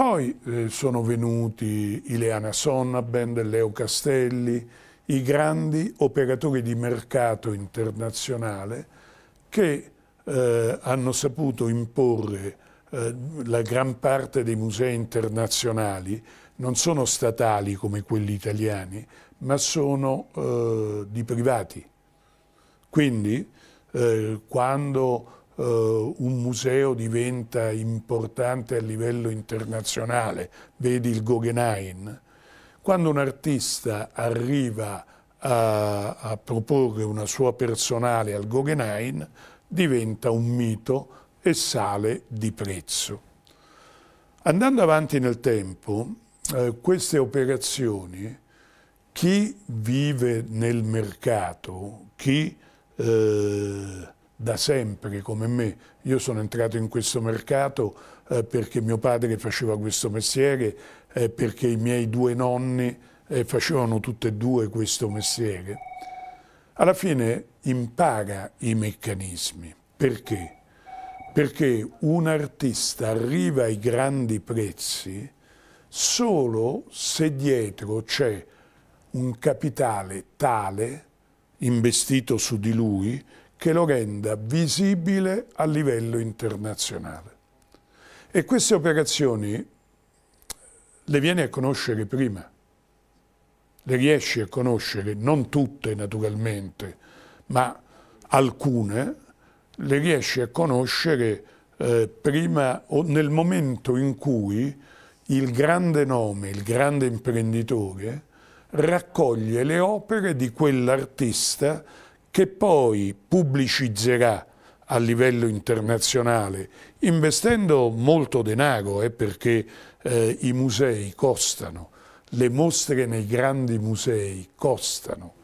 Poi eh, sono venuti Ileana Sonnabend, Leo Castelli, i grandi operatori di mercato internazionale che eh, hanno saputo imporre eh, la gran parte dei musei internazionali, non sono statali come quelli italiani, ma sono eh, di privati. Quindi eh, quando Uh, un museo diventa importante a livello internazionale, vedi il Guggenheim, quando un artista arriva a, a proporre una sua personale al Guggenheim diventa un mito e sale di prezzo. Andando avanti nel tempo, uh, queste operazioni, chi vive nel mercato, chi uh, da sempre come me. Io sono entrato in questo mercato eh, perché mio padre faceva questo mestiere, eh, perché i miei due nonni eh, facevano tutti e due questo mestiere. Alla fine impara i meccanismi. Perché? Perché un artista arriva ai grandi prezzi solo se dietro c'è un capitale tale investito su di lui che lo renda visibile a livello internazionale. E queste operazioni le viene a conoscere prima, le riesce a conoscere, non tutte naturalmente, ma alcune le riesce a conoscere eh, prima o nel momento in cui il grande nome, il grande imprenditore raccoglie le opere di quell'artista che poi pubblicizzerà a livello internazionale, investendo molto denaro, eh, perché eh, i musei costano, le mostre nei grandi musei costano.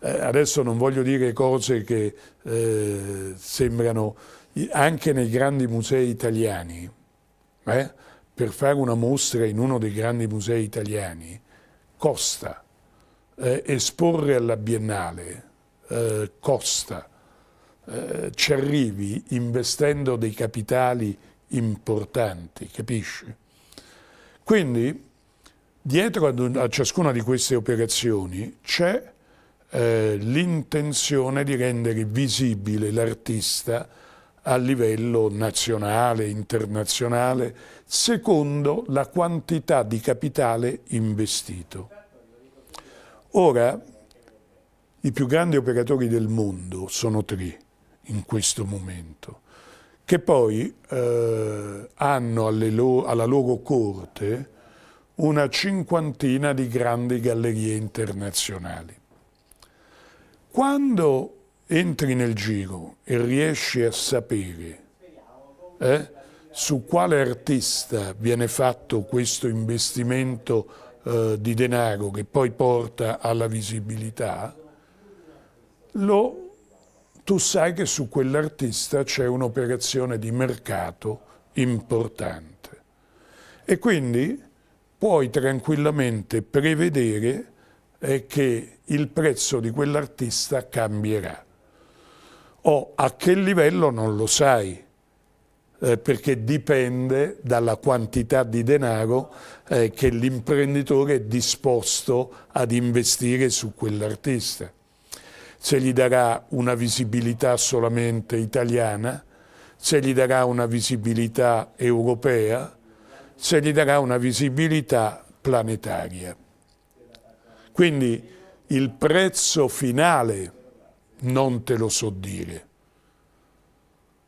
Eh, adesso non voglio dire cose che eh, sembrano anche nei grandi musei italiani, eh, per fare una mostra in uno dei grandi musei italiani costa. Eh, esporre alla Biennale eh, costa, eh, ci arrivi investendo dei capitali importanti, capisci? Quindi dietro ad, a ciascuna di queste operazioni c'è eh, l'intenzione di rendere visibile l'artista a livello nazionale, internazionale, secondo la quantità di capitale investito. Ora, i più grandi operatori del mondo sono tre in questo momento, che poi eh, hanno lo alla loro corte una cinquantina di grandi gallerie internazionali. Quando entri nel giro e riesci a sapere eh, su quale artista viene fatto questo investimento eh, di denaro che poi porta alla visibilità, lo, tu sai che su quell'artista c'è un'operazione di mercato importante e quindi puoi tranquillamente prevedere eh, che il prezzo di quell'artista cambierà. O a che livello non lo sai, eh, perché dipende dalla quantità di denaro eh, che l'imprenditore è disposto ad investire su quell'artista se gli darà una visibilità solamente italiana, se gli darà una visibilità europea, se gli darà una visibilità planetaria. Quindi il prezzo finale non te lo so dire.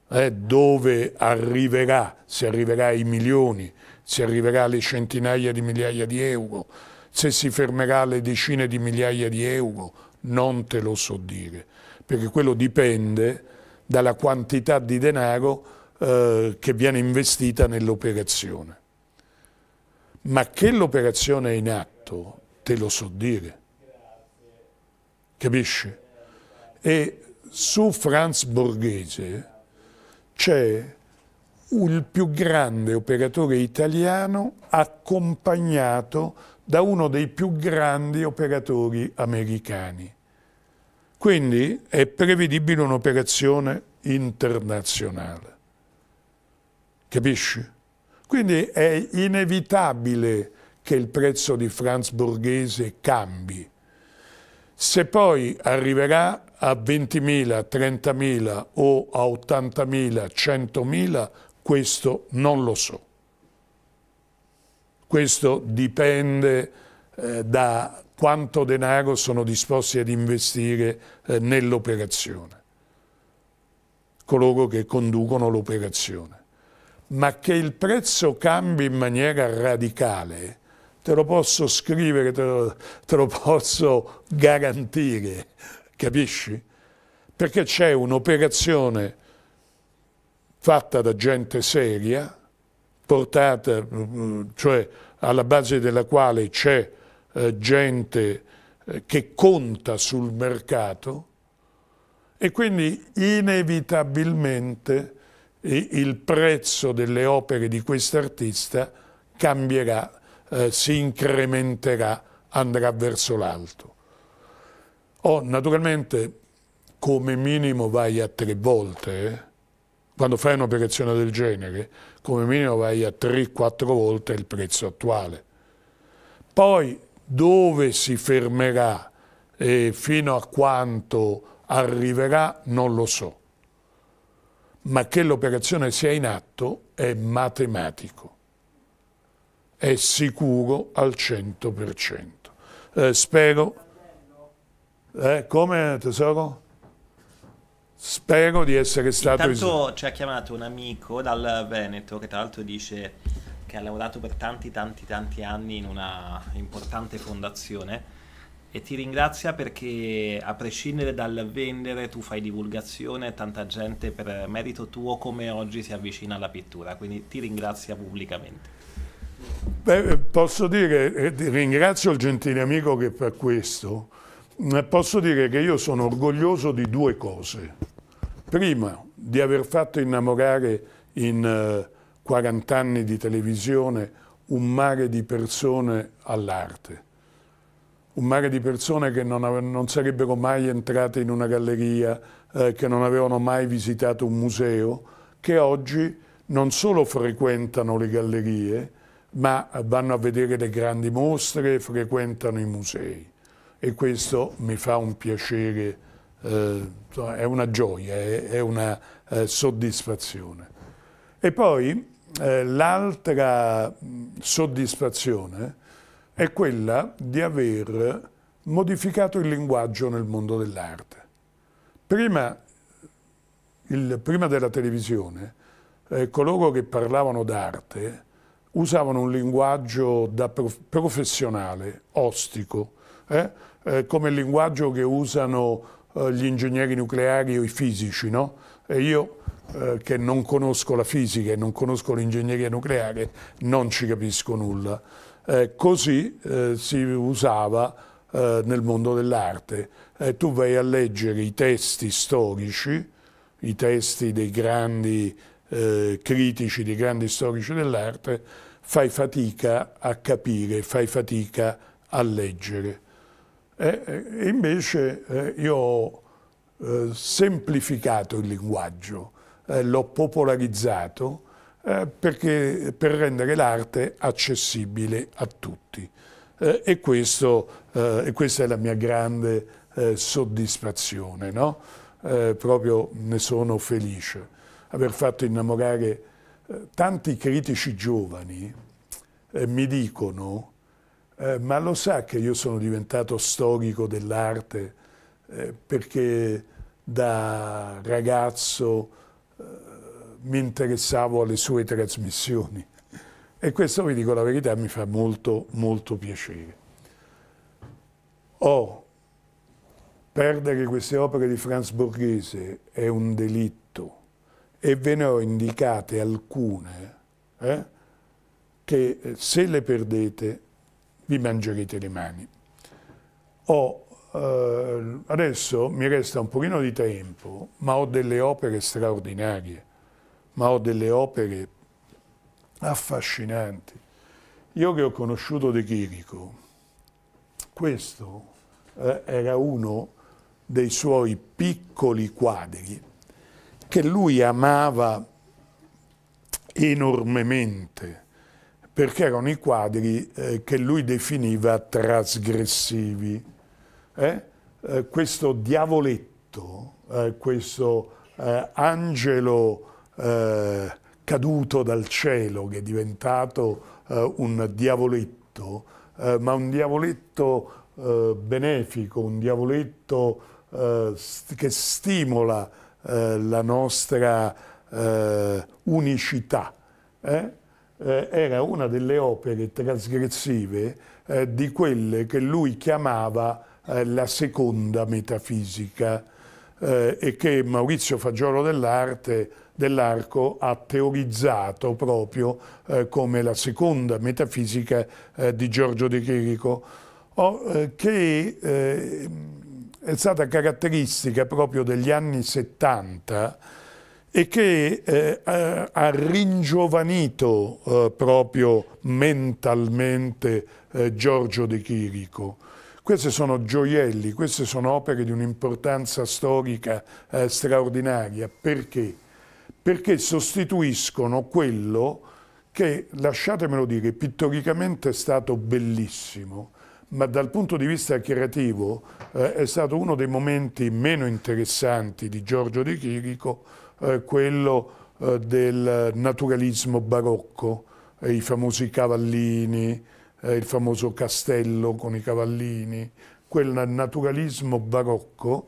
Eh, dove arriverà, se arriverà ai milioni, se arriverà alle centinaia di migliaia di euro, se si fermerà alle decine di migliaia di euro, non te lo so dire, perché quello dipende dalla quantità di denaro eh, che viene investita nell'operazione. Ma che l'operazione è in atto, te lo so dire. Capisci? E su Franz Borghese c'è il più grande operatore italiano accompagnato da uno dei più grandi operatori americani. Quindi è prevedibile un'operazione internazionale. Capisci? Quindi è inevitabile che il prezzo di Franz Borghese cambi. Se poi arriverà a 20.000, 30.000 o a 80.000, 100.000, questo non lo so. Questo dipende eh, da quanto denaro sono disposti ad investire eh, nell'operazione, coloro che conducono l'operazione. Ma che il prezzo cambi in maniera radicale, te lo posso scrivere, te lo, te lo posso garantire, capisci? Perché c'è un'operazione fatta da gente seria, portata, mm, mm, cioè alla base della quale c'è eh, gente eh, che conta sul mercato e quindi inevitabilmente il prezzo delle opere di quest'artista cambierà, eh, si incrementerà, andrà verso l'alto. Oh, naturalmente come minimo vai a tre volte, eh? quando fai un'operazione del genere, come minimo vai a 3-4 volte il prezzo attuale. Poi dove si fermerà e fino a quanto arriverà non lo so, ma che l'operazione sia in atto è matematico, è sicuro al 100%. Eh, spero, eh, come tesoro? Spero di essere stato... Intanto ci ha chiamato un amico dal Veneto che tra l'altro dice che ha lavorato per tanti tanti tanti anni in una importante fondazione e ti ringrazia perché a prescindere dal vendere tu fai divulgazione e tanta gente per merito tuo come oggi si avvicina alla pittura, quindi ti ringrazia pubblicamente. Beh, eh, posso dire, eh, ringrazio il gentile amico che per questo, posso dire che io sono orgoglioso di due cose. Prima, di aver fatto innamorare in eh, 40 anni di televisione, un mare di persone all'arte, un mare di persone che non, non, sarebbero mai entrate in una galleria, eh, che non avevano mai visitato un museo, che oggi non solo frequentano le gallerie, ma vanno a vedere le grandi mostre e frequentano i musei. E questo mi fa un piacere, eh, è una gioia, è, è una eh, soddisfazione. E poi eh, l'altra soddisfazione è quella di aver modificato il linguaggio nel mondo dell'arte. Prima, prima, della televisione, eh, coloro che parlavano d'arte usavano un linguaggio da prof professionale, ostico, eh? Eh, come il linguaggio che usano eh, gli ingegneri nucleari o i fisici, no? E io eh, che non conosco la fisica e non conosco l'ingegneria nucleare, non ci capisco nulla. Eh, così eh, si usava eh, nel mondo dell'arte. Eh, tu vai a leggere i testi storici, i testi dei grandi critici, dei grandi storici dell'arte, fai fatica a capire, fai fatica a leggere. E, e invece io ho semplificato il linguaggio, eh, l'ho popolarizzato eh, perché, per rendere l'arte accessibile a tutti. Eh, e, questo, eh, e, questa è la mia grande eh, soddisfazione, no? Eh, proprio ne sono felice. Aver fatto innamorare tanti critici giovani mi dicono ma lo sa che io sono diventato storico dell'arte perché da ragazzo mi interessavo alle sue trasmissioni e questo vi dico la verità mi fa molto molto piacere. Oh, perdere queste opere di Franz Borghese è un delitto e ve ne ho indicate alcune eh, che eh, se le perdete vi mangerete le mani. Ho oh, Uh, adesso mi resta un pochino di tempo, ma ho delle opere straordinarie, ma ho delle opere affascinanti. Io che ho conosciuto De Chirico, questo eh, era uno dei suoi piccoli quadri che lui amava enormemente perché erano i quadri eh, che lui definiva trasgressivi eh, eh, questo diavoletto, eh, questo eh, angelo eh, caduto dal cielo che è diventato eh, un diavoletto, ma un diavoletto benefico, un diavoletto st che stimola la nostra unicità. era una delle opere trasgressive di quelle che lui chiamava eh, la seconda metafisica eh, e che Maurizio Fagiolo dell'Arte dell'Arco ha teorizzato proprio eh, come la seconda metafisica eh, di Giorgio De Chirico, oh, che è stata caratteristica proprio degli anni 70 e che eh, ha ringiovanito eh, proprio mentalmente eh, Giorgio De Chirico. Questi sono gioielli, queste sono opere di un'importanza storica eh, straordinaria. Perché? Perché sostituiscono quello che, lasciatemelo dire, pittoricamente è stato bellissimo, ma dal punto di vista creativo eh, è stato uno dei momenti meno interessanti di Giorgio di Chirico, eh, quello eh, del naturalismo barocco, eh, i famosi cavallini, eh, il famoso castello con i cavallini, quel naturalismo barocco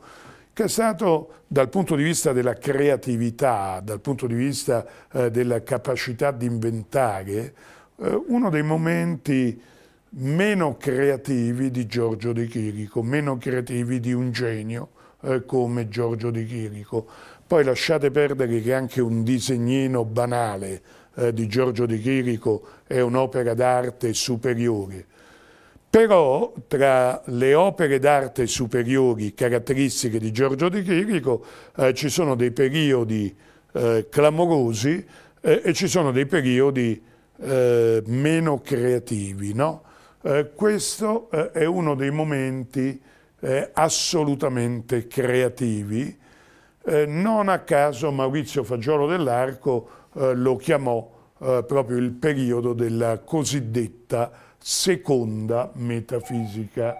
che è stato dal punto di vista della creatività, dal punto di vista eh, della capacità di inventare, eh, uno dei momenti meno creativi di Giorgio di Chirico, meno creativi di un genio eh, come Giorgio di Chirico. Poi lasciate perdere che anche un disegnino banale eh, di Giorgio di Chirico è un'opera d'arte superiore. Però tra le opere d'arte superiori caratteristiche di Giorgio di Chirico eh, ci sono dei periodi eh, clamorosi eh, e ci sono dei periodi eh, meno creativi. No? Eh, questo è uno dei momenti assolutamente creativi. non a caso Maurizio Fagiolo dell'Arco eh, lo chiamò eh, proprio il periodo della cosiddetta seconda metafisica.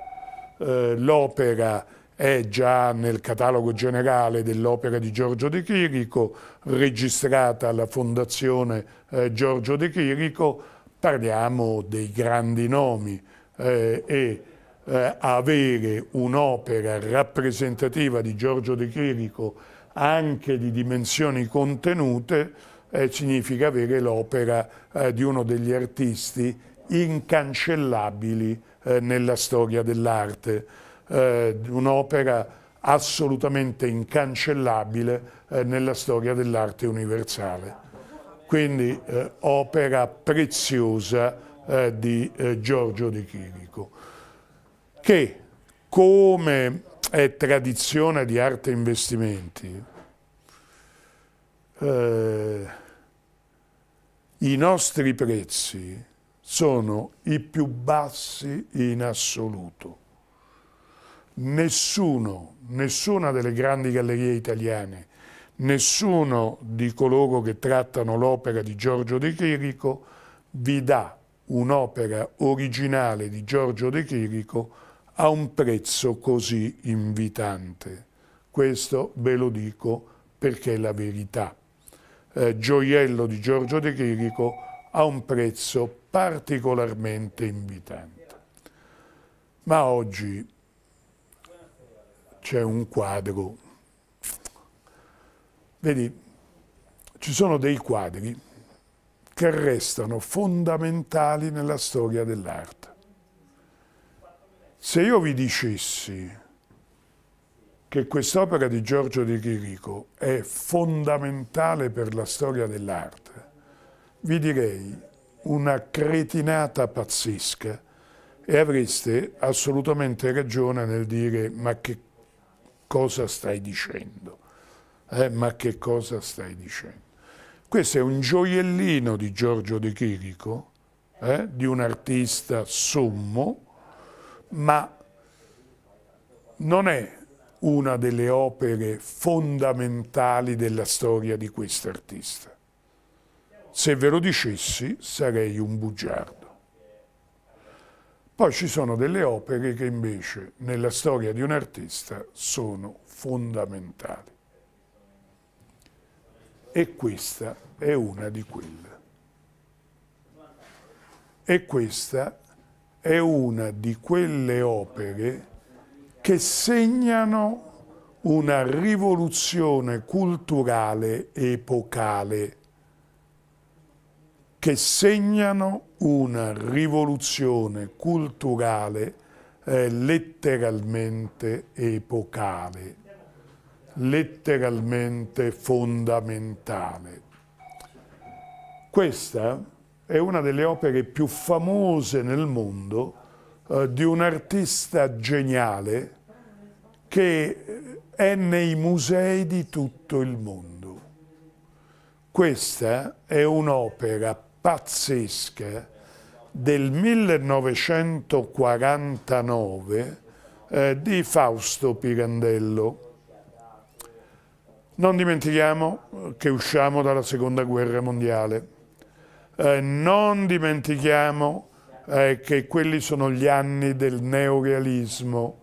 Eh, L'opera è già nel catalogo generale dell'opera di Giorgio De Chirico, registrata alla Fondazione eh, Giorgio De Chirico, parliamo dei grandi nomi eh, e avere un'opera rappresentativa di Giorgio De Chirico anche di dimensioni contenute eh, significa avere l'opera eh, di uno degli artisti incancellabili eh, nella storia dell'arte, eh, un'opera assolutamente incancellabile eh, nella storia dell'arte universale. Quindi eh, opera preziosa di Giorgio di Chirico, che come è tradizione di arte e investimenti, eh, i nostri prezzi sono i più bassi in assoluto. Nessuno, nessuna delle grandi gallerie italiane, nessuno di coloro che trattano l'opera di Giorgio De Chirico vi dà un'opera originale di Giorgio De Chirico a un prezzo così invitante. Questo ve lo dico perché è la verità eh, gioiello di Giorgio De Chirico a un prezzo particolarmente invitante. Ma oggi c'è un quadro. Vedi, ci sono dei quadri che restano fondamentali nella storia dell'arte. Se io vi dicessi che quest'opera di Giorgio di Chirico è fondamentale per la storia dell'arte. Vi direi una cretinata pazzesca e avreste assolutamente ragione nel dire ma che cosa stai dicendo? Eh, ma che cosa stai dicendo? Questo è un gioiellino di Giorgio di Chirico, eh, di un artista sommo, ma non è una delle opere fondamentali della storia di quest'artista. Se ve lo dicessi sarei un bugiardo. Poi ci sono delle opere che invece nella storia di un artista sono fondamentali. E questa è una di quelle. E questa è una di quelle opere che segnano una rivoluzione culturale epocale, che segnano una rivoluzione culturale eh, letteralmente epocale, letteralmente fondamentale. Questa è una delle opere più famose nel mondo eh, di un artista geniale che eh, è nei musei di tutto il mondo. Questa è un'opera pazzesca del 1949 eh, di Fausto Pirandello. Non dimentichiamo che usciamo dalla Seconda Guerra Mondiale, eh, non dimentichiamo eh, che quelli sono gli anni del neorealismo,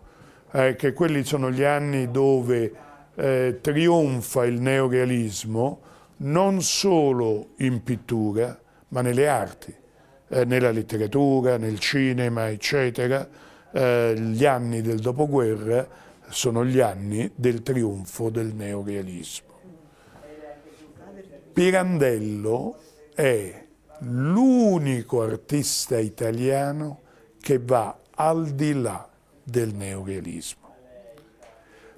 eh, che quelli sono gli anni dove eh, trionfa il neorealismo non solo in pittura, ma nelle arti, eh, nella letteratura, nel cinema, eccetera. Eh, gli anni del dopoguerra sono gli anni del trionfo del neorealismo. Pirandello è l'unico artista italiano che va al di là del neorealismo.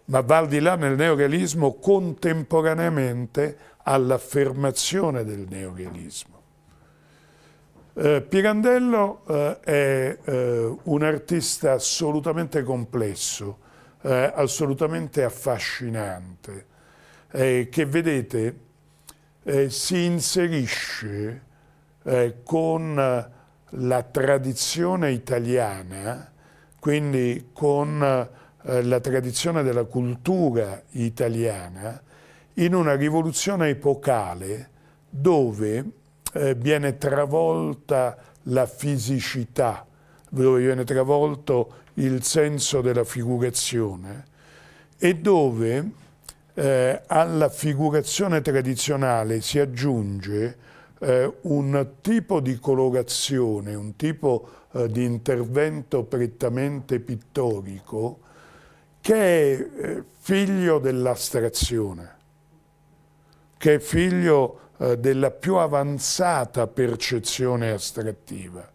Ma va al di là del neorealismo contemporaneamente all'affermazione del neorealismo. Eh, Pirandello eh, è eh, un artista assolutamente complesso, eh, assolutamente affascinante, eh, che vedete eh, si inserisce eh, con eh, la tradizione italiana, quindi con eh, la tradizione della cultura italiana, in una rivoluzione epocale dove eh, viene travolta la fisicità, dove viene travolto il senso della figurazione e dove eh, alla figurazione tradizionale si aggiunge eh, un tipo di colorazione, un tipo eh, di intervento prettamente pittorico che è eh, figlio dell'astrazione, che è figlio eh, della più avanzata percezione astrattiva.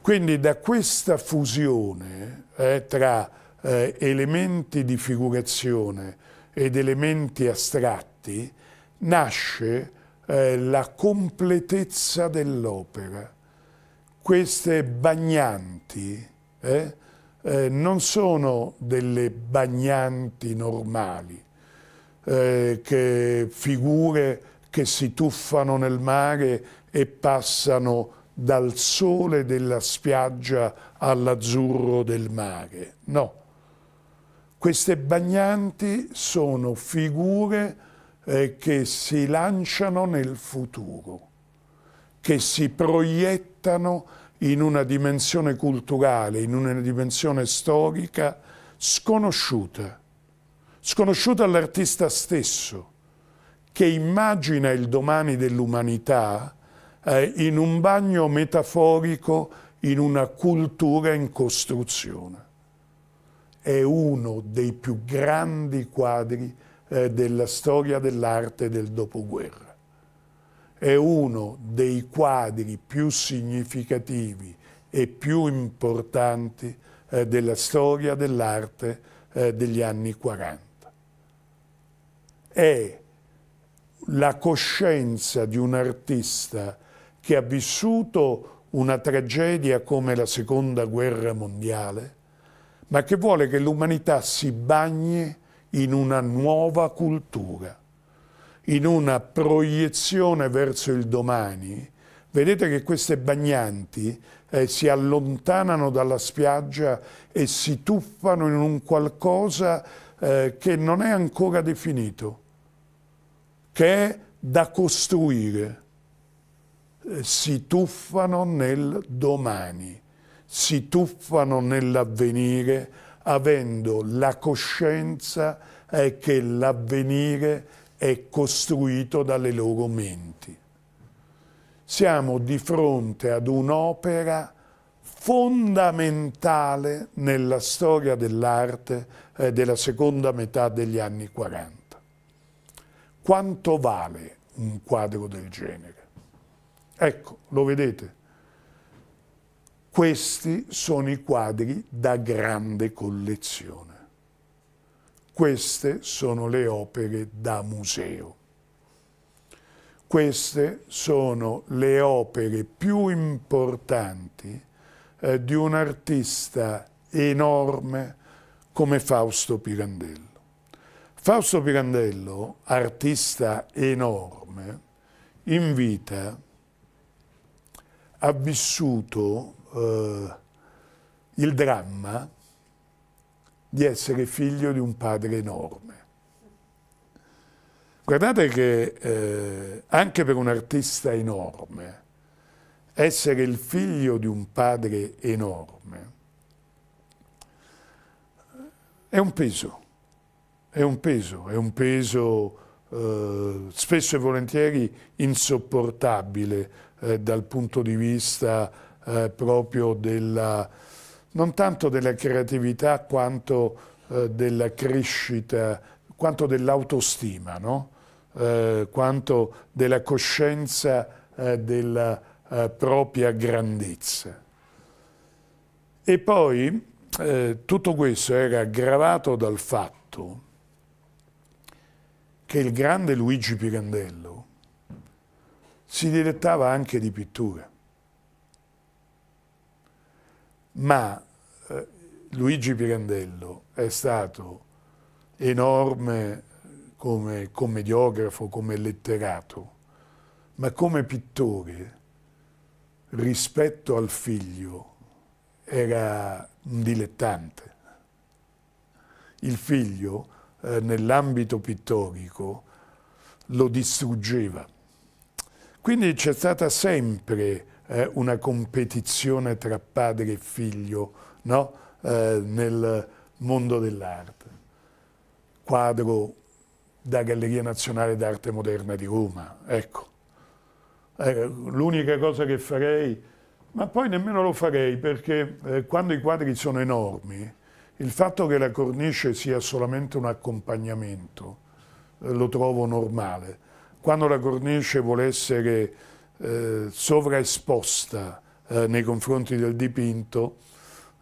Quindi da questa fusione eh, tra elementi di figurazione ed elementi astratti nasce la completezza dell'opera. Queste bagnanti eh, eh, non sono delle bagnanti normali, eh, che figure che si tuffano nel mare e passano dal sole della spiaggia all'azzurro del mare. No, queste bagnanti sono figure che si lanciano nel futuro, che si proiettano in una dimensione culturale, in una dimensione storica sconosciuta, sconosciuta all'artista stesso, che immagina il domani dell'umanità eh, in un bagno metaforico, in una cultura in costruzione. È uno dei più grandi quadri eh, della storia dell'arte del dopoguerra. È uno dei quadri più significativi e più importanti eh, della storia dell'arte eh, degli anni 40. È la coscienza di un artista che ha vissuto una tragedia come la seconda guerra mondiale, ma che vuole che l'umanità si bagni in una nuova cultura, in una proiezione verso il domani. Vedete che queste bagnanti eh, si allontanano dalla spiaggia e si tuffano in un qualcosa eh, che non è ancora definito, che è da costruire. Eh, si tuffano nel domani, si tuffano nell'avvenire, avendo la coscienza che l'avvenire è costruito dalle loro menti. Siamo di fronte ad un'opera fondamentale nella storia dell'arte eh, della seconda metà degli anni 40. Quanto vale un quadro del genere? Ecco, lo vedete, questi sono i quadri da grande collezione. Queste sono le opere da museo. Queste sono le opere più importanti eh, di un artista enorme come Fausto Pirandello. Fausto Pirandello, artista enorme, in vita ha vissuto eh, il dramma di essere figlio di un padre enorme. Guardate che eh, anche per un artista enorme, essere il figlio di un padre enorme è un peso, è un peso, è un peso eh, spesso e volentieri insopportabile eh, dal punto di vista eh, proprio della, non tanto della creatività quanto eh, della crescita, quanto dell'autostima, no? eh, quanto della coscienza eh, della eh, propria grandezza. E poi eh, tutto questo era aggravato dal fatto che il grande Luigi Pirandello si dilettava anche di pittura ma eh, Luigi Pirandello è stato enorme come commediografo, come letterato, ma come pittore rispetto al figlio era un dilettante. Il figlio eh, nell'ambito pittorico lo distruggeva. Quindi c'è stata sempre eh, una competizione tra padre e figlio no? eh, nel mondo dell'arte. Quadro da Galleria Nazionale d'Arte Moderna di Roma, ecco. Eh, L'unica cosa che farei, ma poi nemmeno lo farei perché eh, quando i quadri sono enormi, il fatto che la cornice sia solamente un accompagnamento eh, lo trovo normale. Quando la cornice vuole essere eh, sovraesposta eh, nei confronti del dipinto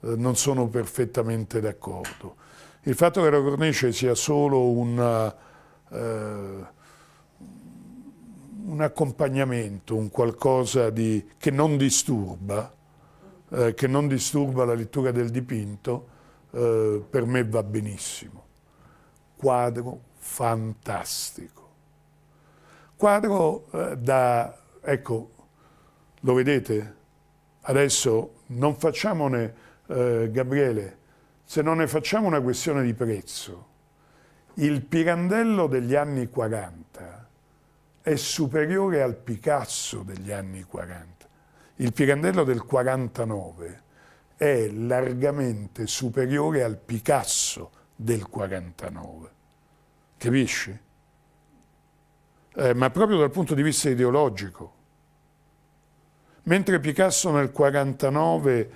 eh, non sono perfettamente d'accordo. Il fatto che la cornice sia solo un, eh, un accompagnamento, un qualcosa di, che non disturba, eh, che non disturba la lettura del dipinto, eh, per me va benissimo. Quadro fantastico. Quadro da Ecco, lo vedete? Adesso non facciamone, eh, Gabriele, se non ne facciamo una questione di prezzo, il Pirandello degli anni 40 è superiore al Picasso degli anni 40. Il Pirandello del 49 è largamente superiore al Picasso del 49. Capisci? eh, ma proprio dal punto di vista ideologico. Mentre Picasso nel 1949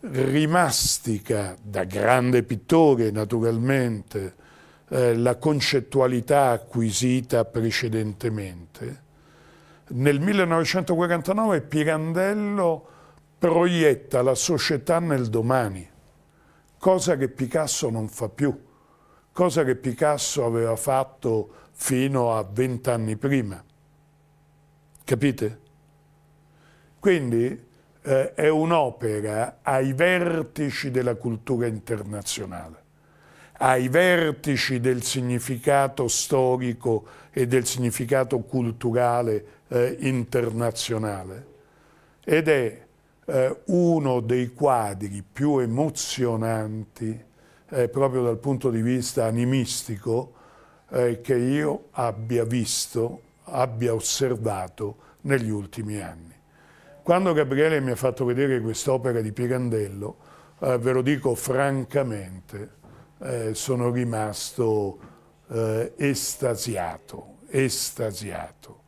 rimastica, da grande pittore naturalmente, eh, la concettualità acquisita precedentemente, nel 1949 Pirandello proietta la società nel domani, cosa che Picasso non fa più, cosa che Picasso aveva fatto fino a vent'anni prima. Capite? Quindi eh, è un'opera ai vertici della cultura internazionale ai vertici del significato storico e del significato culturale eh, internazionale ed è eh, uno dei quadri più emozionanti eh, proprio dal punto di vista animistico eh, che io abbia visto, abbia osservato negli ultimi anni. Quando Gabriele mi ha fatto vedere quest'opera di Pirandello, eh, ve lo dico francamente, eh, sono rimasto eh, estasiato, estasiato.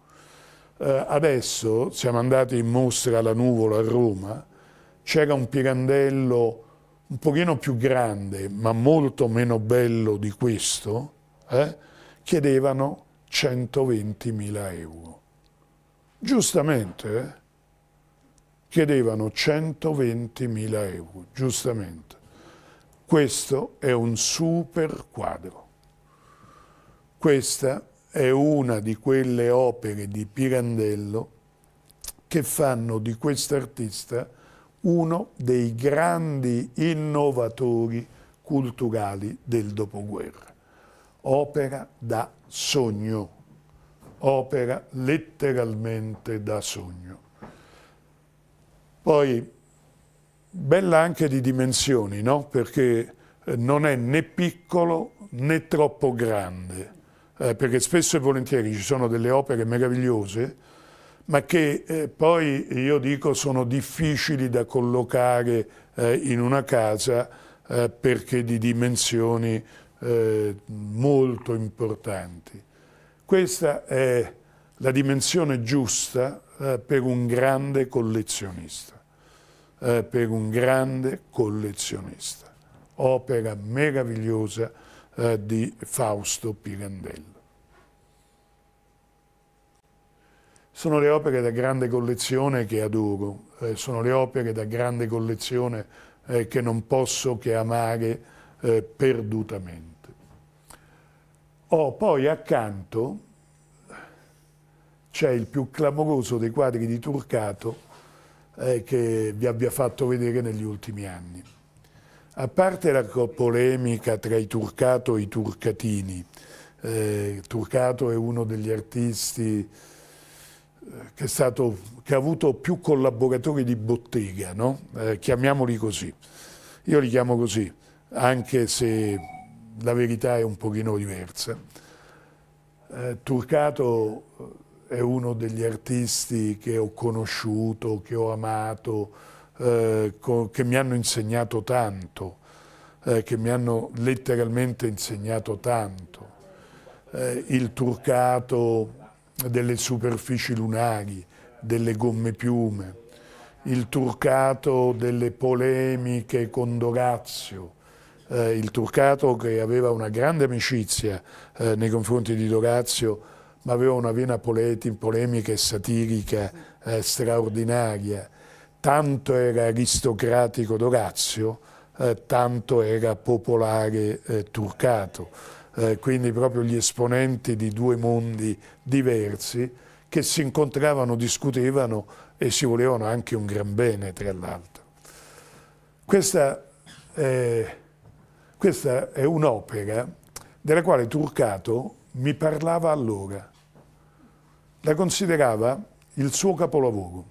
Eh, adesso siamo andati in mostra alla Nuvola a Roma, c'era un Pirandello un pochino più grande, ma molto meno bello di questo, eh? chiedevano 120.000 euro. Giustamente, eh? chiedevano 120.000 euro, giustamente. Questo è un super quadro. Questa è una di quelle opere di Pirandello che fanno di quest'artista uno dei grandi innovatori culturali del dopoguerra opera da sogno, opera letteralmente da sogno. Poi, bella anche di dimensioni, no? perché eh, non è né piccolo né troppo grande, eh, perché spesso e volentieri ci sono delle opere meravigliose, ma che eh, poi io dico sono difficili da collocare eh, in una casa eh, perché di dimensioni eh, molto importanti. Questa è la dimensione giusta eh, per un grande collezionista, eh, per un grande collezionista. Opera meravigliosa eh, di Fausto Pirandello. Sono le opere da grande collezione che adoro, eh, sono le opere da grande collezione che non posso che amare perdutamente. Ho oh, poi accanto c'è il più clamoroso dei quadri di Turcato eh, che vi abbia fatto vedere negli ultimi anni. A parte la polemica tra i Turcato e i Turcatini, eh, Turcato è uno degli artisti eh, che, stato, che, ha avuto più collaboratori di bottega, no? eh, chiamiamoli così. Io li chiamo così, anche se la verità è un pochino diversa. Eh, Turcato eh, è uno degli artisti che ho conosciuto, che ho amato, eh, che mi hanno insegnato tanto, eh, che mi hanno letteralmente insegnato tanto. Eh, il turcato delle superfici lunari, delle gomme piume, il turcato delle polemiche con Dorazio, eh, il Turcato che aveva una grande amicizia eh, nei confronti di Dorazio, ma aveva una vena polemica e satirica eh, straordinaria. Tanto era aristocratico Dorazio, eh, tanto era popolare eh, Turcato. Eh, quindi proprio gli esponenti di due mondi diversi che si incontravano, discutevano e si volevano anche un gran bene, tra l'altro. Questa è questa è un'opera della quale Turcato mi parlava allora. La considerava il suo capolavoro.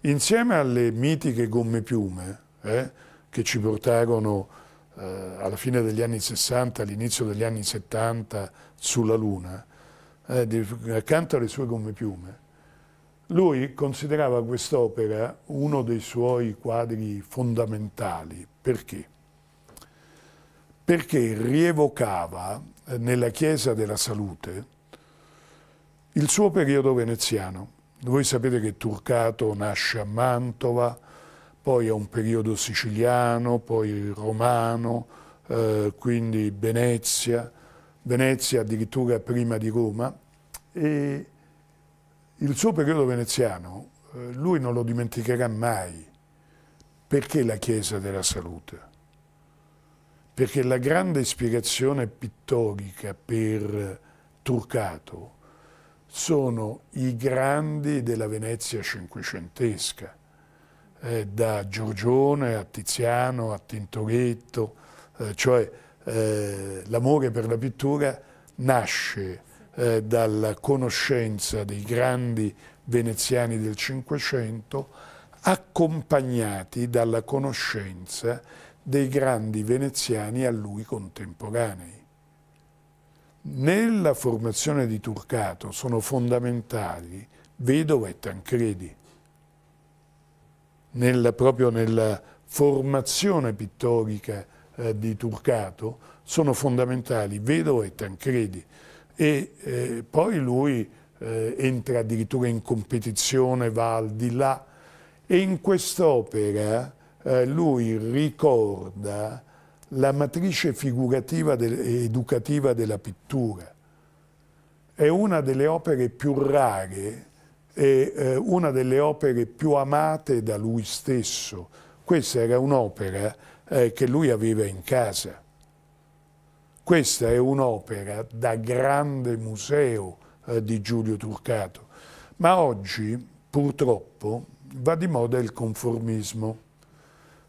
Insieme alle mitiche gomme piume eh, che ci portarono eh, alla fine degli anni 60, all'inizio degli anni 70 sulla Luna, eh, di, accanto alle sue gomme piume, lui considerava quest'opera uno dei suoi quadri fondamentali. Perché? perché rievocava eh, nella Chiesa della Salute il suo periodo veneziano. Voi sapete che Turcato nasce a Mantova, poi ha un periodo siciliano, poi romano, eh, quindi Venezia, Venezia addirittura prima di Roma. E il suo periodo veneziano eh, lui non lo dimenticherà mai perché la Chiesa della Salute? perché la grande ispirazione pittorica per Turcato sono i grandi della Venezia cinquecentesca, eh, da Giorgione a Tiziano a Tintoretto, eh, cioè eh, l'amore per la pittura nasce eh, dalla conoscenza dei grandi veneziani del Cinquecento accompagnati dalla conoscenza dei grandi veneziani a lui contemporanei. Nella formazione di Turcato sono fondamentali Vedova e Tancredi, nella, proprio nella formazione pittorica eh, di Turcato sono fondamentali Vedova e Tancredi e eh, poi lui eh, entra addirittura in competizione, va al di là e in quest'opera eh, lui ricorda la matrice figurativa ed educativa della pittura. È una delle opere più rare e eh, una delle opere più amate da lui stesso. Questa era un'opera eh, che lui aveva in casa. Questa è un'opera da grande museo di Giulio Turcato. Ma oggi, purtroppo, va di moda il conformismo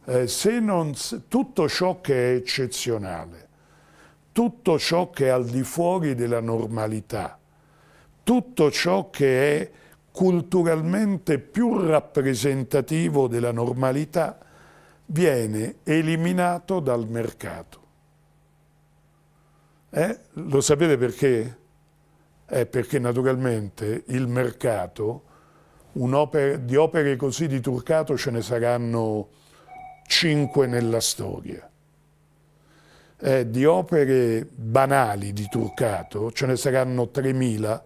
eh, non, tutto ciò che è eccezionale, tutto ciò che è al di fuori della normalità, tutto ciò che è culturalmente più rappresentativo della normalità viene eliminato dal mercato. Eh? Lo sapete perché? Eh, perché naturalmente il mercato, di opere così di Turcato ce ne saranno cinque nella storia. Eh, di opere banali di Turcato ce ne saranno 3.000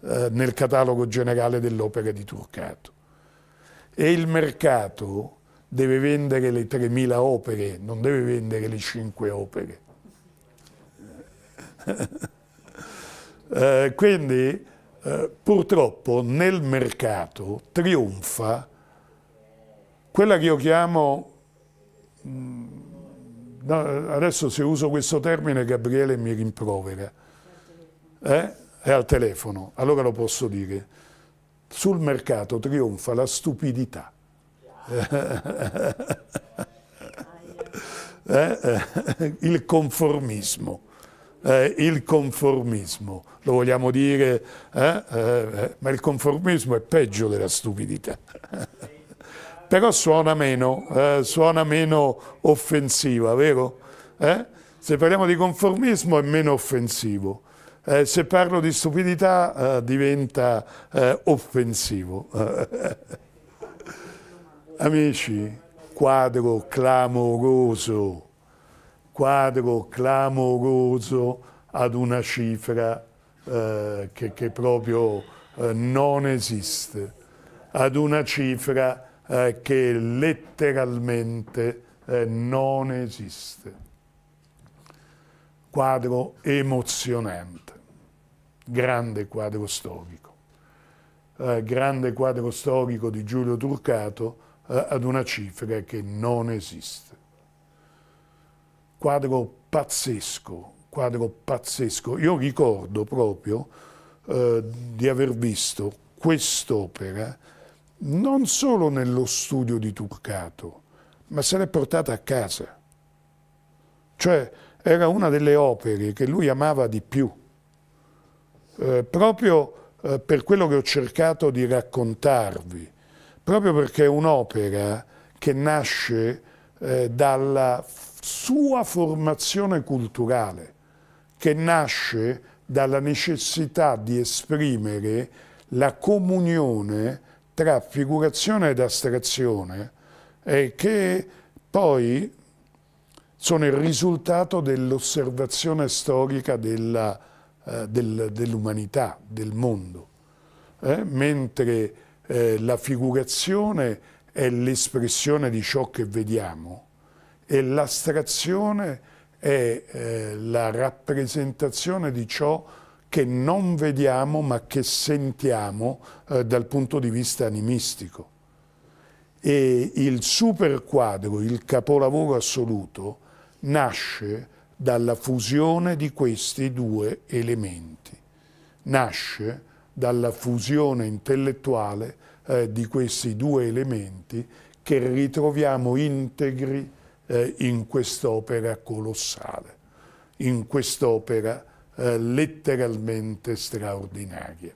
eh, nel catalogo generale dell'opera di Turcato. E il mercato deve vendere le 3.000 opere, non deve vendere le 5 opere. eh, quindi eh, purtroppo nel mercato trionfa quella che io chiamo Mm, adesso se uso questo termine Gabriele mi rimprovera, eh? è al telefono, allora lo posso dire, sul mercato trionfa la stupidità. eh? Il conformismo. Eh, il conformismo, lo vogliamo dire, eh? Eh, eh ma il conformismo è peggio della stupidità. però suona meno, eh, suona meno offensiva, vero? Eh? Se parliamo di conformismo è meno offensivo. Eh, se parlo di stupidità eh, diventa eh, offensivo. Amici, quadro clamoroso, quadro clamoroso ad una cifra eh, che, che proprio non esiste, ad una cifra che eh, che letteralmente eh, non esiste. Quadro emozionante, grande quadro storico, eh, grande quadro storico di Giulio Turcato eh, ad una cifra che non esiste. Quadro pazzesco, quadro pazzesco. Io ricordo proprio eh, di aver visto quest'opera non solo nello studio di Turcato, ma se l'è portata a casa. Cioè era una delle opere che lui amava di più, eh, proprio eh, per quello che ho cercato di raccontarvi, proprio perché è un'opera che nasce eh, dalla sua formazione culturale, che nasce dalla necessità di esprimere la comunione tra figurazione ed astrazione e che poi sono il risultato dell'osservazione storica dell'umanità, eh, del, dell del mondo, eh? mentre eh, la figurazione è l'espressione di ciò che vediamo e l'astrazione è eh, la rappresentazione di ciò che che non vediamo ma che sentiamo eh, dal punto di vista animistico. E il superquadro, il capolavoro assoluto, nasce dalla fusione di questi due elementi, nasce dalla fusione intellettuale eh, di questi due elementi che ritroviamo integri eh, in quest'opera colossale, in quest'opera eh, letteralmente straordinarie.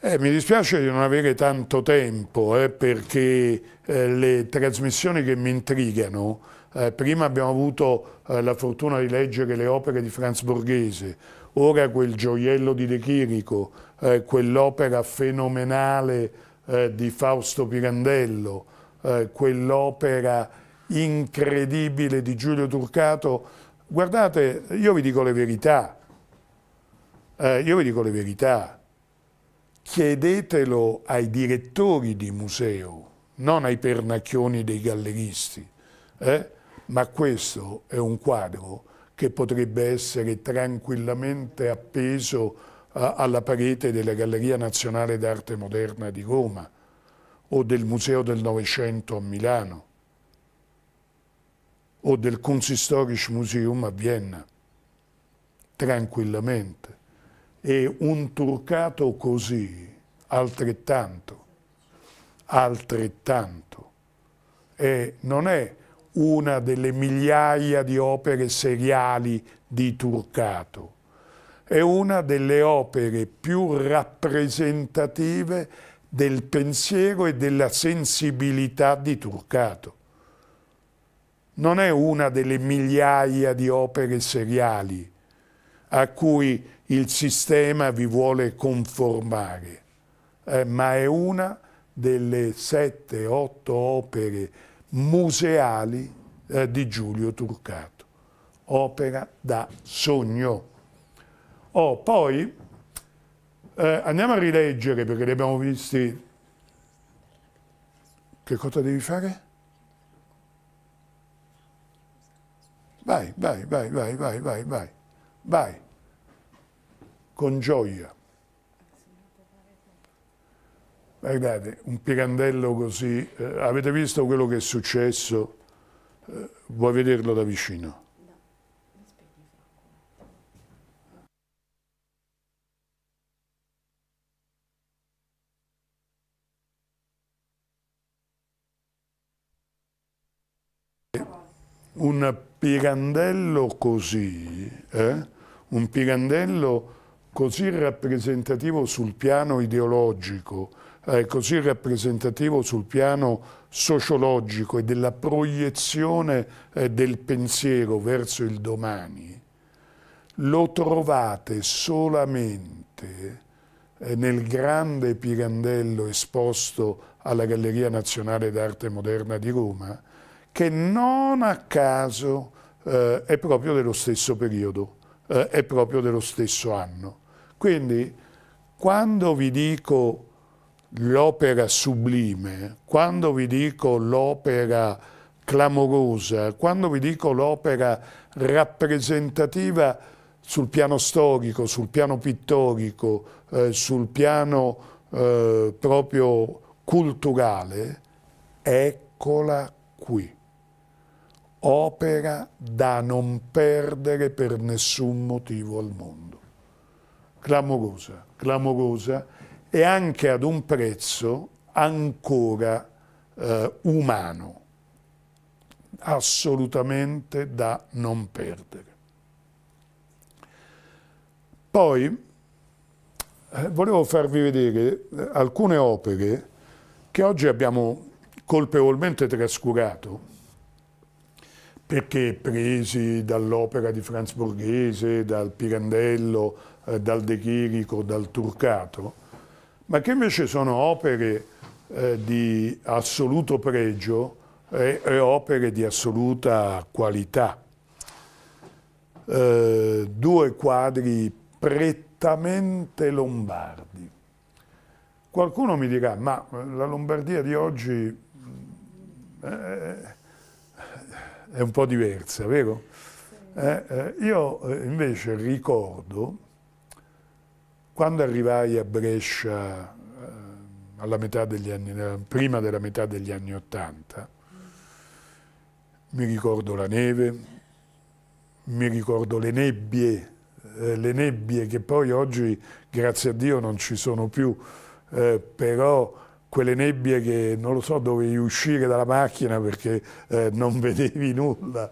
Eh, mi dispiace di non avere tanto tempo eh, perché eh, le trasmissioni che mi intrigano, eh, prima abbiamo avuto la fortuna di leggere le opere di Franz Borghese, ora quel gioiello di De Chirico, quell'opera fenomenale di Fausto Pirandello, quell'opera incredibile di Giulio Turcato, Guardate, io vi dico le verità, eh, io vi dico le verità, chiedetelo ai direttori di museo, non ai pernacchioni dei galleristi, eh? ma questo è un quadro che potrebbe essere tranquillamente appeso eh, alla parete della Galleria Nazionale d'Arte Moderna di Roma o del Museo del Novecento a Milano o del Kunsthistorisch Museum a Vienna, tranquillamente. E un turcato così, altrettanto, altrettanto, e non è una delle migliaia di opere seriali di Turcato, è una delle opere più rappresentative del pensiero e della sensibilità di Turcato non è una delle migliaia di opere seriali a cui il sistema vi vuole conformare, eh, ma è una delle sette, otto opere museali eh, di Giulio Turcato, opera da sogno. Oh, poi eh, andiamo a rileggere perché li abbiamo visti. Che cosa devi fare? vai, vai, vai, vai, vai, vai, vai, vai, con gioia. Guardate, un pirandello così, eh, avete visto quello che è successo? Eh, vuoi vederlo da vicino? un pirandello così, eh? un pirandello così rappresentativo sul piano ideologico, eh, così rappresentativo sul piano sociologico e della proiezione eh, del pensiero verso il domani, lo trovate solamente eh, nel grande pirandello esposto alla Galleria Nazionale d'Arte Moderna di Roma, che non a caso eh, è proprio dello stesso periodo, eh, è proprio dello stesso anno. Quindi quando vi dico l'opera sublime, quando vi dico l'opera clamorosa, quando vi dico l'opera rappresentativa sul piano storico, sul piano pittorico, eh, sul piano eh, proprio culturale, eccola qui opera da non perdere per nessun motivo al mondo. Clamorosa, clamorosa e anche ad un prezzo ancora eh, umano, assolutamente da non perdere. Poi eh, volevo farvi vedere eh, alcune opere che oggi abbiamo colpevolmente trascurato, perché presi dall'opera di Franz Borghese, dal Pirandello, eh, dal De Chirico, dal Turcato, ma che invece sono opere eh, di assoluto pregio e, eh, e, opere di assoluta qualità. Eh, due quadri prettamente lombardi. Qualcuno mi dirà, ma eh, la Lombardia di oggi mm, eh, è un po' diversa, vero? Eh, eh, io eh, invece ricordo quando arrivai a Brescia eh, anni, prima della metà degli anni Ottanta, mi ricordo la neve, mi ricordo le nebbie, eh, le nebbie che poi oggi, grazie a Dio, non ci sono più, eh, però quelle nebbie che non lo so dovevi uscire dalla macchina perché eh, non vedevi nulla.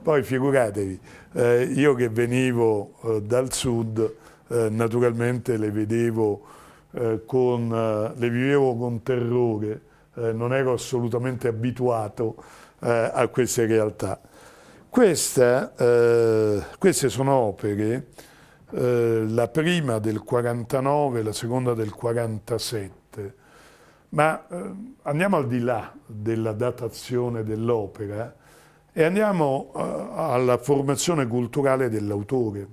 Poi figuratevi, eh, io che venivo eh, dal sud eh, naturalmente le vedevo eh, con, eh, le vivevo con terrore, non ero assolutamente abituato a queste realtà. Questa, queste sono opere, la prima del 49, la seconda del 47 ma eh, andiamo al di là della datazione dell'opera e andiamo eh, alla formazione culturale dell'autore.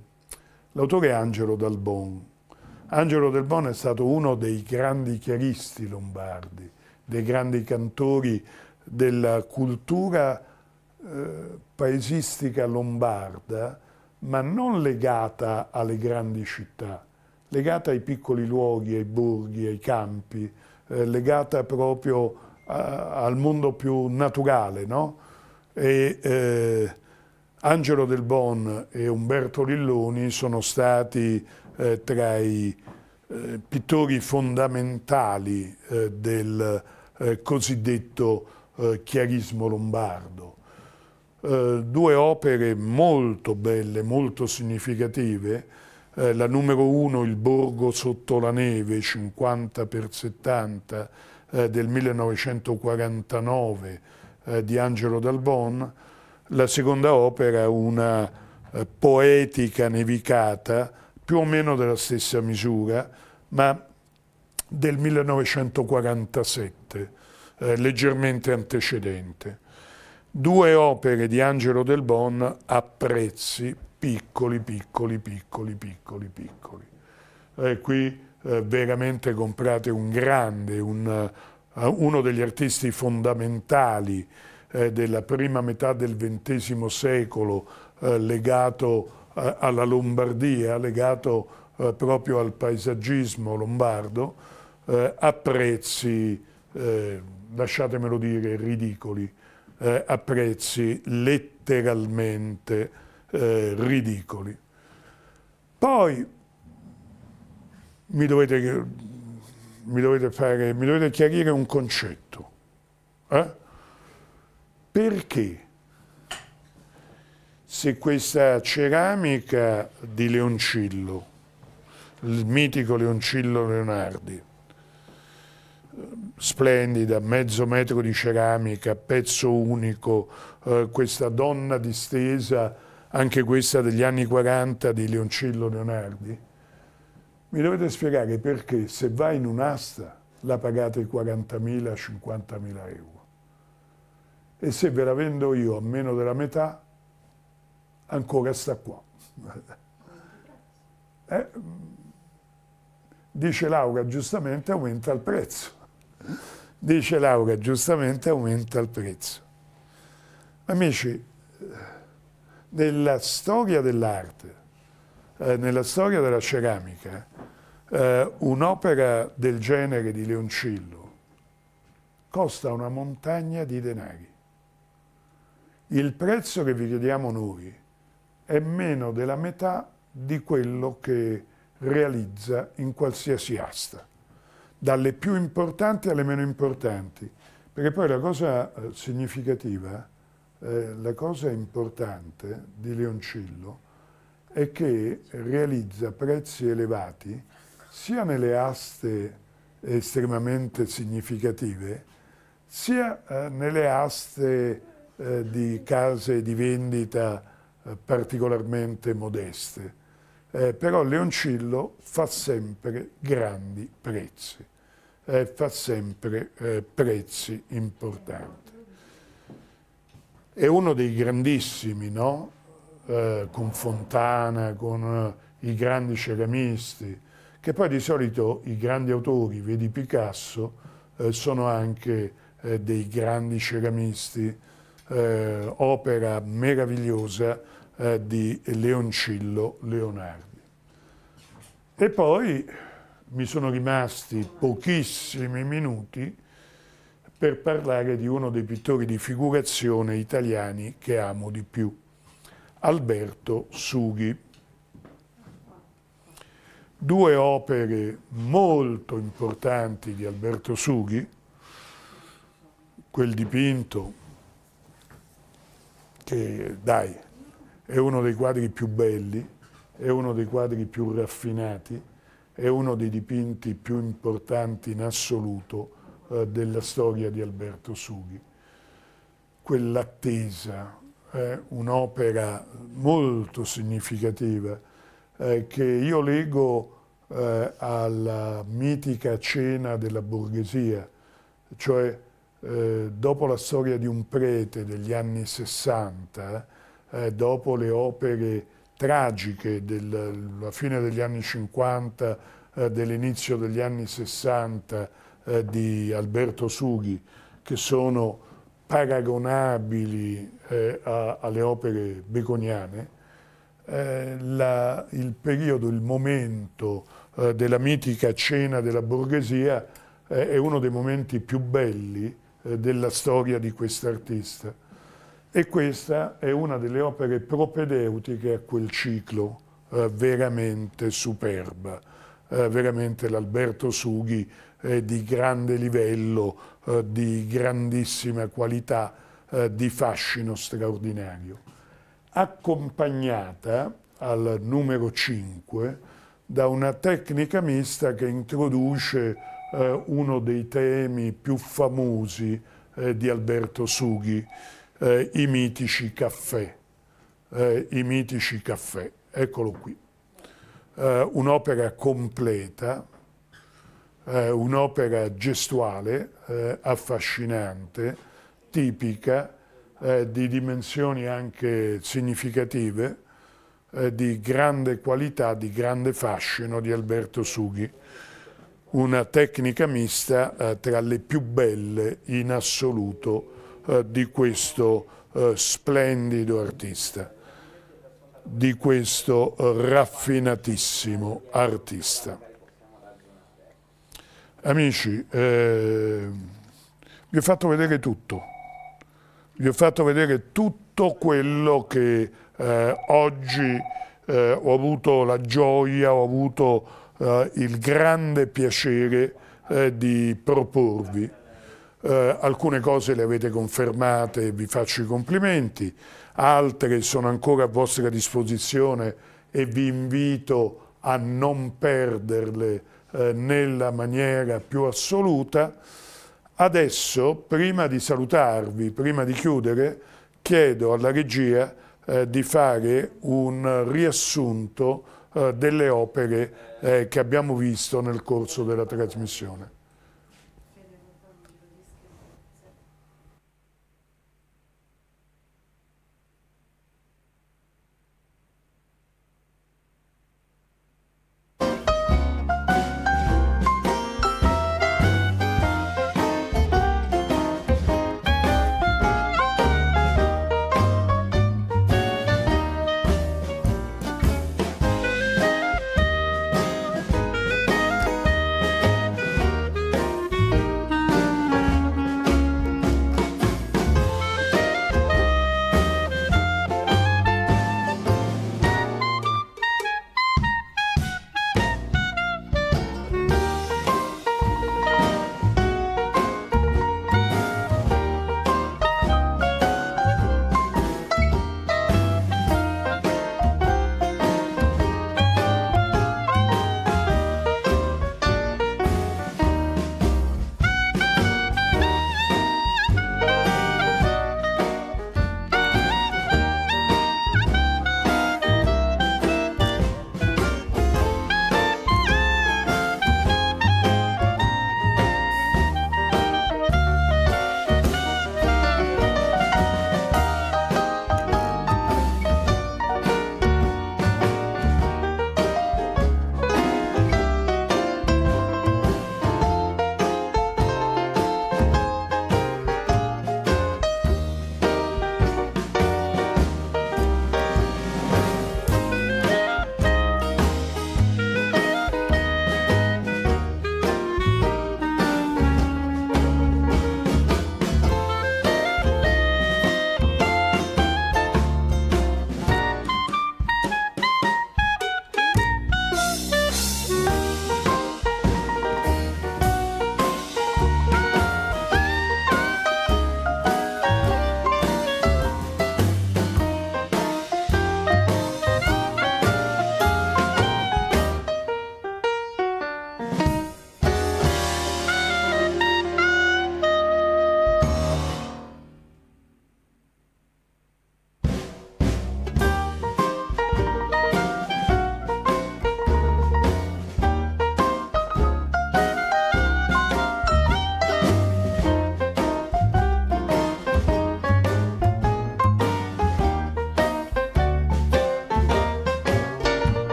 L'autore è Angelo Dalbon. Angelo Dalbon è stato uno dei grandi chiaristi lombardi, dei grandi cantori della cultura eh, paesistica lombarda, ma non legata alle grandi città, legata ai piccoli luoghi, ai borghi, ai campi, eh, legata proprio a, al mondo più naturale. No? E, eh, Angelo Del Bon e Umberto Lilloni sono stati eh, tra i eh, pittori fondamentali eh, del cosiddetto chiarismo lombardo. due opere molto belle, molto significative, eh, la numero 1 Il Borgo sotto la neve 50 per 70 eh, del 1949 eh, di Angelo Dalbon, la seconda opera una eh, poetica nevicata più o meno della stessa misura ma del 1947 eh, leggermente antecedente due opere di Angelo Del Bon a prezzi piccoli, piccoli, piccoli, piccoli, piccoli. Eh, qui eh, veramente comprate un grande, un, uh, uno degli artisti fondamentali eh, della prima metà del XX secolo eh, legato eh, alla Lombardia, legato proprio al paesaggismo lombardo, a prezzi, lasciatemelo dire, ridicoli, a prezzi letteralmente eh, ridicoli. Poi mi dovete, mi dovete, fare, mi dovete chiarire un concetto. Eh? Perché se questa ceramica di Leoncillo, il mitico Leoncillo Leonardi, splendida, mezzo metro di ceramica, pezzo unico, eh, questa donna distesa anche questa degli anni 40 di Leoncillo Leonardi, mi dovete spiegare perché se va in un'asta la pagate 40.000, 50.000 euro. E se ve la vendo io a meno della metà, ancora sta qua. Eh, dice Laura, giustamente aumenta il prezzo. Dice Laura, giustamente aumenta il prezzo. Amici, nella storia dell'arte, eh, nella storia della ceramica, eh, un'opera del genere di Leoncillo costa una montagna di denari. Il prezzo che vi chiediamo noi è meno della metà di quello che realizza in qualsiasi asta, dalle più importanti alle meno importanti. Perché poi la cosa eh, significativa è eh, la cosa importante di Leoncillo è che realizza prezzi elevati sia nelle aste estremamente significative, sia eh, nelle aste eh, di case di vendita eh, particolarmente modeste. Eh, però Leoncillo fa sempre grandi prezzi, eh, fa sempre eh, prezzi importanti è uno dei grandissimi, no? eh, con Fontana, con eh, i grandi ceramisti, che poi di solito i grandi autori, vedi Picasso, eh, sono anche eh, dei grandi ceramisti, eh, opera meravigliosa eh, di Leoncillo Leonardi. E poi mi sono rimasti pochissimi minuti per parlare di uno dei pittori di figurazione italiani che amo di più, Alberto Sughi. Due opere molto importanti di Alberto Sughi, quel dipinto che, dai, è uno dei quadri più belli, è uno dei quadri più raffinati, è uno dei dipinti più importanti in assoluto, eh, della storia di Alberto Sughi. Quell'attesa è un'opera molto significativa eh, che io leggo eh, alla mitica cena della borghesia, cioè eh, dopo la storia di un prete degli anni 60, eh, dopo le opere tragiche della fine degli anni 50, dell'inizio degli anni 60, eh, di Alberto Sughi, che sono paragonabili eh, a, alle opere beconiane, eh, la, il periodo, il momento eh, della mitica cena della borghesia eh, è uno dei momenti più belli della storia di quest'artista. E questa è una delle opere propedeutiche a quel ciclo veramente superba, veramente l'Alberto Sughi eh, di grande livello, eh, di grandissima qualità, eh, di fascino straordinario, accompagnata al numero 5 da una tecnica mista che introduce eh, uno dei temi più famosi eh, di Alberto Sughi, i mitici caffè. I mitici caffè, eccolo qui. Uh, un'opera completa eh, un'opera gestuale eh, affascinante, tipica, eh, di dimensioni anche significative, eh, di grande qualità, di grande fascino di Alberto Sughi. Una tecnica mista eh, tra le più belle in assoluto eh, di questo splendido artista, di questo raffinatissimo artista. Amici, eh, vi ho fatto vedere tutto, vi ho fatto vedere tutto quello che eh, oggi eh, ho avuto la gioia, ho avuto eh, il grande piacere eh, di proporvi. Eh, alcune cose le avete confermate e vi faccio i complimenti, altre sono ancora a vostra disposizione e vi invito a non perderle eh, nella maniera più assoluta. Adesso, prima di salutarvi, prima di chiudere, chiedo alla regia eh, di fare un riassunto eh, delle opere eh, che abbiamo visto nel corso della trasmissione.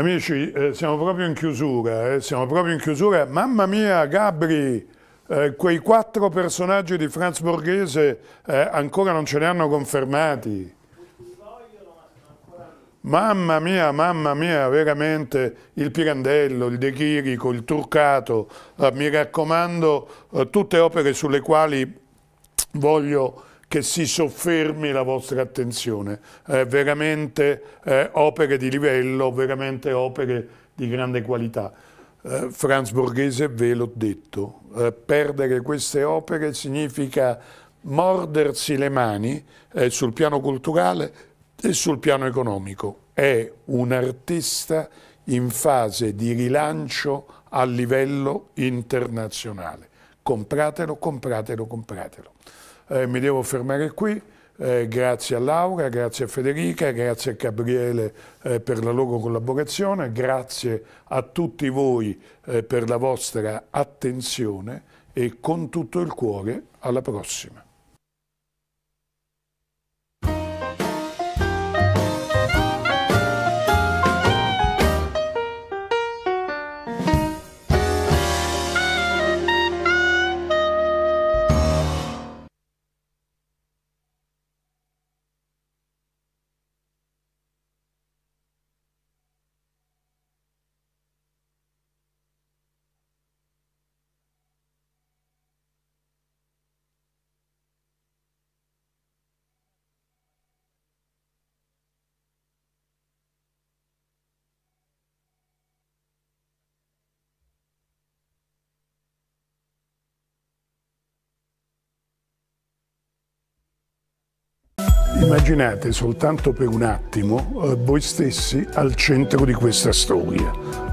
Amici, eh, siamo proprio in chiusura, eh, siamo proprio in chiusura. Mamma mia, Gabri, eh, quei quattro personaggi di Franz Borghese eh, ancora non ce li hanno confermati. Mamma mia, mamma mia, veramente il Pirandello, il De Chirico, il Turcato, eh, mi raccomando, eh, tutte opere sulle quali voglio che si soffermi la vostra attenzione. Eh, veramente eh, opere di livello, veramente opere di grande qualità. Eh, Franz Borghese ve l'ho detto, eh, perdere queste opere significa mordersi le mani eh, sul piano culturale e sul piano economico. È un artista in fase di rilancio a livello internazionale. Compratelo, compratelo, compratelo. Eh, mi devo fermare qui. Eh, grazie a Laura, grazie a Federica, grazie a Gabriele eh, per la loro collaborazione, grazie a tutti voi eh, per la vostra attenzione e con tutto il cuore alla prossima. Immaginate soltanto per un attimo eh, voi stessi al centro di questa storia.